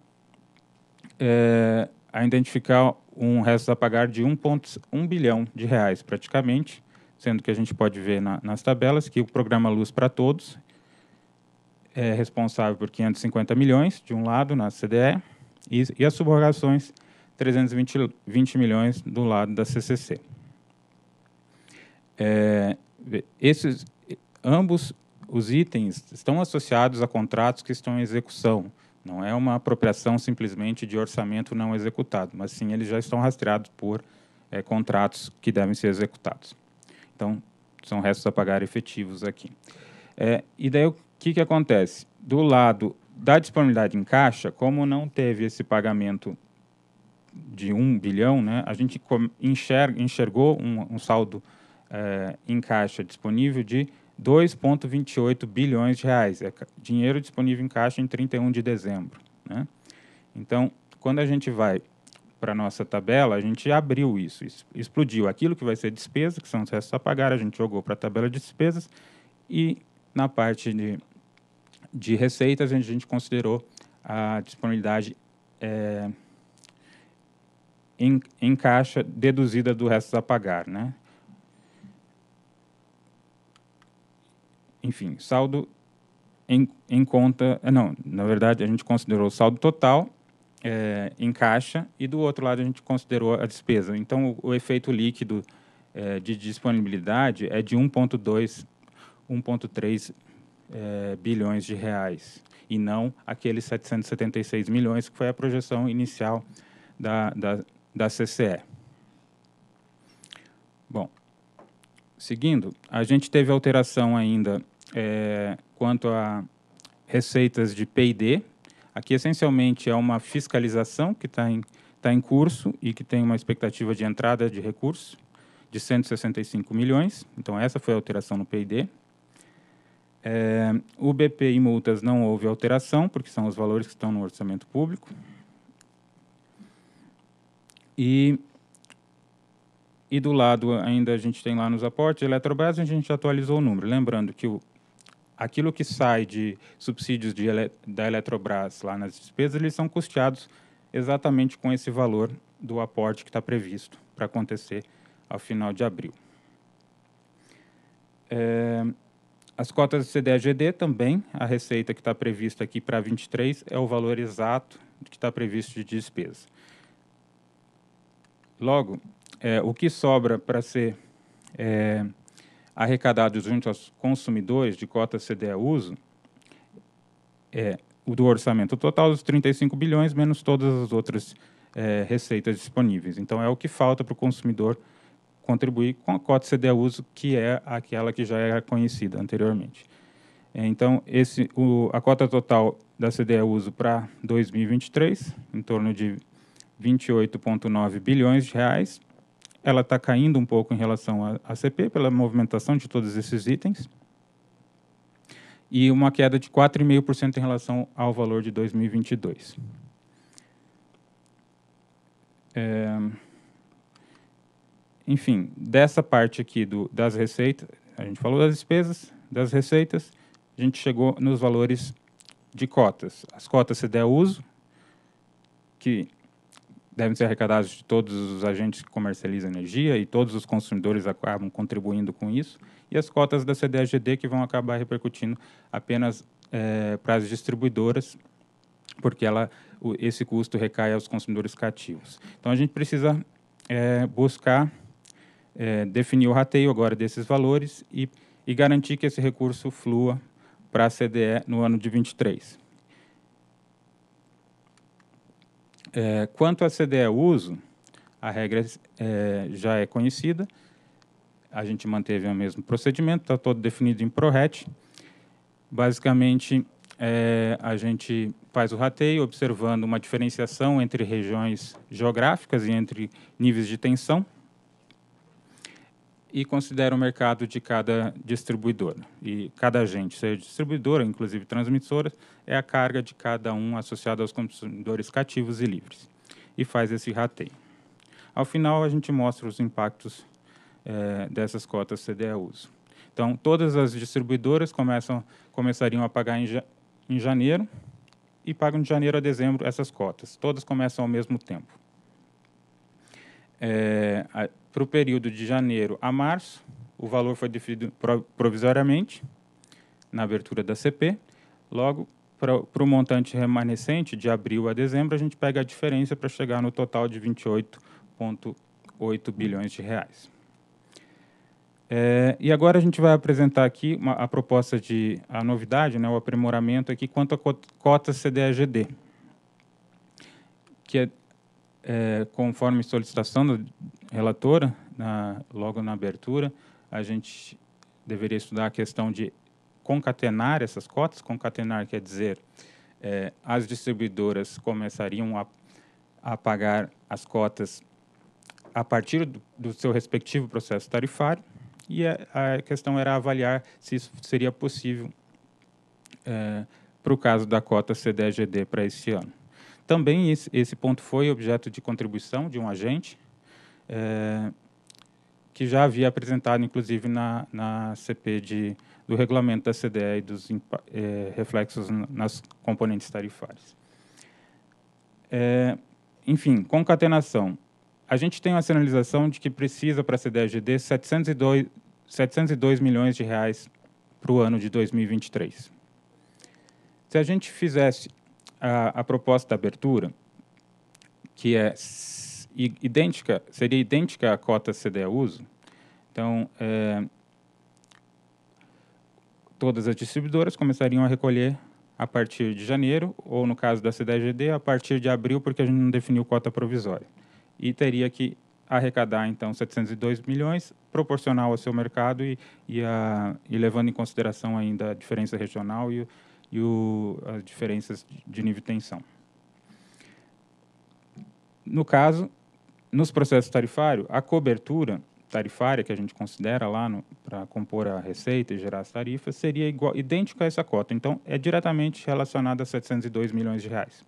é, a identificar um resto a pagar de 1,1 bilhão de reais, praticamente, sendo que a gente pode ver na, nas tabelas que o programa Luz para Todos eh, é responsável por 550 milhões, de um lado, na CDE, e, e as subrogações, 320 20 milhões, do lado da CCC. É, esses ambos os itens estão associados a contratos que estão em execução. Não é uma apropriação simplesmente de orçamento não executado, mas sim eles já estão rastreados por é, contratos que devem ser executados. Então, são restos a pagar efetivos aqui. É, e daí o que, que acontece? Do lado da disponibilidade em caixa, como não teve esse pagamento de um bilhão, né, a gente enxerga, enxergou um, um saldo eh, em caixa disponível de 2,28 bilhões de reais. É dinheiro disponível em caixa em 31 de dezembro. Né? Então, quando a gente vai para a nossa tabela, a gente abriu isso, explodiu aquilo que vai ser despesa, que são os restos a pagar, a gente jogou para a tabela de despesas e na parte de, de receitas a gente considerou a disponibilidade é, em, em, caixa deduzida do restos a pagar, né? enfim, saldo em, em conta. Eh, não, na verdade, a gente considerou o saldo total é, em caixa e do outro lado a gente considerou a despesa. Então, o, o efeito líquido é, de disponibilidade é de 1,2, 1,3 é, bilhões de reais e não aqueles 776 milhões que foi a projeção inicial da, da, da CCE. Bom, seguindo, a gente teve alteração ainda é, quanto a receitas de P&D. Aqui, essencialmente, é uma fiscalização que está em, tá em curso e que tem uma expectativa de entrada de recursos de 165 milhões. Então, essa foi a alteração no P&D. É, o BP e multas não houve alteração, porque são os valores que estão no orçamento público. E, e do lado, ainda a gente tem lá nos aportes, Eletrobras, a gente atualizou o número. Lembrando que o aquilo que sai de subsídios de ele, da Eletrobras lá nas despesas, eles são custeados exatamente com esse valor do aporte que está previsto para acontecer ao final de abril. É, as cotas de CDAGD também, a receita que está prevista aqui para 23 é o valor exato que está previsto de despesa. Logo, é, o que sobra para ser é, arrecadados junto aos consumidores de cota CDE-uso é, do orçamento total dos 35 bilhões menos todas as outras é, receitas disponíveis. Então, é o que falta para o consumidor contribuir com a cota CDE-uso, que é aquela que já era conhecida anteriormente. É, então, esse, o, a cota total da CDE-uso para 2023, em torno de 28,9 bilhões de reais, ela está caindo um pouco em relação à CP pela movimentação de todos esses itens, e uma queda de 4,5% em relação ao valor de 2022. É, enfim, dessa parte aqui do, das receitas, a gente falou das despesas, das receitas, a gente chegou nos valores de cotas. As cotas se der uso, que devem ser arrecadados de todos os agentes que comercializam energia e todos os consumidores acabam contribuindo com isso, e as cotas da CDAGD que vão acabar repercutindo apenas é, para as distribuidoras, porque ela, o, esse custo recai aos consumidores cativos. Então a gente precisa é, buscar é, definir o rateio agora desses valores e, e garantir que esse recurso flua para a CDE no ano de 23. É, quanto à CDE uso, a regra é, já é conhecida. A gente manteve o mesmo procedimento, está todo definido em ProRet. Basicamente, é, a gente faz o rateio observando uma diferenciação entre regiões geográficas e entre níveis de tensão e considera o mercado de cada distribuidor E cada agente, seja distribuidora, inclusive transmissora, é a carga de cada um associada aos consumidores cativos e livres. E faz esse rateio. Ao final, a gente mostra os impactos eh, dessas cotas CDE-uso. Então, todas as distribuidoras começam, começariam a pagar em, ja em janeiro e pagam de janeiro a dezembro essas cotas. Todas começam ao mesmo tempo é, para o período de janeiro a março, o valor foi definido provisoriamente na abertura da CP. Logo, para o montante remanescente, de abril a dezembro, a gente pega a diferença para chegar no total de 28,8 bilhões de reais. É, e agora a gente vai apresentar aqui uma, a proposta de a novidade, né, o aprimoramento aqui quanto à cota CDAGD, que é é, conforme solicitação da relatora, na, logo na abertura, a gente deveria estudar a questão de concatenar essas cotas. Concatenar quer dizer é, as distribuidoras começariam a, a pagar as cotas a partir do, do, seu respectivo processo tarifário e a, a, questão era avaliar se isso seria possível é, para o caso da cota CDGD para esse ano. Também esse, esse ponto foi objeto de contribuição de um agente, é, que já havia apresentado, inclusive, na, na CP de, do regulamento da CDE e dos é, reflexos nas componentes tarifárias. É, enfim, concatenação. A gente tem uma sinalização de que precisa para a CDE-GD 702, 702 milhões de reais para o ano de 2023. Se a gente fizesse a, a proposta da abertura, que é idêntica, seria idêntica à cota CDE uso. Então, é, todas as distribuidoras começariam a recolher a partir de janeiro, ou no caso da CDGD, a partir de abril, porque a gente não definiu cota provisória. E teria que arrecadar, então, 702 milhões, proporcional ao seu mercado e, e, a, e levando em consideração ainda a diferença regional e o e o, as diferenças de nível de tensão. No caso, nos processos tarifários, a cobertura tarifária que a gente considera lá para compor a receita e gerar as tarifas seria igual, idêntica a essa cota. Então, é diretamente relacionada a 702 milhões de reais.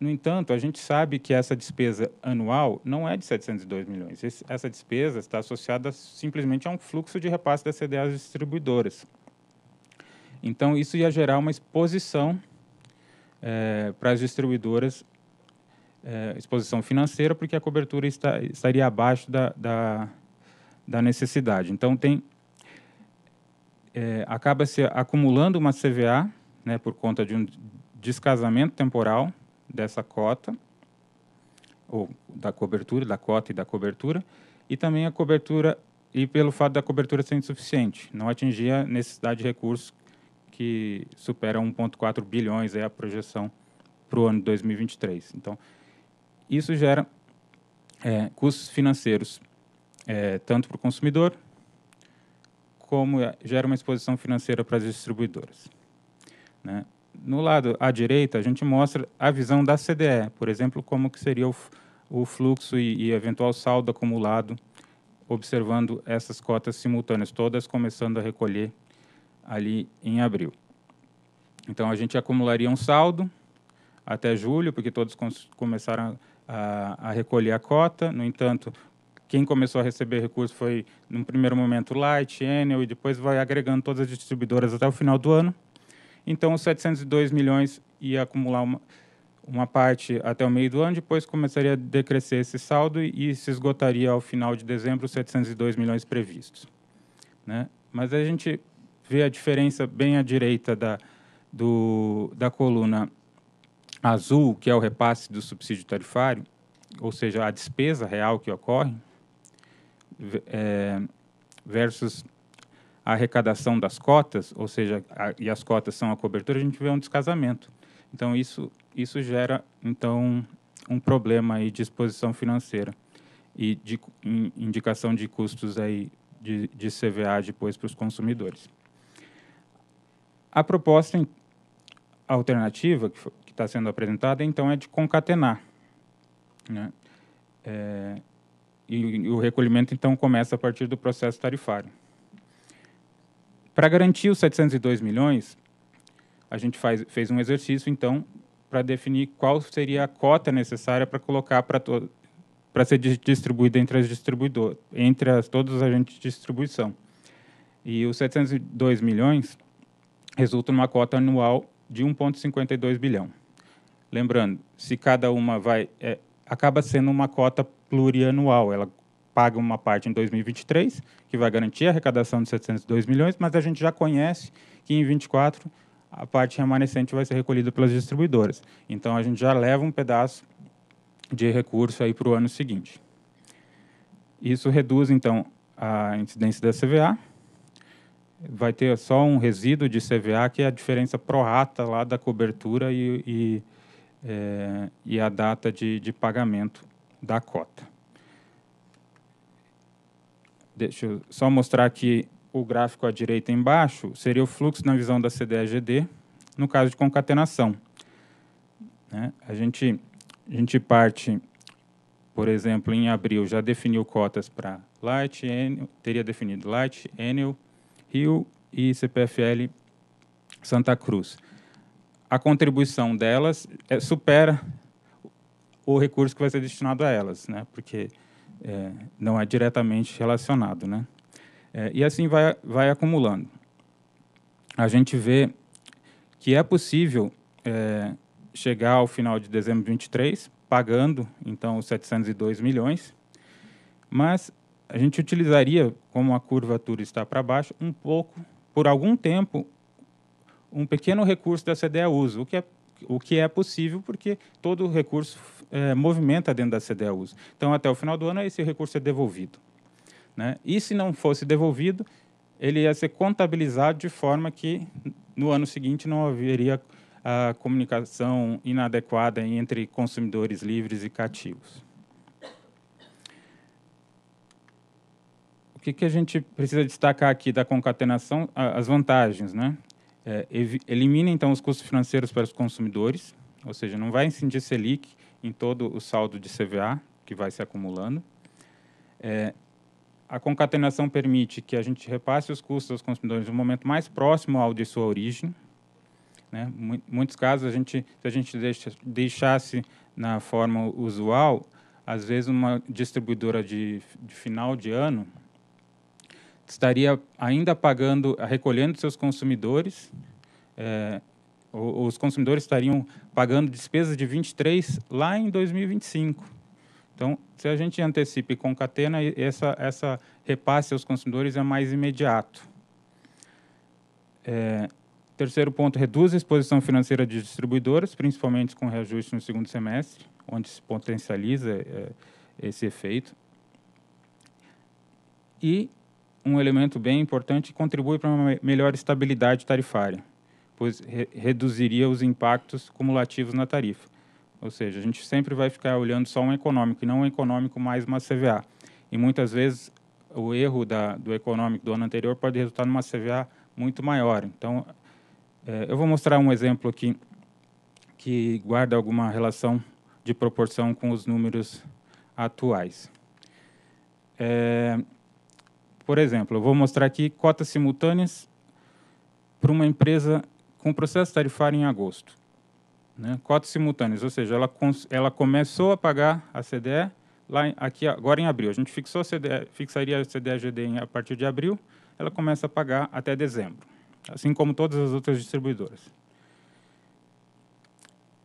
No entanto, a gente sabe que essa despesa anual não é de 702 milhões. Esse, essa despesa está associada simplesmente a um fluxo de repasse das CDAs distribuidoras. Então, isso ia gerar uma exposição é, para as distribuidoras, é, exposição financeira, porque a cobertura está, estaria abaixo da, da, da necessidade. Então, tem é, acaba se acumulando uma CVA, né, por conta de um descasamento temporal dessa cota, ou da cobertura, da cota e da cobertura, e também a cobertura, e pelo fato da cobertura ser insuficiente, não atingir a necessidade de recursos que supera 1,4 bilhões é a projeção para o ano de 2023. Então, isso gera é, custos financeiros é, tanto para o consumidor como é, gera uma exposição financeira para as distribuidoras. Né? No lado à direita, a gente mostra a visão da CDE, por exemplo, como que seria o, o fluxo e, e eventual saldo acumulado observando essas cotas simultâneas, todas começando a recolher ali em abril. Então a gente acumularia um saldo até julho, porque todos começaram a, a, recolher a cota. No entanto, quem começou a receber recurso foi, num primeiro momento, Light, Enel, e depois vai agregando todas as distribuidoras até o final do ano. Então, os 702 milhões ia acumular uma, uma parte até o meio do ano, depois começaria a decrescer esse saldo e, e se esgotaria ao final de dezembro os 702 milhões previstos. Né? Mas a gente vê a diferença bem à direita da, do, da coluna azul, que é o repasse do subsídio tarifário, ou seja, a despesa real que ocorre, é, versus a arrecadação das cotas, ou seja, a, e as cotas são a cobertura, a gente vê um descasamento. Então, isso, isso gera então um problema aí de exposição financeira e de indicação de custos aí de, de CVA depois para os consumidores. A proposta alternativa que está sendo apresentada, então, é de concatenar. Né? É, e, e o recolhimento, então, começa a partir do processo tarifário. Para garantir os 702 milhões, a gente faz, fez um exercício, então, para definir qual seria a cota necessária para colocar para para ser distribuída entre as distribuidoras, entre as, todos os agentes de distribuição. E os 702 milhões resulta numa cota anual de 1,52 bilhão. Lembrando, se cada uma vai. É, acaba sendo uma cota plurianual. Ela paga uma parte em 2023, que vai garantir a arrecadação de 702 milhões, mas a gente já conhece que em 2024 a parte remanescente vai ser recolhida pelas distribuidoras. Então a gente já leva um pedaço de recurso aí para o ano seguinte. Isso reduz então a incidência da CVA, vai ter só um resíduo de CVA, que é a diferença prorata lá da cobertura e, e, é, e a data de, de pagamento da cota. Deixa eu só mostrar aqui o gráfico à direita embaixo, seria o fluxo na visão da CDEGD, no caso de concatenação. Né? A, gente, a gente parte, por exemplo, em abril, já definiu cotas para Light, Enel, teria definido Light, Enel, Rio e CPFL Santa Cruz. A contribuição delas é, supera o recurso que vai ser destinado a elas, né? porque é, não é diretamente relacionado. Né? É, e assim vai, vai acumulando. A gente vê que é possível é, chegar ao final de dezembro de 23 pagando, então, os 702 milhões, mas a gente utilizaria, como a curvatura está para baixo, um pouco, por algum tempo, um pequeno recurso da CDE uso, o que é o que é possível, porque todo recurso é, movimenta dentro da CDE uso. Então, até o final do ano, esse recurso é devolvido. Né? E se não fosse devolvido, ele ia ser contabilizado de forma que no ano seguinte não haveria a comunicação inadequada entre consumidores livres e cativos. o que, que a gente precisa destacar aqui da concatenação? As vantagens, né? É, elimina, então, os custos financeiros para os consumidores, ou seja, não vai incidir Selic em todo o saldo de CVA que vai se acumulando. É, a concatenação permite que a gente repasse os custos aos consumidores no momento mais próximo ao de sua origem. Né? Muitos casos, a gente, se a gente deixa, deixasse na forma usual, às vezes uma distribuidora de, de final de ano estaria ainda pagando, recolhendo seus consumidores, é, os consumidores estariam pagando despesas de 23 lá em 2025. Então, se a gente antecipe e concatena, essa, essa repasse aos consumidores é mais imediato. É, terceiro ponto, reduz a exposição financeira de distribuidores, principalmente com reajuste no segundo semestre, onde se potencializa é, esse efeito. E um elemento bem importante e contribui para uma melhor estabilidade tarifária, pois re reduziria os impactos cumulativos na tarifa. Ou seja, a gente sempre vai ficar olhando só um econômico e não um econômico mais uma CVA. E muitas vezes o erro da, do econômico do ano anterior pode resultar numa CVA muito maior. Então, é, eu vou mostrar um exemplo aqui que guarda alguma relação de proporção com os números atuais. É, por exemplo, eu vou mostrar aqui cotas simultâneas para uma empresa com processo tarifário em agosto. Né? Cotas simultâneas, ou seja, ela, ela começou a pagar a CDE lá aqui agora em abril. A gente fixou a CDE, fixaria a CDE-GD a partir de abril, ela começa a pagar até dezembro, assim como todas as outras distribuidoras.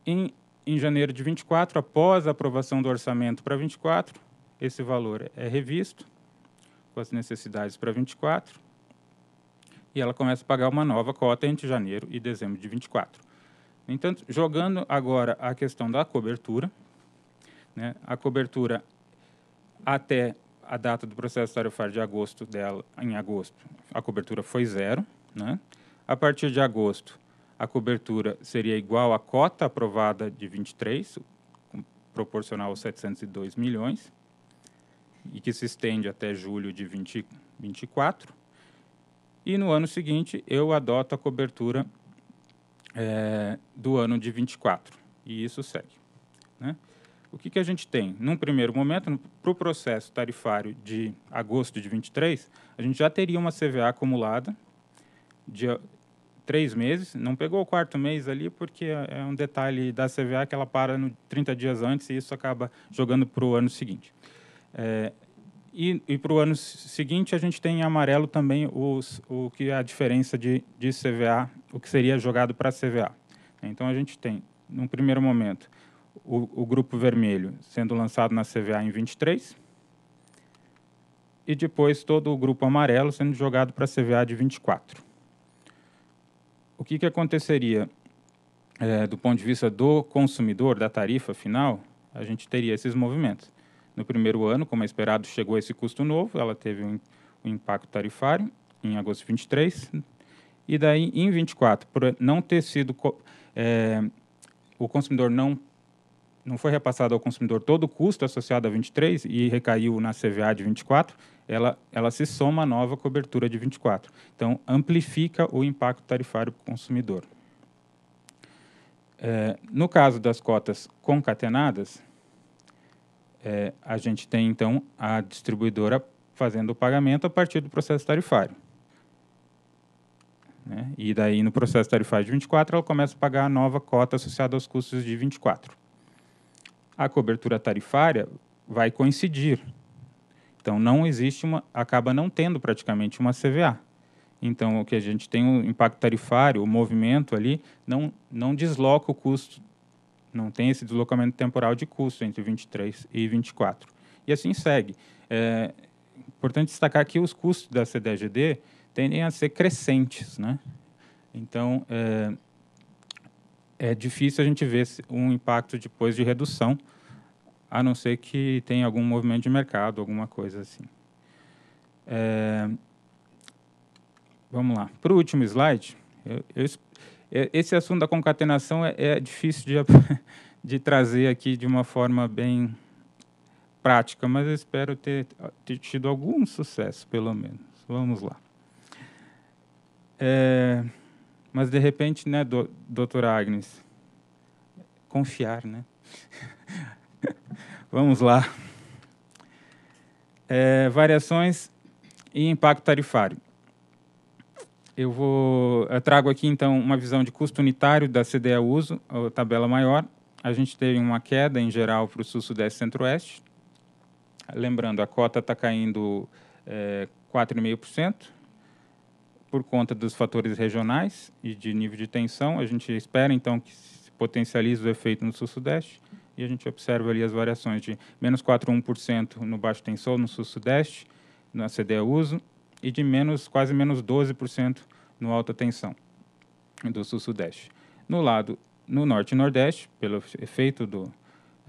Em, em janeiro de 24, após a aprovação do orçamento para 24, esse valor é revisto com as necessidades para 24 e ela começa a pagar uma nova cota entre janeiro e dezembro de 24. No entanto, jogando agora a questão da cobertura, né, a cobertura até a data do processo tarifário de agosto dela, em agosto, a cobertura foi zero. Né? A partir de agosto, a cobertura seria igual à cota aprovada de 23, proporcional aos 702 milhões e que se estende até julho de 2024. E no ano seguinte, eu adoto a cobertura é, do ano de 24. E isso segue. Né? O que, que a gente tem? Num primeiro momento, para o processo tarifário de agosto de 23, a gente já teria uma CVA acumulada de três meses. Não pegou o quarto mês ali, porque é, é um detalhe da CVA que ela para no 30 dias antes e isso acaba jogando para o ano seguinte. É, e, e para o ano seguinte, a gente tem em amarelo também os, o que é a diferença de, de CVA, o que seria jogado para CVA. Então, a gente tem, num primeiro momento, o, o, grupo vermelho sendo lançado na CVA em 23, e depois todo o grupo amarelo sendo jogado para a CVA de 24. O que, que aconteceria é, do ponto de vista do consumidor, da tarifa final? A gente teria esses movimentos. No primeiro ano, como é esperado, chegou esse custo novo, ela teve um, um impacto tarifário em agosto de 23, e daí em 24, por não ter sido é, o consumidor não não foi repassado ao consumidor todo o custo associado a 23 e recaiu na CVA de 24, ela, ela se soma à nova cobertura de 24. Então, amplifica o impacto tarifário para o consumidor. É, no caso das cotas concatenadas, é, a gente tem então a distribuidora fazendo o pagamento a partir do processo tarifário. Né? E daí, no processo tarifário de 24, ela começa a pagar a nova cota associada aos custos de 24. A cobertura tarifária vai coincidir. Então, não existe uma, acaba não tendo praticamente uma CVA. Então, o que a gente tem, o impacto tarifário, o movimento ali, não, não desloca o custo não tem esse deslocamento temporal de custo entre 23 e 24. E assim segue. É importante destacar que os custos da CDGD tendem a ser crescentes, né? Então, é, é difícil a gente ver um impacto depois de redução, a não ser que tenha algum movimento de mercado, alguma coisa assim. É, vamos lá. Para o último slide, eu, eu é, esse assunto da concatenação é, é difícil de, de, trazer aqui de uma forma bem prática, mas eu espero ter, ter tido algum sucesso, pelo menos. Vamos lá. É, mas, de repente, né, do, doutora Agnes, confiar, né? Vamos lá. É, variações e impacto tarifário eu vou eu trago aqui então uma visão de custo unitário da CDE uso, a tabela maior. A gente teve uma queda em geral para o sul, sudeste, centro-oeste. Lembrando, a cota está caindo é, eh, 4,5% por conta dos fatores regionais e de nível de tensão. A gente espera então que se potencialize o efeito no sul-sudeste e a gente observa ali as variações de menos 4,1% no baixo tensor no sul-sudeste, na CDE uso, e de menos, quase menos 12% no alta tensão do sul-sudeste. No lado, no norte e nordeste, pelo efeito do,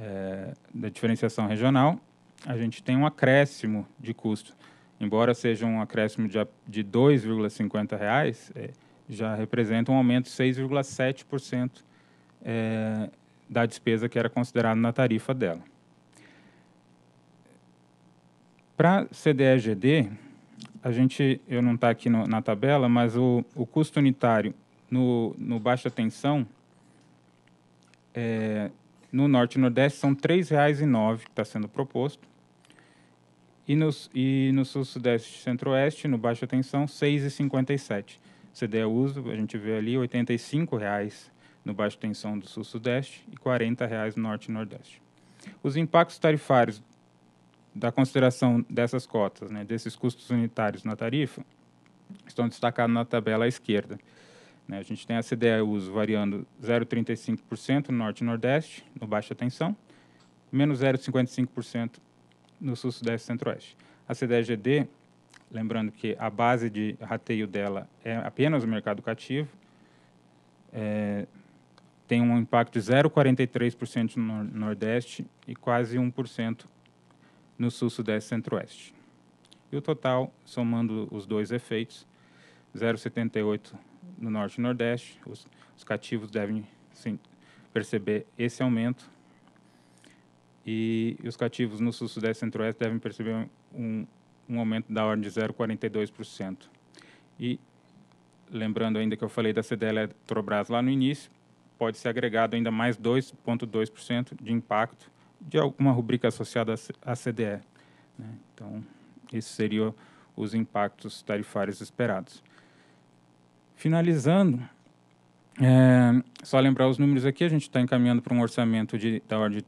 é, da diferenciação regional, a gente tem um acréscimo de custo. Embora seja um acréscimo de, de R$ 2,50, é, já representa um aumento de 6,7% é, da despesa que era considerada na tarifa dela. Para CDEGD, a gente, eu não está aqui no, na tabela, mas o, o custo unitário no, no baixa tensão, é, no Norte e Nordeste, são R$ 3,09 que está sendo proposto. E, nos, e no Sul, Sudeste e Centro-Oeste, no baixa tensão, R$ 6,57. CDE uso, a gente vê ali R$ 85,00 no baixo tensão do Sul-Sudeste e R$ 40,00 no Norte e Nordeste. Os impactos tarifários da consideração dessas cotas, né, desses custos unitários na tarifa, estão destacados na tabela à esquerda. Né, a gente tem a CDE uso variando 0,35% no norte e nordeste, no baixa tensão, menos 0,55% no sul, sudeste e centro-oeste. A CDE-GD, lembrando que a base de rateio dela é apenas o mercado cativo, é, tem um impacto de 0,43% no nordeste e quase 1% no sul, sudeste e centro-oeste. E o total, somando os dois efeitos, 0,78 no norte e nordeste, os, os cativos devem sim, perceber esse aumento, e os cativos no sul, sudeste e centro-oeste devem perceber um, um aumento da ordem de 0,42%. E, lembrando ainda que eu falei da CD Eletrobras lá no início, pode ser agregado ainda mais 2,2% de impacto de alguma rubrica associada à CDE. Né? Então, esses seriam os impactos tarifários esperados. Finalizando, é, só lembrar os números aqui, a gente está encaminhando para um orçamento de, da ordem de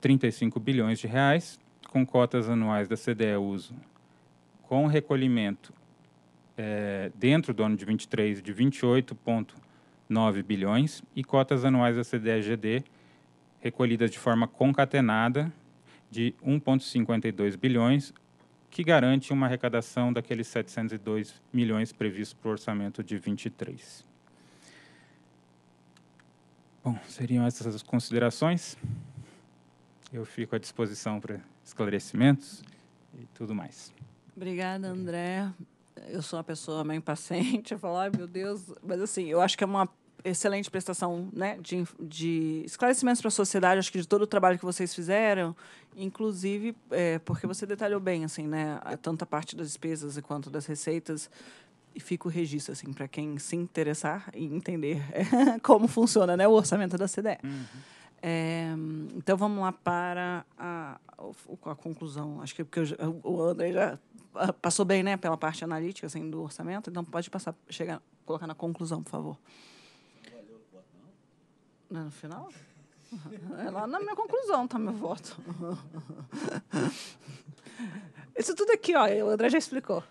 35 bilhões de reais, com cotas anuais da CDE uso com recolhimento é, dentro do ano de 23 de 28,9 bilhões e cotas anuais da CDE-GD recolhidas de forma concatenada de 1,52 bilhões, que garante uma arrecadação daqueles 702 milhões previstos para o orçamento de 23. Bom, seriam essas as considerações. Eu fico à disposição para esclarecimentos e tudo mais. Obrigada, André. Eu sou uma pessoa meio impaciente. Eu falo, ai, meu Deus. Mas, assim, eu acho que é uma excelente prestação né, de, de esclarecimentos para a sociedade, acho que de todo o trabalho que vocês fizeram, inclusive é, porque você detalhou bem, assim, né, tanto a parte das despesas quanto das receitas, e fica o registro, assim, para quem se interessar e entender como funciona né, o orçamento da CDE. Uhum. É, então vamos lá para a, a conclusão. Acho que é porque eu, o André já ah, passou bem, né, pela parte analítica assim, do orçamento. Então pode passar, chegar, colocar na conclusão, por favor. Né, no final? É lá na minha conclusão, tá meu voto. Isso tudo aqui, ó, o André já explicou.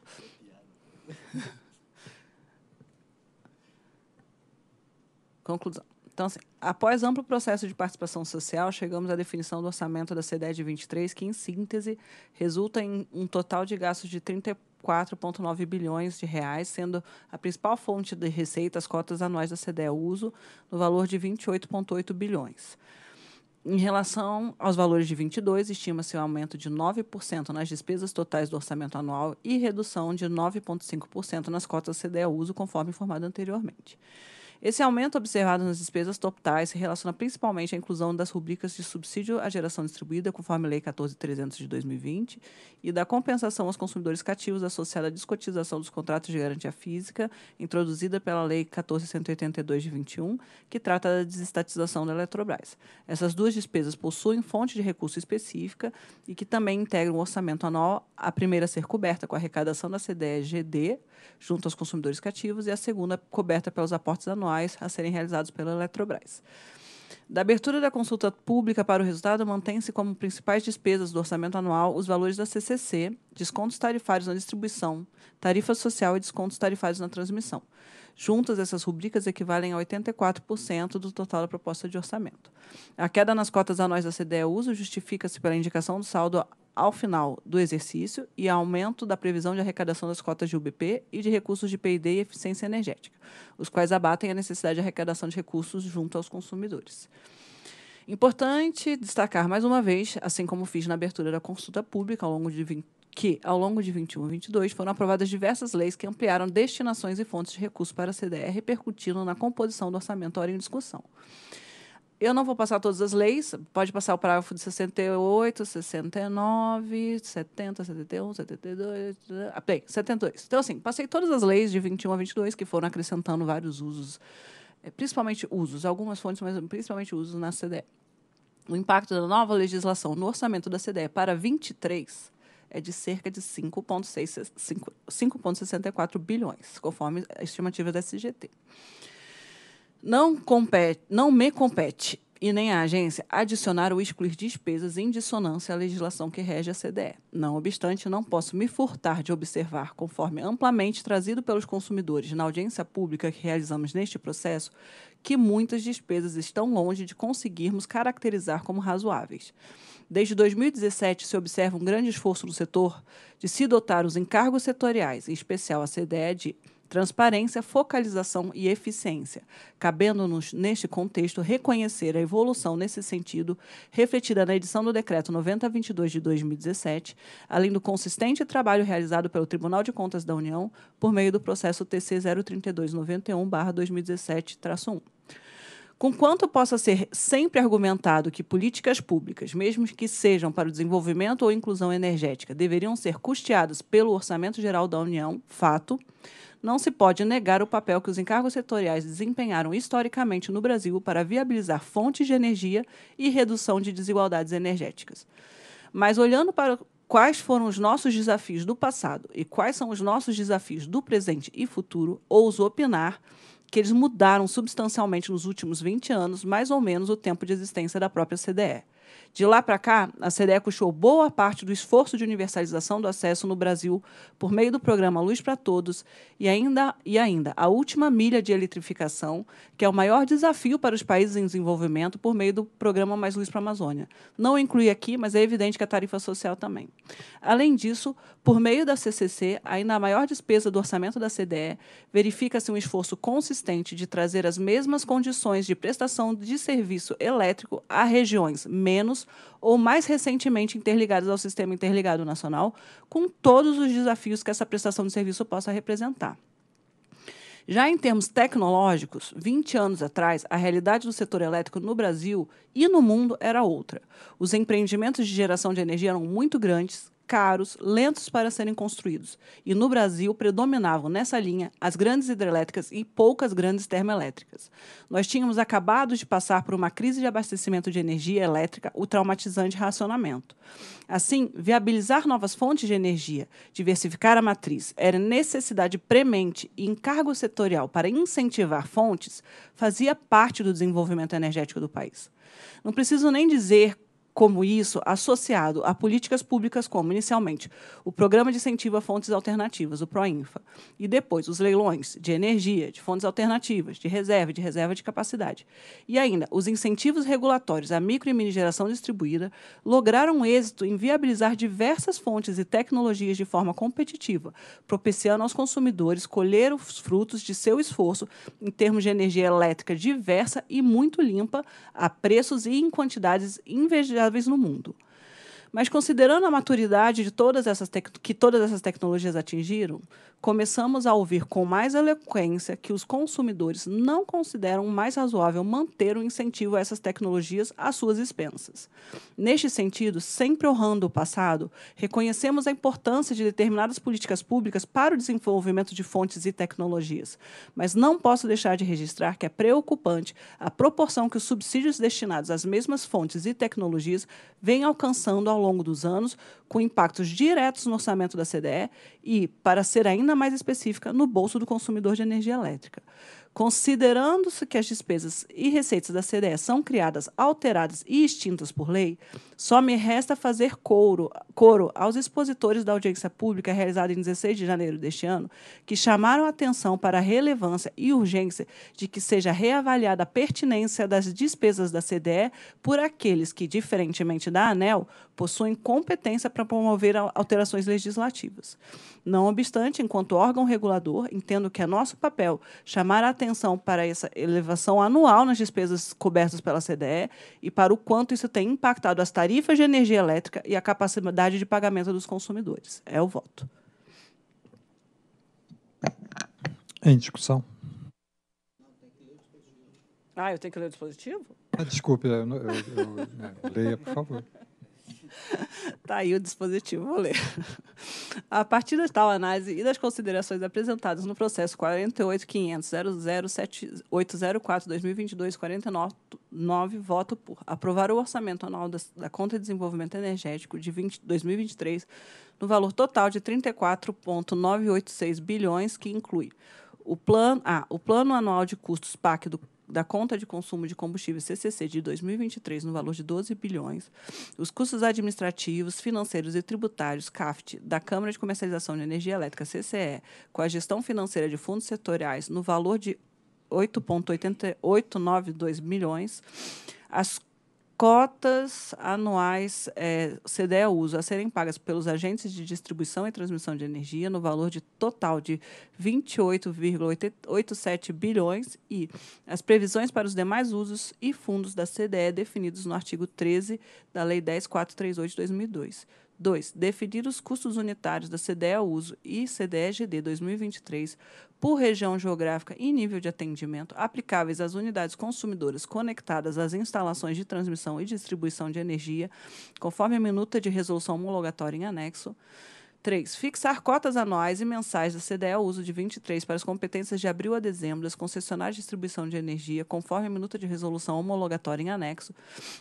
Conclusão. Então, assim, após amplo processo de participação social, chegamos à definição do orçamento da CDE de 23, que, em síntese, resulta em um total de gastos de 34,9 bilhões de reais, sendo a principal fonte de receita as cotas anuais da CDE Uso, no valor de 28,8 bilhões. Em relação aos valores de 22, estima-se um aumento de 9% nas despesas totais do orçamento anual e redução de 9,5% nas cotas CDE uso, conforme informado anteriormente. Esse aumento observado nas despesas totais se relaciona principalmente à inclusão das rubricas de subsídio à geração distribuída, conforme a Lei 14300 de 2020, e da compensação aos consumidores cativos associada à descotização dos contratos de garantia física, introduzida pela Lei 14182 de 21, que trata da desestatização da Eletrobras. Essas duas despesas possuem fonte de recurso específica e que também integram o orçamento anual, a primeira a ser coberta com a arrecadação da CDE-GD junto aos consumidores cativos e a segunda coberta pelos aportes anuais anuais a serem realizados pela Eletrobras. Da abertura da consulta pública para o resultado, mantém-se como principais despesas do orçamento anual os valores da CCC, descontos tarifários na distribuição, tarifa social e descontos tarifários na transmissão. Juntas, essas rubricas equivalem a 84% do total da proposta de orçamento. A queda nas cotas anuais da CDE Uso justifica-se pela indicação do saldo ao final do exercício e aumento da previsão de arrecadação das cotas de UBP e de recursos de P&D e eficiência energética, os quais abatem a necessidade de arrecadação de recursos junto aos consumidores. Importante destacar mais uma vez, assim como fiz na abertura da consulta pública ao longo de 20, que, ao longo de 21 e 22, foram aprovadas diversas leis que ampliaram destinações e fontes de recursos para a CDR, repercutindo na composição do orçamento em discussão. Eu não vou passar todas as leis, pode passar o parágrafo de 68, 69, 70, 71, 72, bem, 72. Então, assim, passei todas as leis de 21 a 22, que foram acrescentando vários usos, eh, principalmente usos, algumas fontes, mas principalmente usos na CDE. O impacto da nova legislação no orçamento da CDE para 23 é de cerca de 5,64 bilhões, conforme a estimativa da SGT. Não, compete, não me compete, e nem a agência, adicionar ou excluir despesas em dissonância à legislação que rege a CDE. Não obstante, não posso me furtar de observar, conforme amplamente trazido pelos consumidores na audiência pública que realizamos neste processo, que muitas despesas estão longe de conseguirmos caracterizar como razoáveis. Desde 2017, se observa um grande esforço no setor de se dotar os encargos setoriais, em especial a CDE, de transparência, focalização e eficiência, cabendo-nos, neste contexto, reconhecer a evolução nesse sentido, refletida na edição do Decreto 9022 de 2017, além do consistente trabalho realizado pelo Tribunal de Contas da União por meio do processo TC 03291-2017-1. Conquanto possa ser sempre argumentado que políticas públicas, mesmo que sejam para o desenvolvimento ou inclusão energética, deveriam ser custeadas pelo Orçamento Geral da União, fato, não se pode negar o papel que os encargos setoriais desempenharam historicamente no Brasil para viabilizar fontes de energia e redução de desigualdades energéticas. Mas olhando para quais foram os nossos desafios do passado e quais são os nossos desafios do presente e futuro, ouso opinar que eles mudaram substancialmente nos últimos 20 anos, mais ou menos o tempo de existência da própria CDE. De lá para cá, a CDE custou boa parte do esforço de universalização do acesso no Brasil por meio do programa Luz para Todos e ainda, e ainda a última milha de eletrificação, que é o maior desafio para os países em desenvolvimento por meio do programa Mais Luz para a Amazônia. Não inclui aqui, mas é evidente que a tarifa social também. Além disso, por meio da CCC, ainda a maior despesa do orçamento da CDE, verifica-se um esforço consistente de trazer as mesmas condições de prestação de serviço elétrico a regiões menos ou mais recentemente interligadas ao Sistema Interligado Nacional, com todos os desafios que essa prestação de serviço possa representar. Já em termos tecnológicos, 20 anos atrás, a realidade do setor elétrico no Brasil e no mundo era outra. Os empreendimentos de geração de energia eram muito grandes, caros, lentos para serem construídos. E no Brasil predominavam nessa linha as grandes hidrelétricas e poucas grandes termoelétricas. Nós tínhamos acabado de passar por uma crise de abastecimento de energia elétrica, o traumatizante racionamento. Assim, viabilizar novas fontes de energia, diversificar a matriz, era necessidade premente e encargo setorial para incentivar fontes, fazia parte do desenvolvimento energético do país. Não preciso nem dizer como isso associado a políticas públicas como, inicialmente, o Programa de Incentivo a Fontes Alternativas, o PROINFA, e depois os leilões de energia, de fontes alternativas, de reserva, de reserva de capacidade, e ainda os incentivos regulatórios à micro e mini geração distribuída, lograram êxito em viabilizar diversas fontes e tecnologias de forma competitiva, propiciando aos consumidores colher os frutos de seu esforço em termos de energia elétrica diversa e muito limpa, a preços e em quantidades invejáveis vulneráveis no mundo. Mas considerando a maturidade de todas essas que todas essas tecnologias atingiram, começamos a ouvir com mais eloquência que os consumidores não consideram mais razoável manter o um incentivo a essas tecnologias às suas expensas. Neste sentido, sempre honrando o passado, reconhecemos a importância de determinadas políticas públicas para o desenvolvimento de fontes e tecnologias, mas não posso deixar de registrar que é preocupante a proporção que os subsídios destinados às mesmas fontes e tecnologias vêm alcançando ao longo dos anos, com impactos diretos no orçamento da CDE e, para ser ainda mais específica, no bolso do consumidor de energia elétrica. Considerando-se que as despesas e receitas da CDE são criadas, alteradas e extintas por lei, só me resta fazer coro, couro aos expositores da audiência pública realizada em 16 de janeiro deste ano, que chamaram a atenção para a relevância e urgência de que seja reavaliada a pertinência das despesas da CDE por aqueles que, diferentemente da ANEL, possuem competência para promover alterações legislativas. Não obstante, enquanto órgão regulador, entendo que é nosso papel chamar a atenção atenção para essa elevação anual nas despesas cobertas pela CDE e para o quanto isso tem impactado as tarifas de energia elétrica e a capacidade de pagamento dos consumidores. É o voto. Em discussão. Ah, eu tenho que ler o dispositivo? Ah, desculpe, eu, eu, eu, é, leia, por favor. tá aí o dispositivo, vou ler. A partir da tal análise e das considerações apresentadas no processo 48.500.007.804.2022.49, voto por aprovar o orçamento anual da, da Conta de Desenvolvimento Energético de 20, 2023 no valor total de 34,986 bilhões, que inclui o plano, ah, o plano anual de custos PAC do da conta de consumo de combustível CCC de 2023 no valor de 12 bilhões, os custos administrativos, financeiros e tributários CAFT da Câmara de Comercialização de Energia Elétrica CCE, com a gestão financeira de fundos setoriais no valor de 8.892 milhões, as cotas anuais é, uso a serem pagas pelos agentes de distribuição e transmissão de energia no valor de total de 28,87 bilhões e as previsões para os demais usos e fundos da CDE definidos no artigo 13 da Lei 10.438 de 2002. 2. Definir os custos unitários da CDE ao uso e CDE-GD 2023 por região geográfica e nível de atendimento aplicáveis às unidades consumidoras conectadas às instalações de transmissão e distribuição de energia, conforme a minuta de resolução homologatória em anexo. 3. Fixar cotas anuais e mensais da CDE ao uso de 23 para as competências de abril a dezembro das concessionárias de distribuição de energia, conforme a minuta de resolução homologatória em anexo,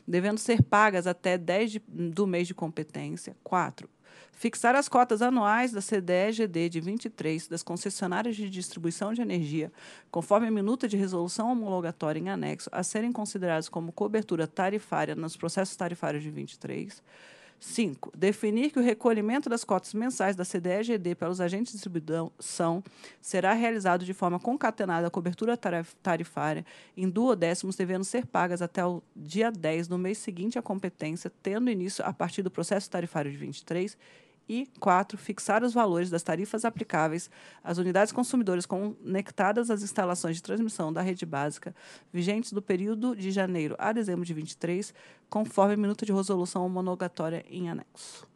devendo ser pagas até 10 de, do mês de competência. 4. Fixar as cotas anuais da CDE-GD de 23 das concessionárias de distribuição de energia, conforme a minuta de resolução homologatória em anexo, a serem consideradas como cobertura tarifária nos processos tarifários de 23. 5. Definir que o recolhimento das cotas mensais da CDEGD pelos agentes de distribuição será realizado de forma concatenada à cobertura tarifária em duodécimos, devendo ser pagas até o dia 10 do mês seguinte à competência, tendo início a partir do processo tarifário de 23 e 4. Fixar os valores das tarifas aplicáveis às unidades consumidoras conectadas às instalações de transmissão da rede básica vigentes do período de janeiro a dezembro de 23, conforme minuto de resolução homologatória em anexo.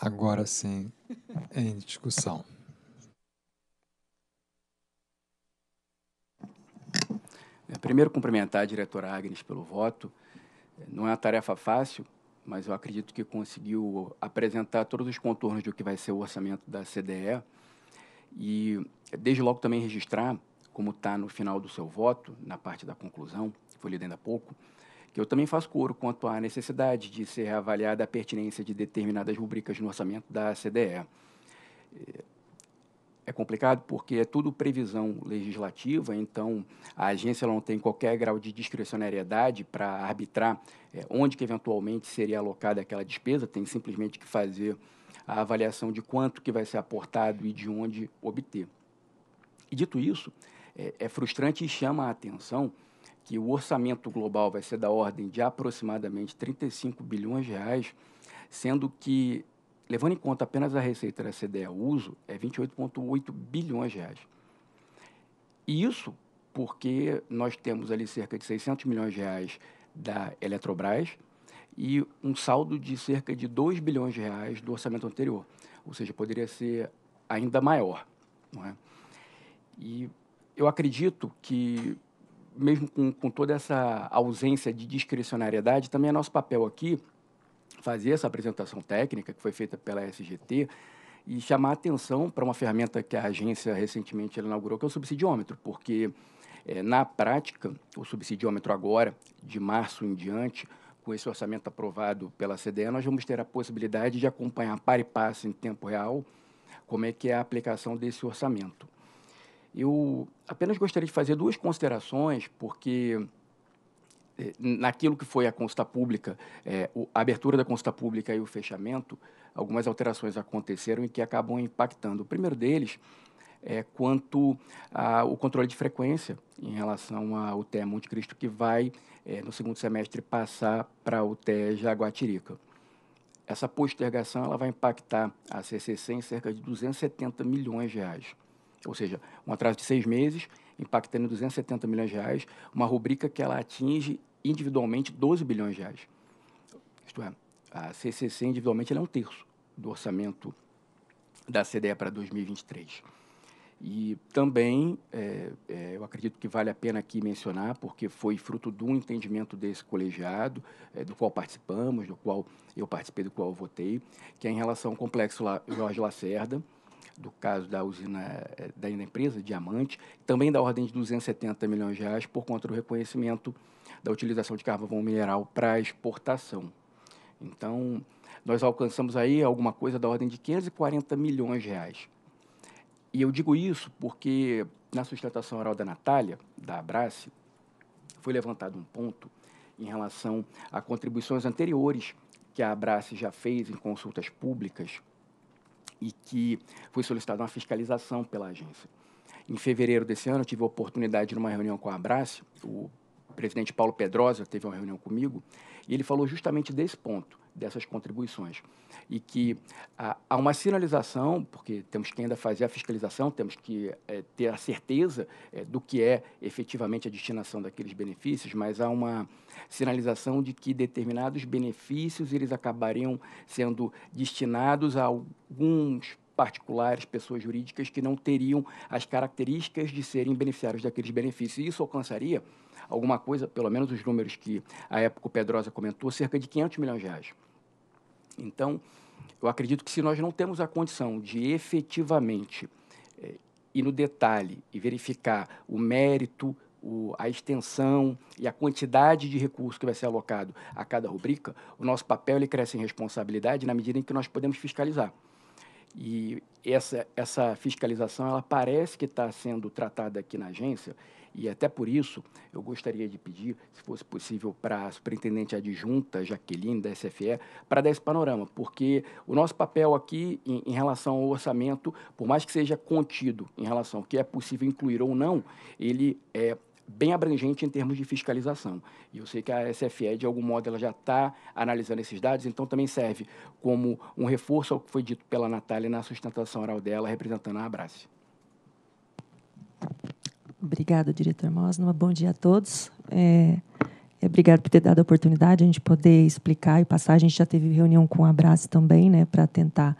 Agora sim, em discussão. Primeiro, cumprimentar a diretora Agnes pelo voto. Não é uma tarefa fácil, mas eu acredito que conseguiu apresentar todos os contornos do que vai ser o orçamento da CDE e desde logo também registrar, como está no final do seu voto, na parte da conclusão, que foi lida ainda há pouco, que eu também faço coro quanto à necessidade de ser avaliada a pertinência de determinadas rubricas no orçamento da CDE é complicado porque é tudo previsão legislativa, então a agência não tem qualquer grau de discricionariedade para arbitrar é, onde que eventualmente seria alocada aquela despesa, tem simplesmente que fazer a avaliação de quanto que vai ser aportado e de onde obter. E dito isso, é, é frustrante e chama a atenção que o orçamento global vai ser da ordem de aproximadamente 35 bilhões de reais, sendo que levando em conta apenas a receita da CDE ao uso, é 28,8 bilhões de reais. E isso porque nós temos ali cerca de 600 milhões de reais da Eletrobras e um saldo de cerca de 2 bilhões de reais do orçamento anterior. Ou seja, poderia ser ainda maior. Não é? E eu acredito que, mesmo com, com toda essa ausência de discricionariedade, também é nosso papel aqui fazer essa apresentação técnica que foi feita pela SGT e chamar atenção para uma ferramenta que a agência recentemente inaugurou, que é o subsidiômetro, porque é, na prática, o subsidiômetro agora, de março em diante, com esse orçamento aprovado pela CDE, nós vamos ter a possibilidade de acompanhar para e passo em tempo real como é que é a aplicação desse orçamento. Eu apenas gostaria de fazer duas considerações, porque eh, naquilo que foi a consta pública, é, a abertura da consta pública e o fechamento, algumas alterações aconteceram e que acabam impactando. O primeiro deles é quanto ao controle de frequência em relação ao TE Monte Cristo, que vai, é, no segundo semestre, passar para o TE Jaguatirica. Essa postergação ela vai impactar a CCC em cerca de 270 milhões de reais. Ou seja, um atraso de seis meses impactando em 270 milhões de reais, uma rubrica que ela atinge individualmente 12 bilhões de reais. Isto é, a CCC individualmente é um terço do orçamento da CDE para 2023. E também, é, é, eu acredito que vale a pena aqui mencionar, porque foi fruto de um entendimento desse colegiado, é, do qual participamos, do qual eu participei, do qual eu votei, que é em relação ao complexo La Jorge Lacerda, do caso da usina eh, da empresa Diamante, também da ordem de 270 milhões de reais por conta do reconhecimento da utilização de carvão mineral para exportação. Então, nós alcançamos aí alguma coisa da ordem de 540 milhões de reais. E eu digo isso porque na sustentação oral da Natália, da Abrace, foi levantado um ponto em relação a contribuições anteriores que a Abrace já fez em consultas públicas e que foi solicitada uma fiscalização pela agência. Em fevereiro desse ano, tive a oportunidade, numa reunião com a Abrace, o presidente Paulo Pedrosa teve uma reunião comigo e ele falou justamente desse ponto, dessas contribuições. E que ah, há uma sinalização, porque temos que ainda fazer a fiscalização, temos que eh, ter a certeza eh, do que é efetivamente a destinação daqueles benefícios, mas há uma sinalização de que determinados benefícios eles acabariam sendo destinados a alguns particulares, pessoas jurídicas que não teriam as características de serem beneficiários daqueles benefícios. E isso alcançaria alguma coisa, pelo menos os números que a época o Pedrosa comentou, cerca de 500 milhões de reais. Então, eu acredito que se nós não temos a condição de efetivamente é, ir no detalhe e verificar o mérito, o, a extensão e a quantidade de recurso que vai ser alocado a cada rubrica, o nosso papel ele cresce em responsabilidade na medida em que nós podemos fiscalizar. E essa, essa fiscalização, ela parece que está sendo tratada aqui na agência e até por isso, eu gostaria de pedir, se fosse possível, para a superintendente adjunta Jaqueline, da SFE, para dar esse panorama, porque o nosso papel aqui, em, em, relação ao orçamento, por mais que seja contido em relação ao que é possível incluir ou não, ele é bem abrangente em termos de fiscalização. E eu sei que a SFE, de algum modo, ela já está analisando esses dados, então também serve como um reforço ao que foi dito pela Natália na sustentação oral dela, representando a Abrace. Obrigada, diretor Mosna. Bom dia a todos. É, é, obrigado por ter dado a oportunidade de a gente poder explicar e passar. A gente já teve reunião com a Abrace também, né, para tentar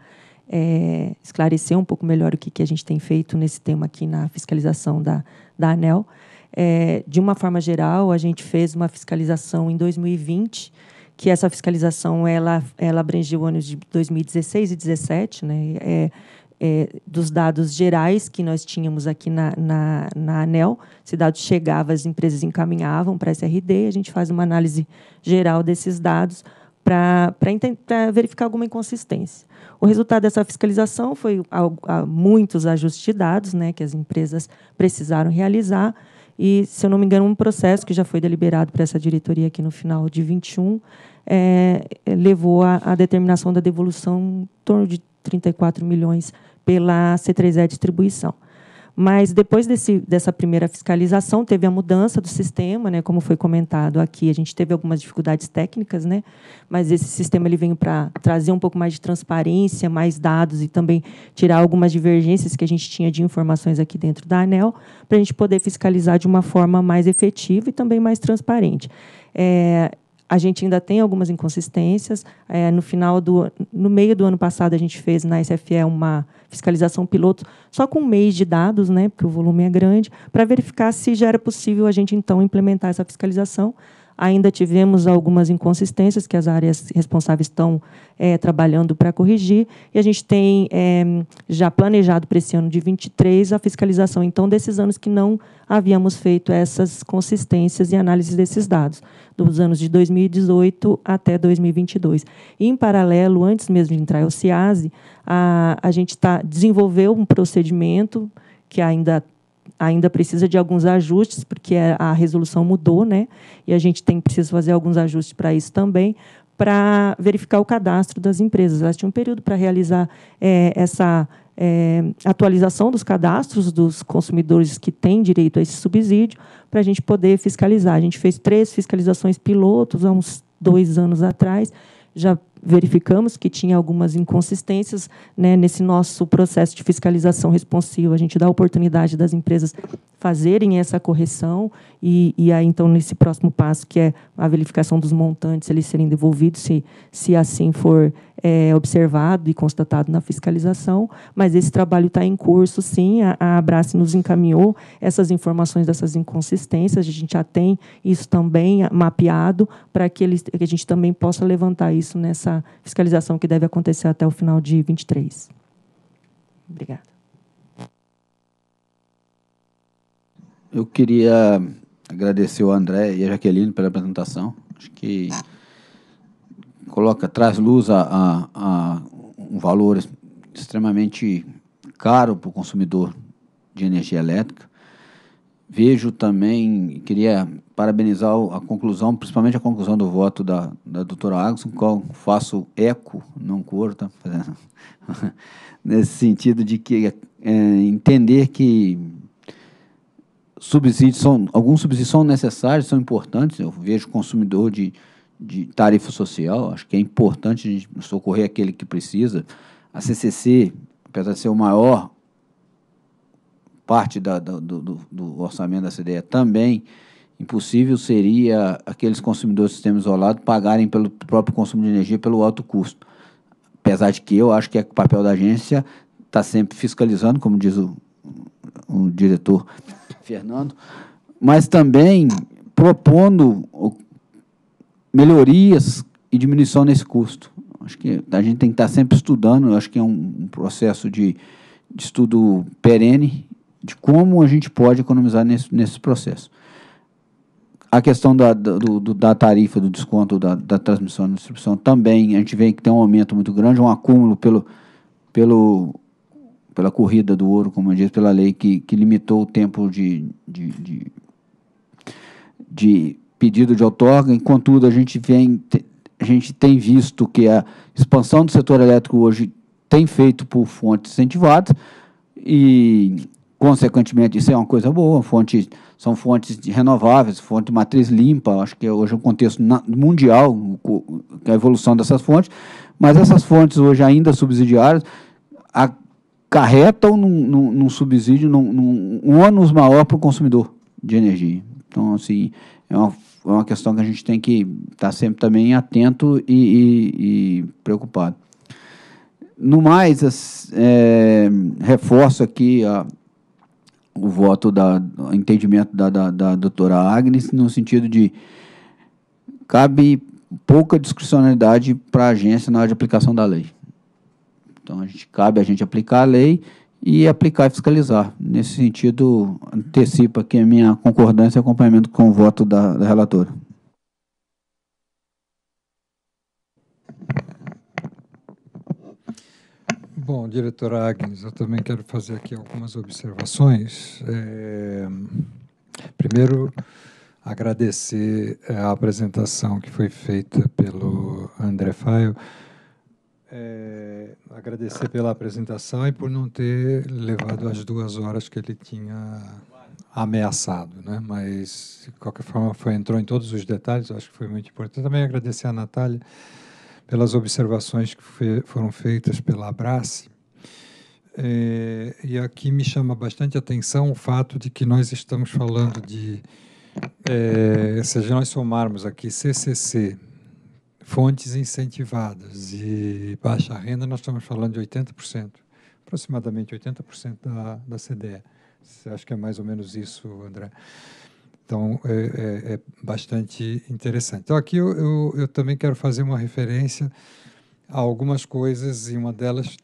é, esclarecer um pouco melhor o que, que a gente tem feito nesse tema aqui na fiscalização da, da ANEL. É, de uma forma geral, a gente fez uma fiscalização em 2020, que essa fiscalização ela, ela abrangeu anos de 2016 e 2017, né? É, é, dos dados gerais que nós tínhamos aqui na, na, na ANEL. Esse dado chegava, as empresas encaminhavam para a SRD, a gente faz uma análise geral desses dados para verificar alguma inconsistência. O resultado dessa fiscalização foi a, a muitos ajustes de dados né, que as empresas precisaram realizar, e, se eu não me engano, um processo que já foi deliberado para essa diretoria aqui no final de 21 é, levou à determinação da devolução em torno de 34 milhões pela C3E Distribuição. Mas depois desse, dessa primeira fiscalização, teve a mudança do sistema, né, como foi comentado aqui. A gente teve algumas dificuldades técnicas, né, mas esse sistema ele veio para trazer um pouco mais de transparência, mais dados e também tirar algumas divergências que a gente tinha de informações aqui dentro da ANEL, para a gente poder fiscalizar de uma forma mais efetiva e também mais transparente. É, a gente ainda tem algumas inconsistências. É, no final do, no meio do ano passado, a gente fez na SFE uma fiscalização piloto, só com um mês de dados, né, porque o volume é grande, para verificar se já era possível a gente então implementar essa fiscalização. Ainda tivemos algumas inconsistências que as áreas responsáveis estão é, trabalhando para corrigir, e a gente tem é, já planejado para esse ano de 23 a fiscalização, então, desses anos que não havíamos feito essas consistências e análises desses dados, dos anos de 2018 até 2022. E, em paralelo, antes mesmo de entrar ao CIASE, a, a gente tá, desenvolveu um procedimento que ainda ainda precisa de alguns ajustes, porque é, a resolução mudou, né? E a gente tem precisa fazer alguns ajustes para isso também, para verificar o cadastro das empresas. Elas tinham um período para realizar é, essa é, atualização dos cadastros dos consumidores que têm direito a esse subsídio, para a gente poder fiscalizar. A gente fez três fiscalizações pilotos há uns dois anos atrás, já verificamos que tinha algumas inconsistências né, nesse nosso processo de fiscalização responsiva. A gente dá a oportunidade das empresas fazerem essa correção e, e aí, então, nesse próximo passo, que é a verificação dos montantes, eles serem devolvidos, se, se assim for é, observado e constatado na fiscalização, mas esse trabalho está em curso, sim. A, a Abrace nos encaminhou essas informações dessas inconsistências, a gente já tem isso também mapeado para que, eles, que a gente também possa levantar isso nessa fiscalização que deve acontecer até o final de 23. Obrigada. Eu queria agradecer o André e a Jaqueline pela apresentação. Acho que coloca, traz luz a, a, a um valor extremamente caro para o consumidor de energia elétrica. Vejo também, queria parabenizar a conclusão, principalmente a conclusão do voto da, da doutora Agson, qual faço eco, não corta, nesse sentido de que é, entender que subsídios são, alguns subsídios são necessários, são importantes, eu vejo consumidor de de tarifa social, acho que é importante a gente socorrer aquele que precisa. A CCC, apesar de ser o maior parte da, do, do, do, orçamento da CDE também, impossível seria aqueles consumidores do sistema isolado pagarem pelo próprio consumo de energia pelo alto custo. Apesar de que eu acho que é o papel da agência está sempre fiscalizando, como diz o, o diretor Fernando, mas também propondo melhorias e diminuição nesse custo. Acho que a gente tem que estar sempre estudando, acho que é um, processo de, de, estudo perene de como a gente pode economizar nesse, nesse processo. A questão da, do, do, da tarifa, do desconto da, da transmissão e distribuição também, a gente vê que tem um aumento muito grande, um acúmulo pelo, pelo, pela corrida do ouro, como eu disse, pela lei que, que limitou o tempo de, de, de, de pedido de outorga, e, contudo, a gente, vem, a gente tem visto que a expansão do setor elétrico hoje tem feito por fontes incentivadas e, consequentemente, isso é uma coisa boa, Fontes são fontes renováveis, fonte matriz limpa, acho que é hoje é um contexto mundial, a evolução dessas fontes, mas essas fontes hoje ainda subsidiárias acarretam num, num, num subsídio, num, num ônus maior para o consumidor de energia. Então, assim, é uma é uma questão que a gente tem que estar tá sempre também atento e, e, e preocupado. No mais, é, reforço aqui a, o voto da o entendimento da, da, da doutora Agnes, no sentido de cabe pouca discricionalidade para a agência na hora de aplicação da lei. Então, a gente, cabe a gente aplicar a lei e aplicar e fiscalizar. Nesse sentido, antecipa aqui a minha concordância e acompanhamento com o voto da, da relatora. Bom, diretora Agnes, eu também quero fazer aqui algumas observações. É, primeiro, agradecer é, a apresentação que foi feita pelo André Faio é, agradecer pela apresentação e por não ter levado as duas horas que ele tinha ameaçado, né? Mas de qualquer forma foi entrou em todos os detalhes. Acho que foi muito importante. Também agradecer a Natália pelas observações que fe, foram feitas pela Abrace. É, e aqui me chama bastante atenção o fato de que nós estamos falando de, é, se nós somarmos aqui CCC, fontes incentivadas. E baixa renda, nós estamos falando de 80%, aproximadamente 80% da, da CDE. Acho que é mais ou menos isso, André. Então, é, é, é bastante interessante. Então, aqui eu, eu, eu, também quero fazer uma referência a algumas coisas, e uma delas,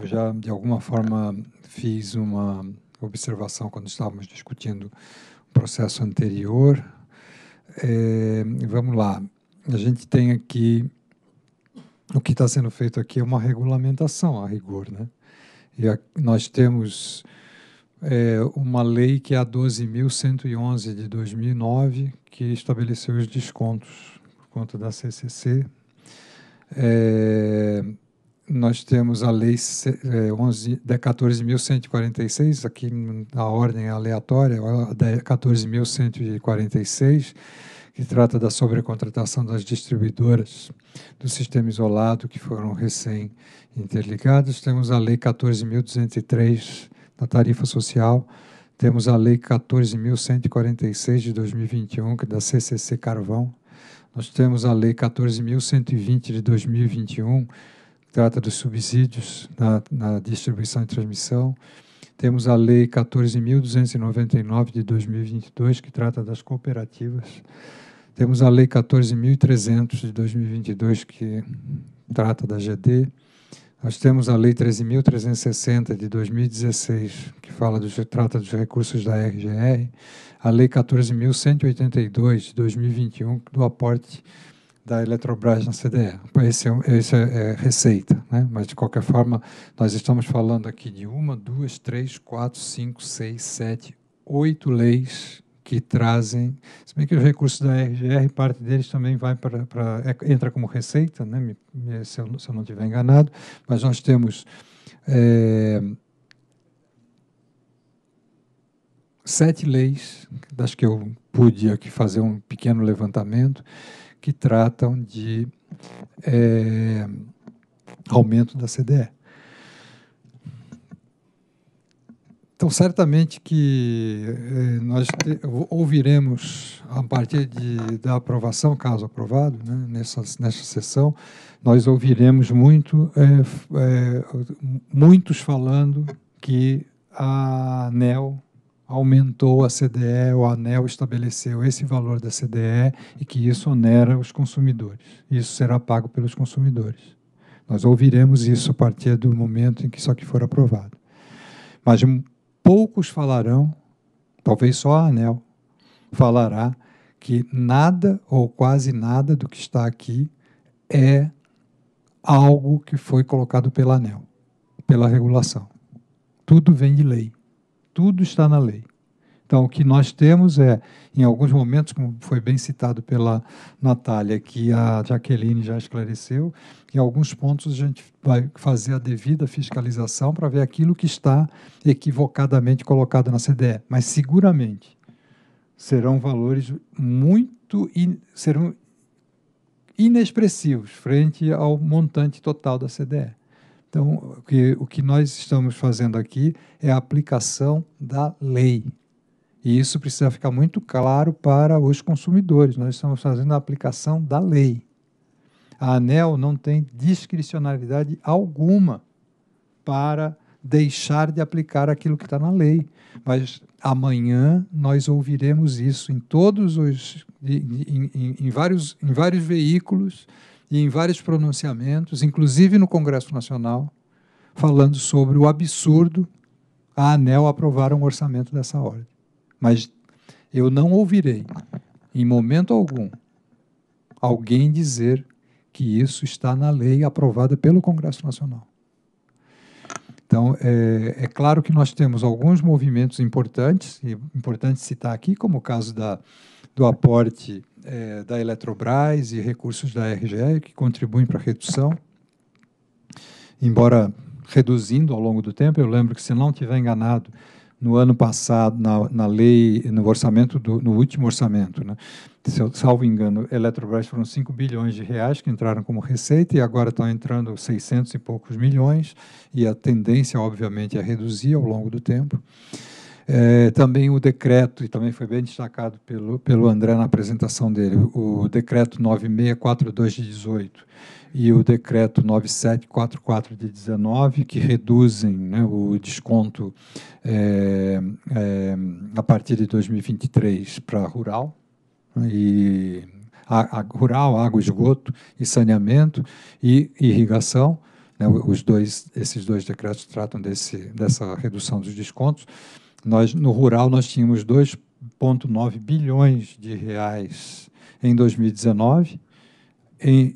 eu já de alguma forma fiz uma observação quando estávamos discutindo o processo anterior. É, vamos lá a gente tem aqui o que está sendo feito aqui é uma regulamentação a rigor, né? E a, nós temos é, uma lei que é a 12.111 de 2009 que estabeleceu os descontos por conta da CCC. É, nós temos a lei é, 11 14.146 aqui é a ordem é aleatória da 14.146 que trata da sobrecontratação das distribuidoras do sistema isolado que foram recém interligadas. Temos a Lei 14.203 da tarifa social. Temos a Lei 14.146 de 2021, que é da CCC Carvão. Nós temos a Lei 14.120 de 2021, que trata dos subsídios na, na distribuição e transmissão. Temos a Lei 14.299 de 2022, que trata das cooperativas. Temos a Lei 14.300 de 2022, que trata da GD. Nós temos a Lei 13.360 de 2016, que fala dos, trata dos recursos da RGR. A Lei 14.182 de 2021, do aporte da Eletrobras na CDE. Esse é, esse é, é receita, né? mas de qualquer forma, nós estamos falando aqui de uma, duas, três, quatro, cinco, seis, sete, oito leis que trazem, se bem que os recursos da RGR, parte deles também vai para, é, entra como receita, né, se, eu, se eu não estiver enganado, mas nós temos é, sete leis, das que eu pude aqui fazer um pequeno levantamento, que tratam de é, aumento da CDE. Então, certamente que eh, nós te, ouviremos, a partir de, da aprovação, caso aprovado, né, nessa, nessa sessão, nós ouviremos muito, eh, eh, muitos falando que a ANEL aumentou a CDE, o ANEL estabeleceu esse valor da CDE e que isso onera os consumidores. Isso será pago pelos consumidores. Nós ouviremos isso a partir do momento em que isso aqui for aprovado. Mas poucos falarão, talvez só a Anel falará, que nada ou quase nada do que está aqui é algo que foi colocado pela Anel, pela regulação. Tudo vem de lei. Tudo está na lei. Então, o que nós temos é, em alguns momentos, como foi bem citado pela Natália, que a Jaqueline já esclareceu, em alguns pontos a gente vai fazer a devida fiscalização para ver aquilo que está equivocadamente colocado na CDE. Mas seguramente serão valores muito in, serão inexpressivos frente ao montante total da CDE. Então, o que, o que nós estamos fazendo aqui é a aplicação da lei, e isso precisa ficar muito claro para os consumidores. Nós estamos fazendo a aplicação da lei. A ANEL não tem discricionalidade alguma para deixar de aplicar aquilo que está na lei. Mas amanhã nós ouviremos isso em todos os. em, em, em vários, em vários veículos e em vários pronunciamentos, inclusive no Congresso Nacional, falando sobre o absurdo a ANEL aprovar um orçamento dessa ordem mas eu não ouvirei, em momento algum, alguém dizer que isso está na lei aprovada pelo Congresso Nacional. Então, é, é, claro que nós temos alguns movimentos importantes, e é importante citar aqui, como o caso da, do aporte é, da Eletrobras e recursos da RGE, que contribuem para a redução, embora reduzindo ao longo do tempo. Eu lembro que, se não tiver enganado, no ano passado, na, na lei, no orçamento, do, no último orçamento, né? Se eu, salvo engano, Eletrobras foram 5 bilhões de reais que entraram como receita e agora estão entrando 600 e poucos milhões, e a tendência, obviamente, é reduzir ao longo do tempo. É, também o decreto, e também foi bem destacado pelo, pelo André na apresentação dele, o decreto 9642 de 18, e o decreto 9744 de 19, que reduzem né, o desconto é, é, a partir de 2023 para rural, né, e a, a, rural, água, esgoto e saneamento e irrigação. Né, os dois, esses dois decretos tratam desse, dessa redução dos descontos. Nós, no rural, nós tínhamos 2,9 bilhões de reais em 2019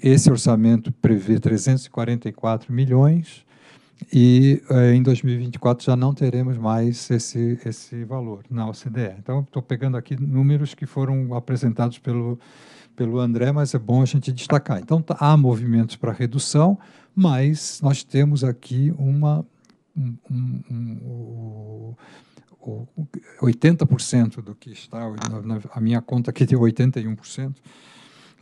esse orçamento prevê 344 milhões e eh, em 2024 já não teremos mais esse, esse valor na OCDE. Então, estou pegando aqui números que foram apresentados pelo, pelo André, mas é bom a gente destacar. Então, tá, há movimentos para redução, mas nós temos aqui uma. Um, um, um, um, 80% do que está, na, na, a minha conta aqui tem 81%,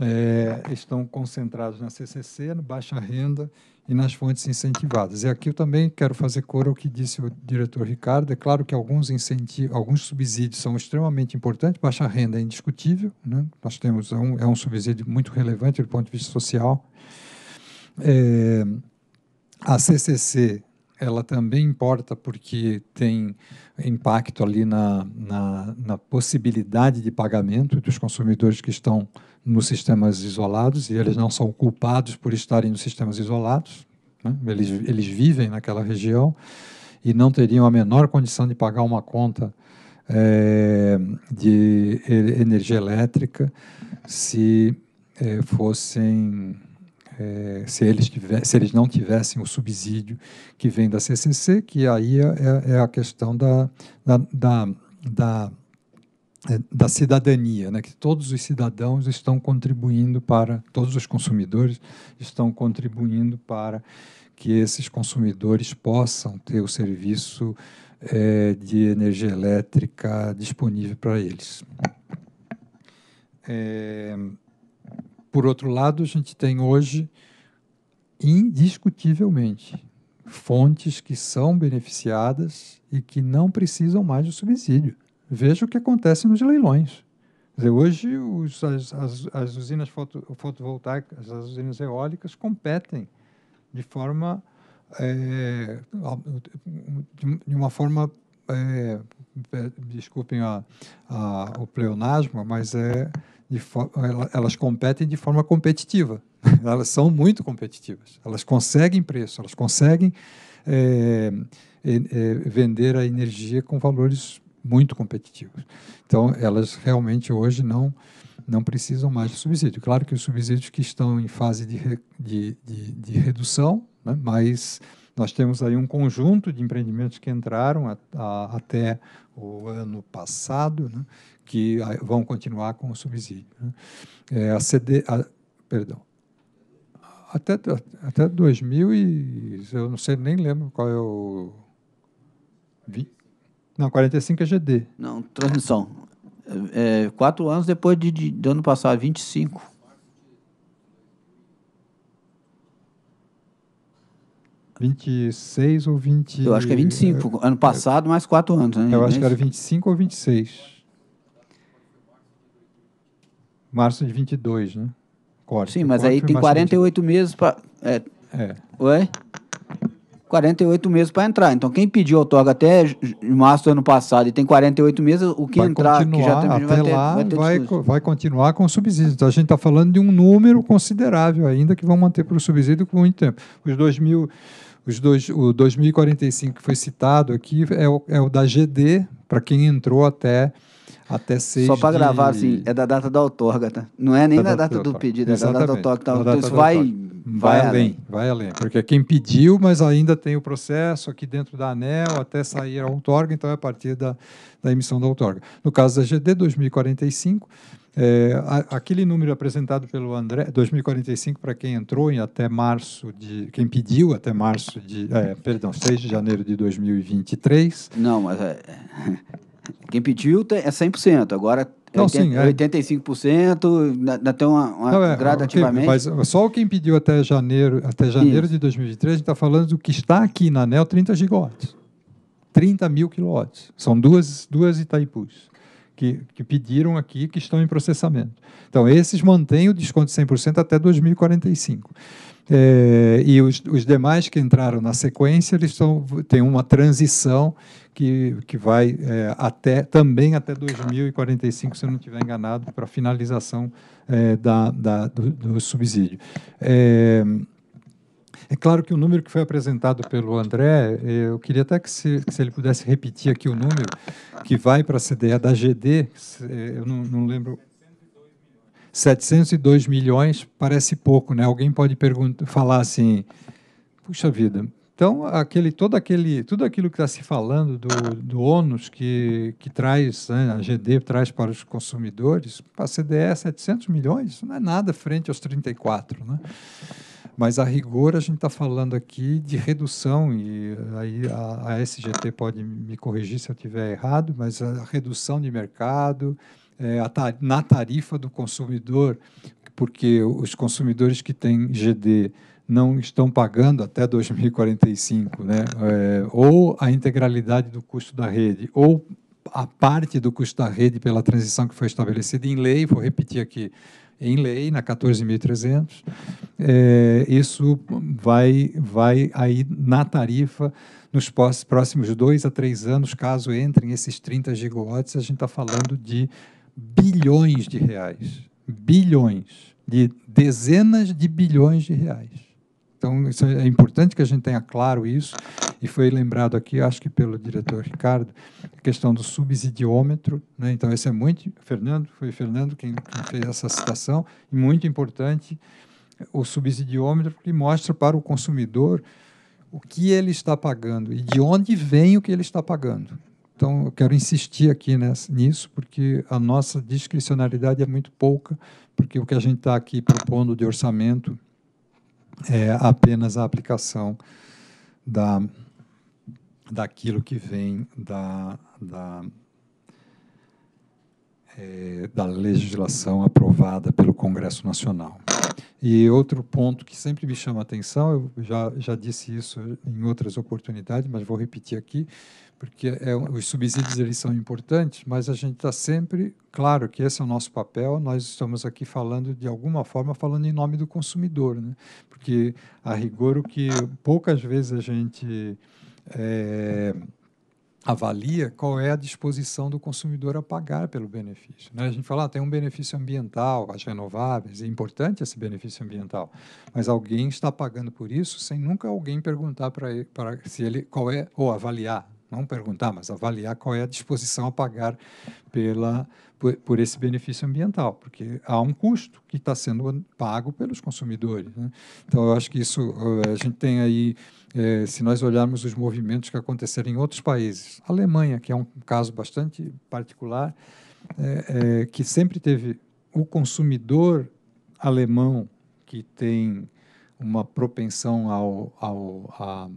é, estão concentrados na CCC, no baixa renda e nas fontes incentivadas. E aqui eu também quero fazer cor ao que disse o diretor Ricardo. É claro que alguns incentivos, alguns subsídios são extremamente importantes. Baixa renda é indiscutível, né? nós temos um, é um subsídio muito relevante do ponto de vista social. É, a CCC ela também importa porque tem impacto ali na, na, na possibilidade de pagamento dos consumidores que estão nos sistemas isolados, e eles não são culpados por estarem nos sistemas isolados, né? eles, eles vivem naquela região e não teriam a menor condição de pagar uma conta é, de energia elétrica se é, fossem é, se, eles tivessem, se eles não tivessem o subsídio que vem da CCC, que aí é, é, é a questão da, da, da, da é, da cidadania, né, que todos os cidadãos estão contribuindo para, todos os consumidores estão contribuindo para que esses consumidores possam ter o serviço é, de energia elétrica disponível para eles. É, por outro lado, a gente tem hoje, indiscutivelmente, fontes que são beneficiadas e que não precisam mais do subsídio. Veja o que acontece nos leilões. Dizer, hoje, os, as, as, as, usinas foto, fotovoltaicas, as usinas eólicas, competem de forma. É, de uma forma. É, desculpem a, a, o pleonasmo, mas é, elas competem de forma competitiva. Elas são muito competitivas. Elas conseguem preço, elas conseguem é, vender a energia com valores muito competitivos. Então, elas realmente hoje não, não precisam mais de subsídio. Claro que os subsídios que estão em fase de, re, de, de, de, redução, né? mas nós temos aí um conjunto de empreendimentos que entraram a, a, até o ano passado, né? que vão continuar com o subsídio. Né? É, a CD, a, perdão, até, até 2000 e eu não sei, nem lembro qual é o... 20, não, 45 é GD. Não, transmissão. É, é, quatro anos depois de, de, de ano passado, 25. Vinte e ou vinte... Eu acho que é 25. É, ano passado, é, mais quatro anos. Né? Eu acho que é era 25 ou 26. Março de 22, né? Corte. Sim, mas Corte aí tem 48 meses para... É. é. Ué? 48 meses para entrar. Então, quem pediu outorga até março do ano passado e tem 48 meses, o que vai entrar que já até vai ter, lá, vai, ter vai, vai, continuar com o subsídio. Então, a gente está falando de um número considerável ainda que vão manter para o subsídio por muito tempo. Os mil, os dois, o 2045 que foi citado aqui é o, é o da GD, para quem entrou até até 6 Só para de... gravar, assim, é da data da outorga, tá? Não é nem da, da data, data do pedido, Exatamente. é da data da outorga. Da então isso vai, vai, vai além, Vai além, porque quem pediu, mas ainda tem o processo aqui dentro da ANEL até sair a outorga, então é a partir da, da emissão da outorga. No caso da GD 2045, é, aquele número apresentado pelo André, 2045 para quem entrou em até março de, quem pediu até março de, é, perdão, 6 de janeiro de 2023. Não, mas é, quem pediu é 100%, agora não, 80, sim, é. 85%, ainda tem uma, uma não, é, gradativamente. Tem, mas só quem pediu até janeiro, até janeiro de 2023, a gente está falando do que está aqui na ANEL 30 gigawatts. 30 mil quilowatts. São duas, duas Itaipus que, que pediram aqui, que estão em processamento. Então, esses mantêm o desconto de 100% até 2045. É, e os, os, demais que entraram na sequência, eles têm uma transição que, que vai é, até também até 2045, se eu não estiver enganado, para finalização é, da, da, do, do subsídio. É, é claro que o número que foi apresentado pelo André, é, eu queria até que se, que se ele pudesse repetir aqui o número, que vai para a CDE da GD, é, eu não, não lembro 702 milhões parece pouco, né? Alguém pode perguntar, falar assim, puxa vida. Então, aquele, todo aquele, tudo aquilo que está se falando do, do ônus que, que traz, né, a GD traz para os consumidores, para a CDE 700 milhões, não é nada frente aos 34, né? Mas a rigor a gente está falando aqui de redução, e eh, aí a, a SGT pode me corrigir se eu estiver errado, mas a redução de mercado, é, tar, na tarifa do consumidor, porque os consumidores que têm GD não estão pagando até 2045, né? É, ou a integralidade do custo da rede, ou a parte do custo da rede pela transição que foi estabelecida em lei, vou repetir aqui, em lei, na 14.300, é, isso vai, vai aí na tarifa nos próximos dois a três anos, caso entrem esses 30 gigawatts, a gente está falando de bilhões de reais. Bilhões. De dezenas de bilhões de reais. Então, é importante que a gente tenha claro isso, e foi lembrado aqui, acho que pelo diretor Ricardo, a questão do subsidiômetro. Né? Então, esse é muito. Fernando, foi Fernando quem, quem fez essa citação, muito importante o subsidiômetro, que mostra para o consumidor o que ele está pagando e de onde vem o que ele está pagando. Então, eu quero insistir aqui nessa, nisso, porque a nossa discricionalidade é muito pouca, porque o que a gente está aqui propondo de orçamento é apenas a aplicação da, daquilo que vem da, da, é, da legislação aprovada pelo Congresso Nacional. E outro ponto que sempre me chama a atenção, eu já, já disse isso em outras oportunidades, mas vou repetir aqui, porque é, os subsídios eles são importantes, mas a gente está sempre, claro que esse é o nosso papel, nós estamos aqui falando, de alguma forma, falando em nome do consumidor, né? porque a rigor o que poucas vezes a gente é, avalia qual é a disposição do consumidor a pagar pelo benefício. Né? A gente fala, ah, tem um benefício ambiental, as renováveis, é importante esse benefício ambiental, mas alguém está pagando por isso sem nunca alguém perguntar para se ele qual é ou avaliar não perguntar, mas avaliar qual é a disposição a pagar pela, por, por esse benefício ambiental, porque há um custo que está sendo pago pelos consumidores. Né? Então, eu acho que isso eh, a gente tem aí, eh, se nós olharmos os movimentos que aconteceram em outros países, a Alemanha, que é um caso bastante particular, eh, que sempre teve o consumidor alemão que tem uma propensão ao, ao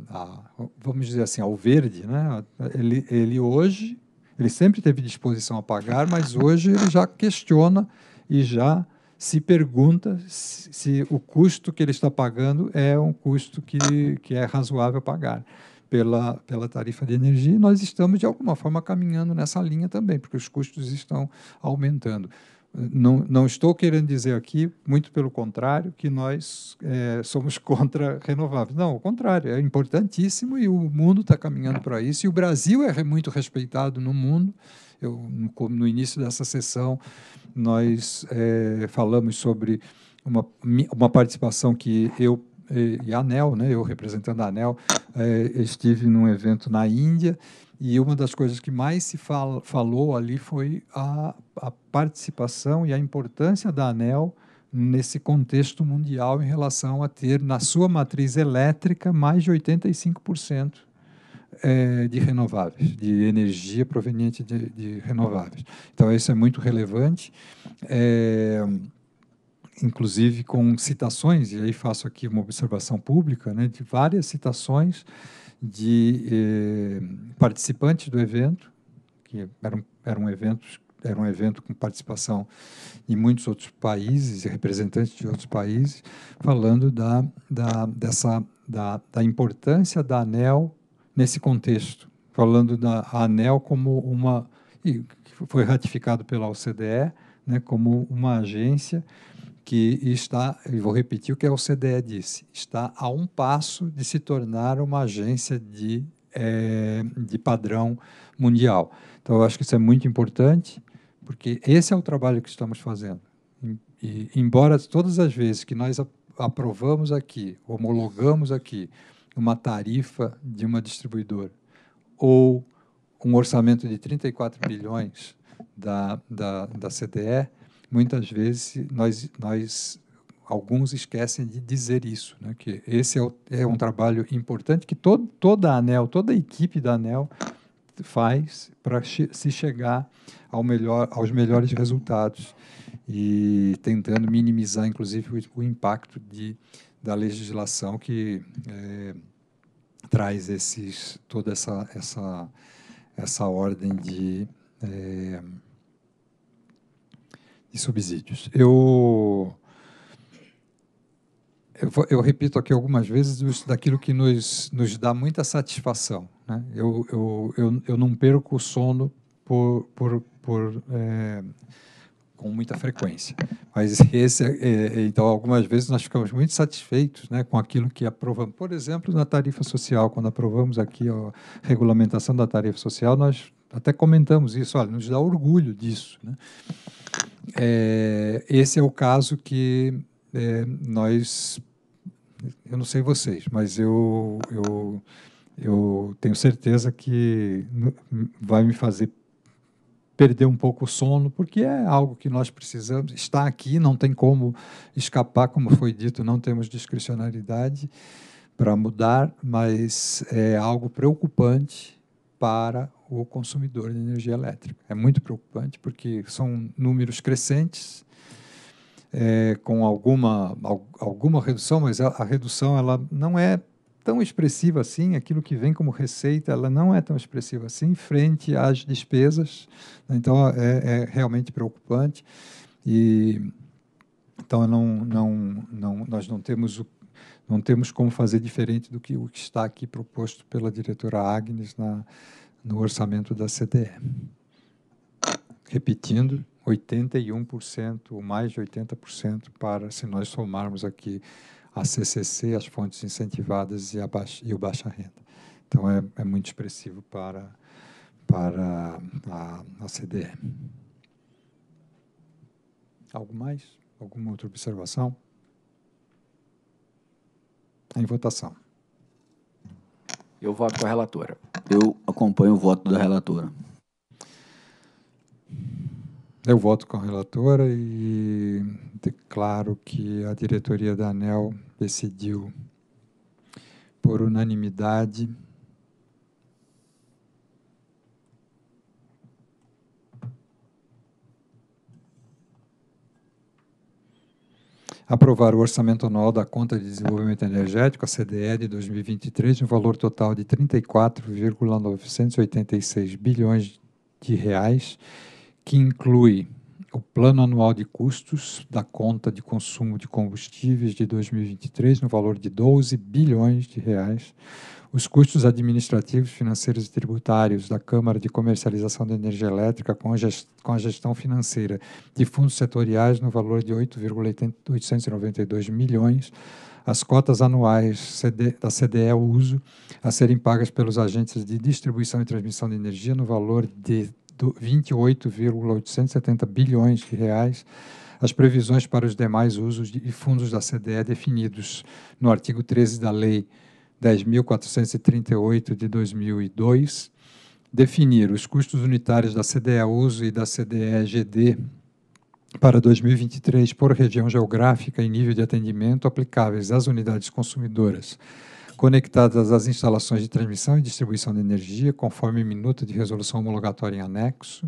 a, a, vamos dizer assim, ao verde, né? Ele, ele hoje, ele sempre teve disposição a pagar, mas hoje ele já questiona e já se pergunta se, se o custo que ele está pagando é um custo que, que é razoável pagar pela, pela tarifa de energia. E nós estamos, de alguma forma, caminhando nessa linha também, porque os custos estão aumentando. Não, não estou querendo dizer aqui, muito pelo contrário, que nós é, somos contra renováveis. Não, o contrário, é importantíssimo e o mundo está caminhando para isso. E o Brasil é muito respeitado no mundo. Eu, no, no início dessa sessão, nós é, falamos sobre uma, uma participação que eu e, e ANEL, né? eu representando a ANEL, é, estive num evento na Índia e uma das coisas que mais se fal, falou ali foi a, a participação e a importância da ANEL nesse contexto mundial em relação a ter na sua matriz elétrica mais de 85% é, de renováveis, de energia proveniente de, de, renováveis. Então, isso é muito relevante. É, inclusive com citações, e aí faço aqui uma observação pública, né, de várias citações de eh, participantes do evento, que eram, eram eventos era um evento com participação em muitos outros países, representantes de outros países, falando da, da, dessa, da, da importância da ANEL nesse contexto, falando da ANEL como uma, que foi ratificado pela OCDE, né, como uma agência que está, e vou repetir o que a é OCDE disse, está a um passo de se tornar uma agência de, é, de padrão mundial. Então, eu acho que isso é muito importante, porque esse é o trabalho que estamos fazendo. E, embora todas as vezes que nós aprovamos aqui, homologamos aqui, uma tarifa de uma distribuidora ou um orçamento de 34 bilhões da, da, da CDE, muitas vezes nós, nós alguns esquecem de dizer isso, né? que esse é, o, é um trabalho importante que todo, toda a ANEL, toda a equipe da ANEL faz para se chegar ao melhor, aos melhores resultados e tentando minimizar, inclusive, o, o impacto de, da legislação que é, traz esses, toda essa, essa, essa ordem de. É, e subsídios. Eu, eu, eu, repito aqui algumas vezes daquilo que nos, nos dá muita satisfação. Né? Eu, eu, eu, eu não perco o sono por, por, por é, com muita frequência. Mas esse, é, é, então, algumas vezes nós ficamos muito satisfeitos né, com aquilo que aprovamos. Por exemplo, na tarifa social, quando aprovamos aqui a regulamentação da tarifa social, nós até comentamos isso, olha, nos dá orgulho disso. Né? É, esse é o caso que é, nós, eu não sei vocês, mas eu, eu, eu tenho certeza que vai me fazer perder um pouco o sono, porque é algo que nós precisamos, está aqui, não tem como escapar, como foi dito, não temos discricionalidade para mudar, mas é algo preocupante para o consumidor de energia elétrica. É muito preocupante porque são números crescentes, é, com alguma, alguma redução, mas a, a, redução ela não é tão expressiva assim, aquilo que vem como receita ela não é tão expressiva assim frente às despesas, né? então é, é realmente preocupante e então não, não, não, nós não temos o não temos como fazer diferente do que o que está aqui proposto pela diretora Agnes na, no orçamento da CDE. Repetindo, 81%, ou mais de 80%, para se nós somarmos aqui a CCC, as fontes incentivadas e, baixa, e o baixa renda. Então, é, é muito expressivo para, para a, a CDE. Algo mais? Alguma outra observação? Em votação. Eu voto com a relatora. Eu acompanho o voto da relatora. Eu voto com a relatora e declaro que a diretoria da ANEL decidiu, por unanimidade, aprovar o orçamento anual da Conta de Desenvolvimento Energético, a CDE, de 2023, no um valor total de 34,986 bilhões de reais, que inclui o plano anual de custos da conta de consumo de combustíveis de 2023 no valor de 12 bilhões de reais, os custos administrativos, financeiros e tributários da Câmara de Comercialização da Energia Elétrica com a gestão financeira de fundos setoriais no valor de 8,892 milhões, as cotas anuais CD, da CDE ao Uso a serem pagas pelos agentes de distribuição e transmissão de energia no valor de 28,870 bilhões de reais, as previsões para os demais usos e de fundos da CDE definidos no artigo 13 da Lei 10.438 de 2002, definir os custos unitários da CDE Uso e da CDE GD para 2023 por região geográfica e nível de atendimento aplicáveis às unidades consumidoras conectadas às instalações de transmissão e distribuição de energia, conforme minuta de resolução homologatória em anexo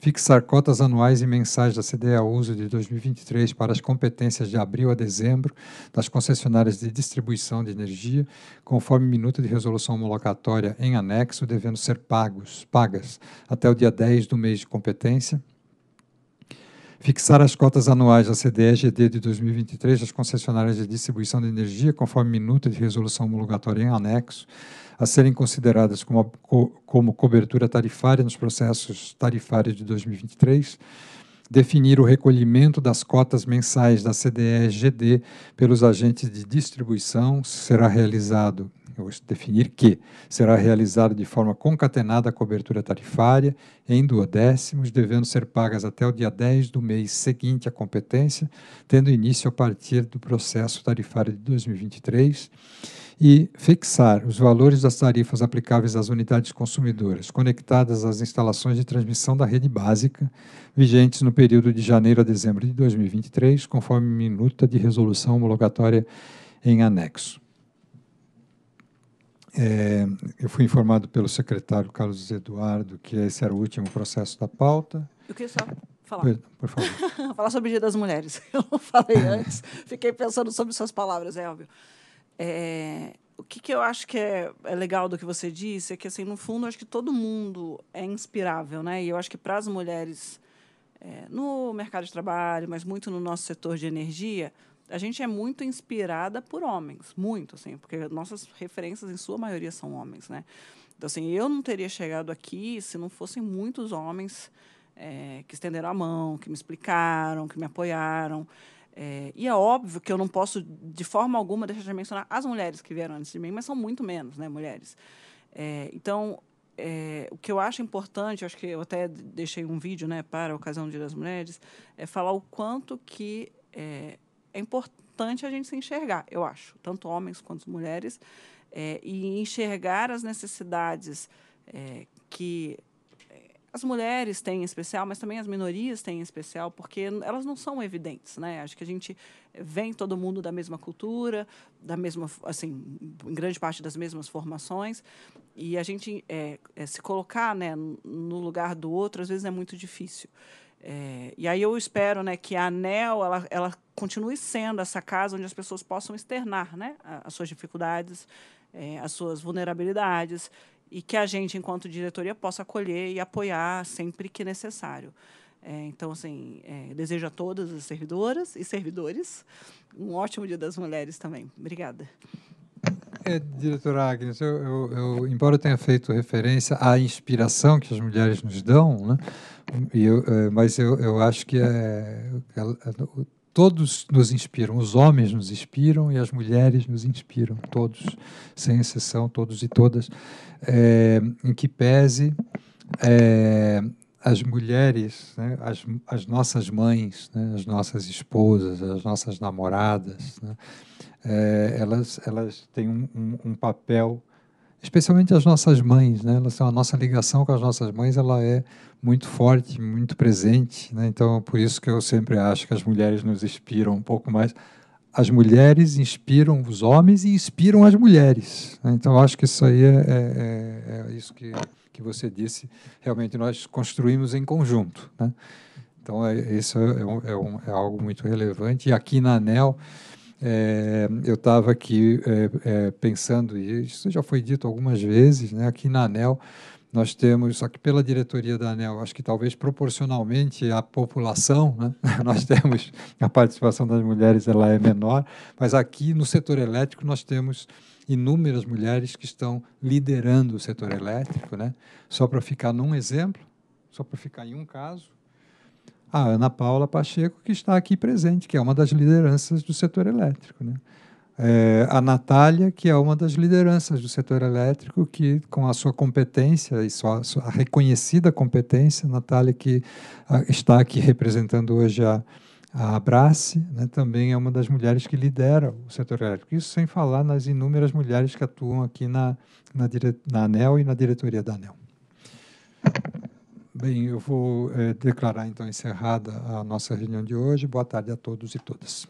fixar cotas anuais e mensais da CDE ao uso de 2023 para as competências de abril a dezembro das concessionárias de distribuição de energia, conforme minuta de resolução homologatória em anexo, devendo ser pagos, pagas até o dia 10 do mês de competência fixar as cotas anuais da CDE-GD de 2023 das concessionárias de distribuição de energia, conforme minuta de resolução homologatória em anexo, a serem consideradas como, como cobertura tarifária nos processos tarifários de 2023, definir o recolhimento das cotas mensais da CDE-GD pelos agentes de distribuição será realizado, definir que será realizado de forma concatenada a cobertura tarifária em duodécimos, devendo ser pagas até o dia 10 do mês seguinte à competência, tendo início a partir do processo tarifário de 2023 e fixar os valores das tarifas aplicáveis às unidades consumidoras conectadas às instalações de transmissão da rede básica, vigentes no período de janeiro a dezembro de 2023, conforme minuta de resolução homologatória em anexo. É, eu fui informado pelo secretário Carlos Eduardo que esse era o último processo da pauta. Eu queria só falar. Por, por favor. falar sobre o Dia das Mulheres. Eu não falei antes. Fiquei pensando sobre suas palavras, Elvio. É é, o que, que eu acho que é, é, legal do que você disse é que, assim, no fundo, acho que todo mundo é inspirável, né? E eu acho que para as mulheres é, no mercado de trabalho, mas muito no nosso setor de energia, a gente é muito inspirada por homens, muito, assim, porque nossas referências, em sua maioria, são homens, né? Então, assim, eu não teria chegado aqui se não fossem muitos homens é, que estenderam a mão, que me explicaram, que me apoiaram. É, e é óbvio que eu não posso, de forma alguma, deixar de mencionar as mulheres que vieram antes de mim, mas são muito menos, né, mulheres. É, então, é, o que eu acho importante, acho que eu até deixei um vídeo, né, para a ocasião do Dia das Mulheres, é falar o quanto que é, é importante a gente se enxergar, eu acho, tanto homens quanto mulheres, é, e enxergar as necessidades é, que as mulheres têm em especial, mas também as minorias têm em especial, porque elas não são evidentes, né? Acho que a gente vem todo mundo da mesma cultura, da mesma, assim, em grande parte das mesmas formações, e a gente é, é, se colocar, né, no lugar do outro às vezes é muito difícil. É, e aí eu espero, né, que a ANEL ela, ela continue sendo essa casa onde as pessoas possam externar, né, as suas dificuldades, é, as suas vulnerabilidades e que a gente, enquanto diretoria, possa acolher e apoiar sempre que necessário. É, então, assim, é, desejo a todas as servidoras e servidores um ótimo Dia das Mulheres também. Obrigada. É, diretora Agnes, eu, eu, eu, embora eu tenha feito referência à inspiração que as mulheres nos dão, né, eu, é, mas eu, eu acho que é, é todos nos inspiram, os homens nos inspiram e as mulheres nos inspiram, todos, sem exceção, todos e todas, é, em que pese é, as mulheres, né, as, as, nossas mães, né, as nossas esposas, as nossas namoradas, né, é, elas, elas têm um, um, um papel especialmente as nossas mães, né? Elas, a nossa ligação com as nossas mães, ela é muito forte, muito presente, né? Então, por isso que eu sempre acho que as mulheres nos inspiram um pouco mais. As mulheres inspiram os homens e inspiram as mulheres. Né? Então, acho que isso aí é, é, é, é, isso que, que você disse. Realmente, nós construímos em conjunto, né? Então, é, isso é, um, é, é algo muito relevante. E aqui na ANEL, é, eu estava aqui é, é, pensando, e isso já foi dito algumas vezes, né, aqui na ANEL, nós temos, só que pela diretoria da ANEL, acho que talvez proporcionalmente à população, né? nós temos, a participação das mulheres ela é menor, mas aqui no setor elétrico nós temos inúmeras mulheres que estão liderando o setor elétrico. Né? Só para ficar num exemplo, só para ficar em um caso, a ah, Ana Paula Pacheco, que está aqui presente, que é uma das lideranças do setor elétrico. Né? É, a Natália, que é uma das lideranças do setor elétrico, que com a sua competência e sua, sua reconhecida competência, Natália, que a, ah, está aqui representando hoje a, a Abrace, né, também é uma das mulheres que lidera o setor elétrico. Isso sem falar nas inúmeras mulheres que atuam aqui na, na, dire, na ANEL e na diretoria da ANEL. Bem, eu vou é, declarar então encerrada a nossa reunião de hoje. Boa tarde a todos e todas.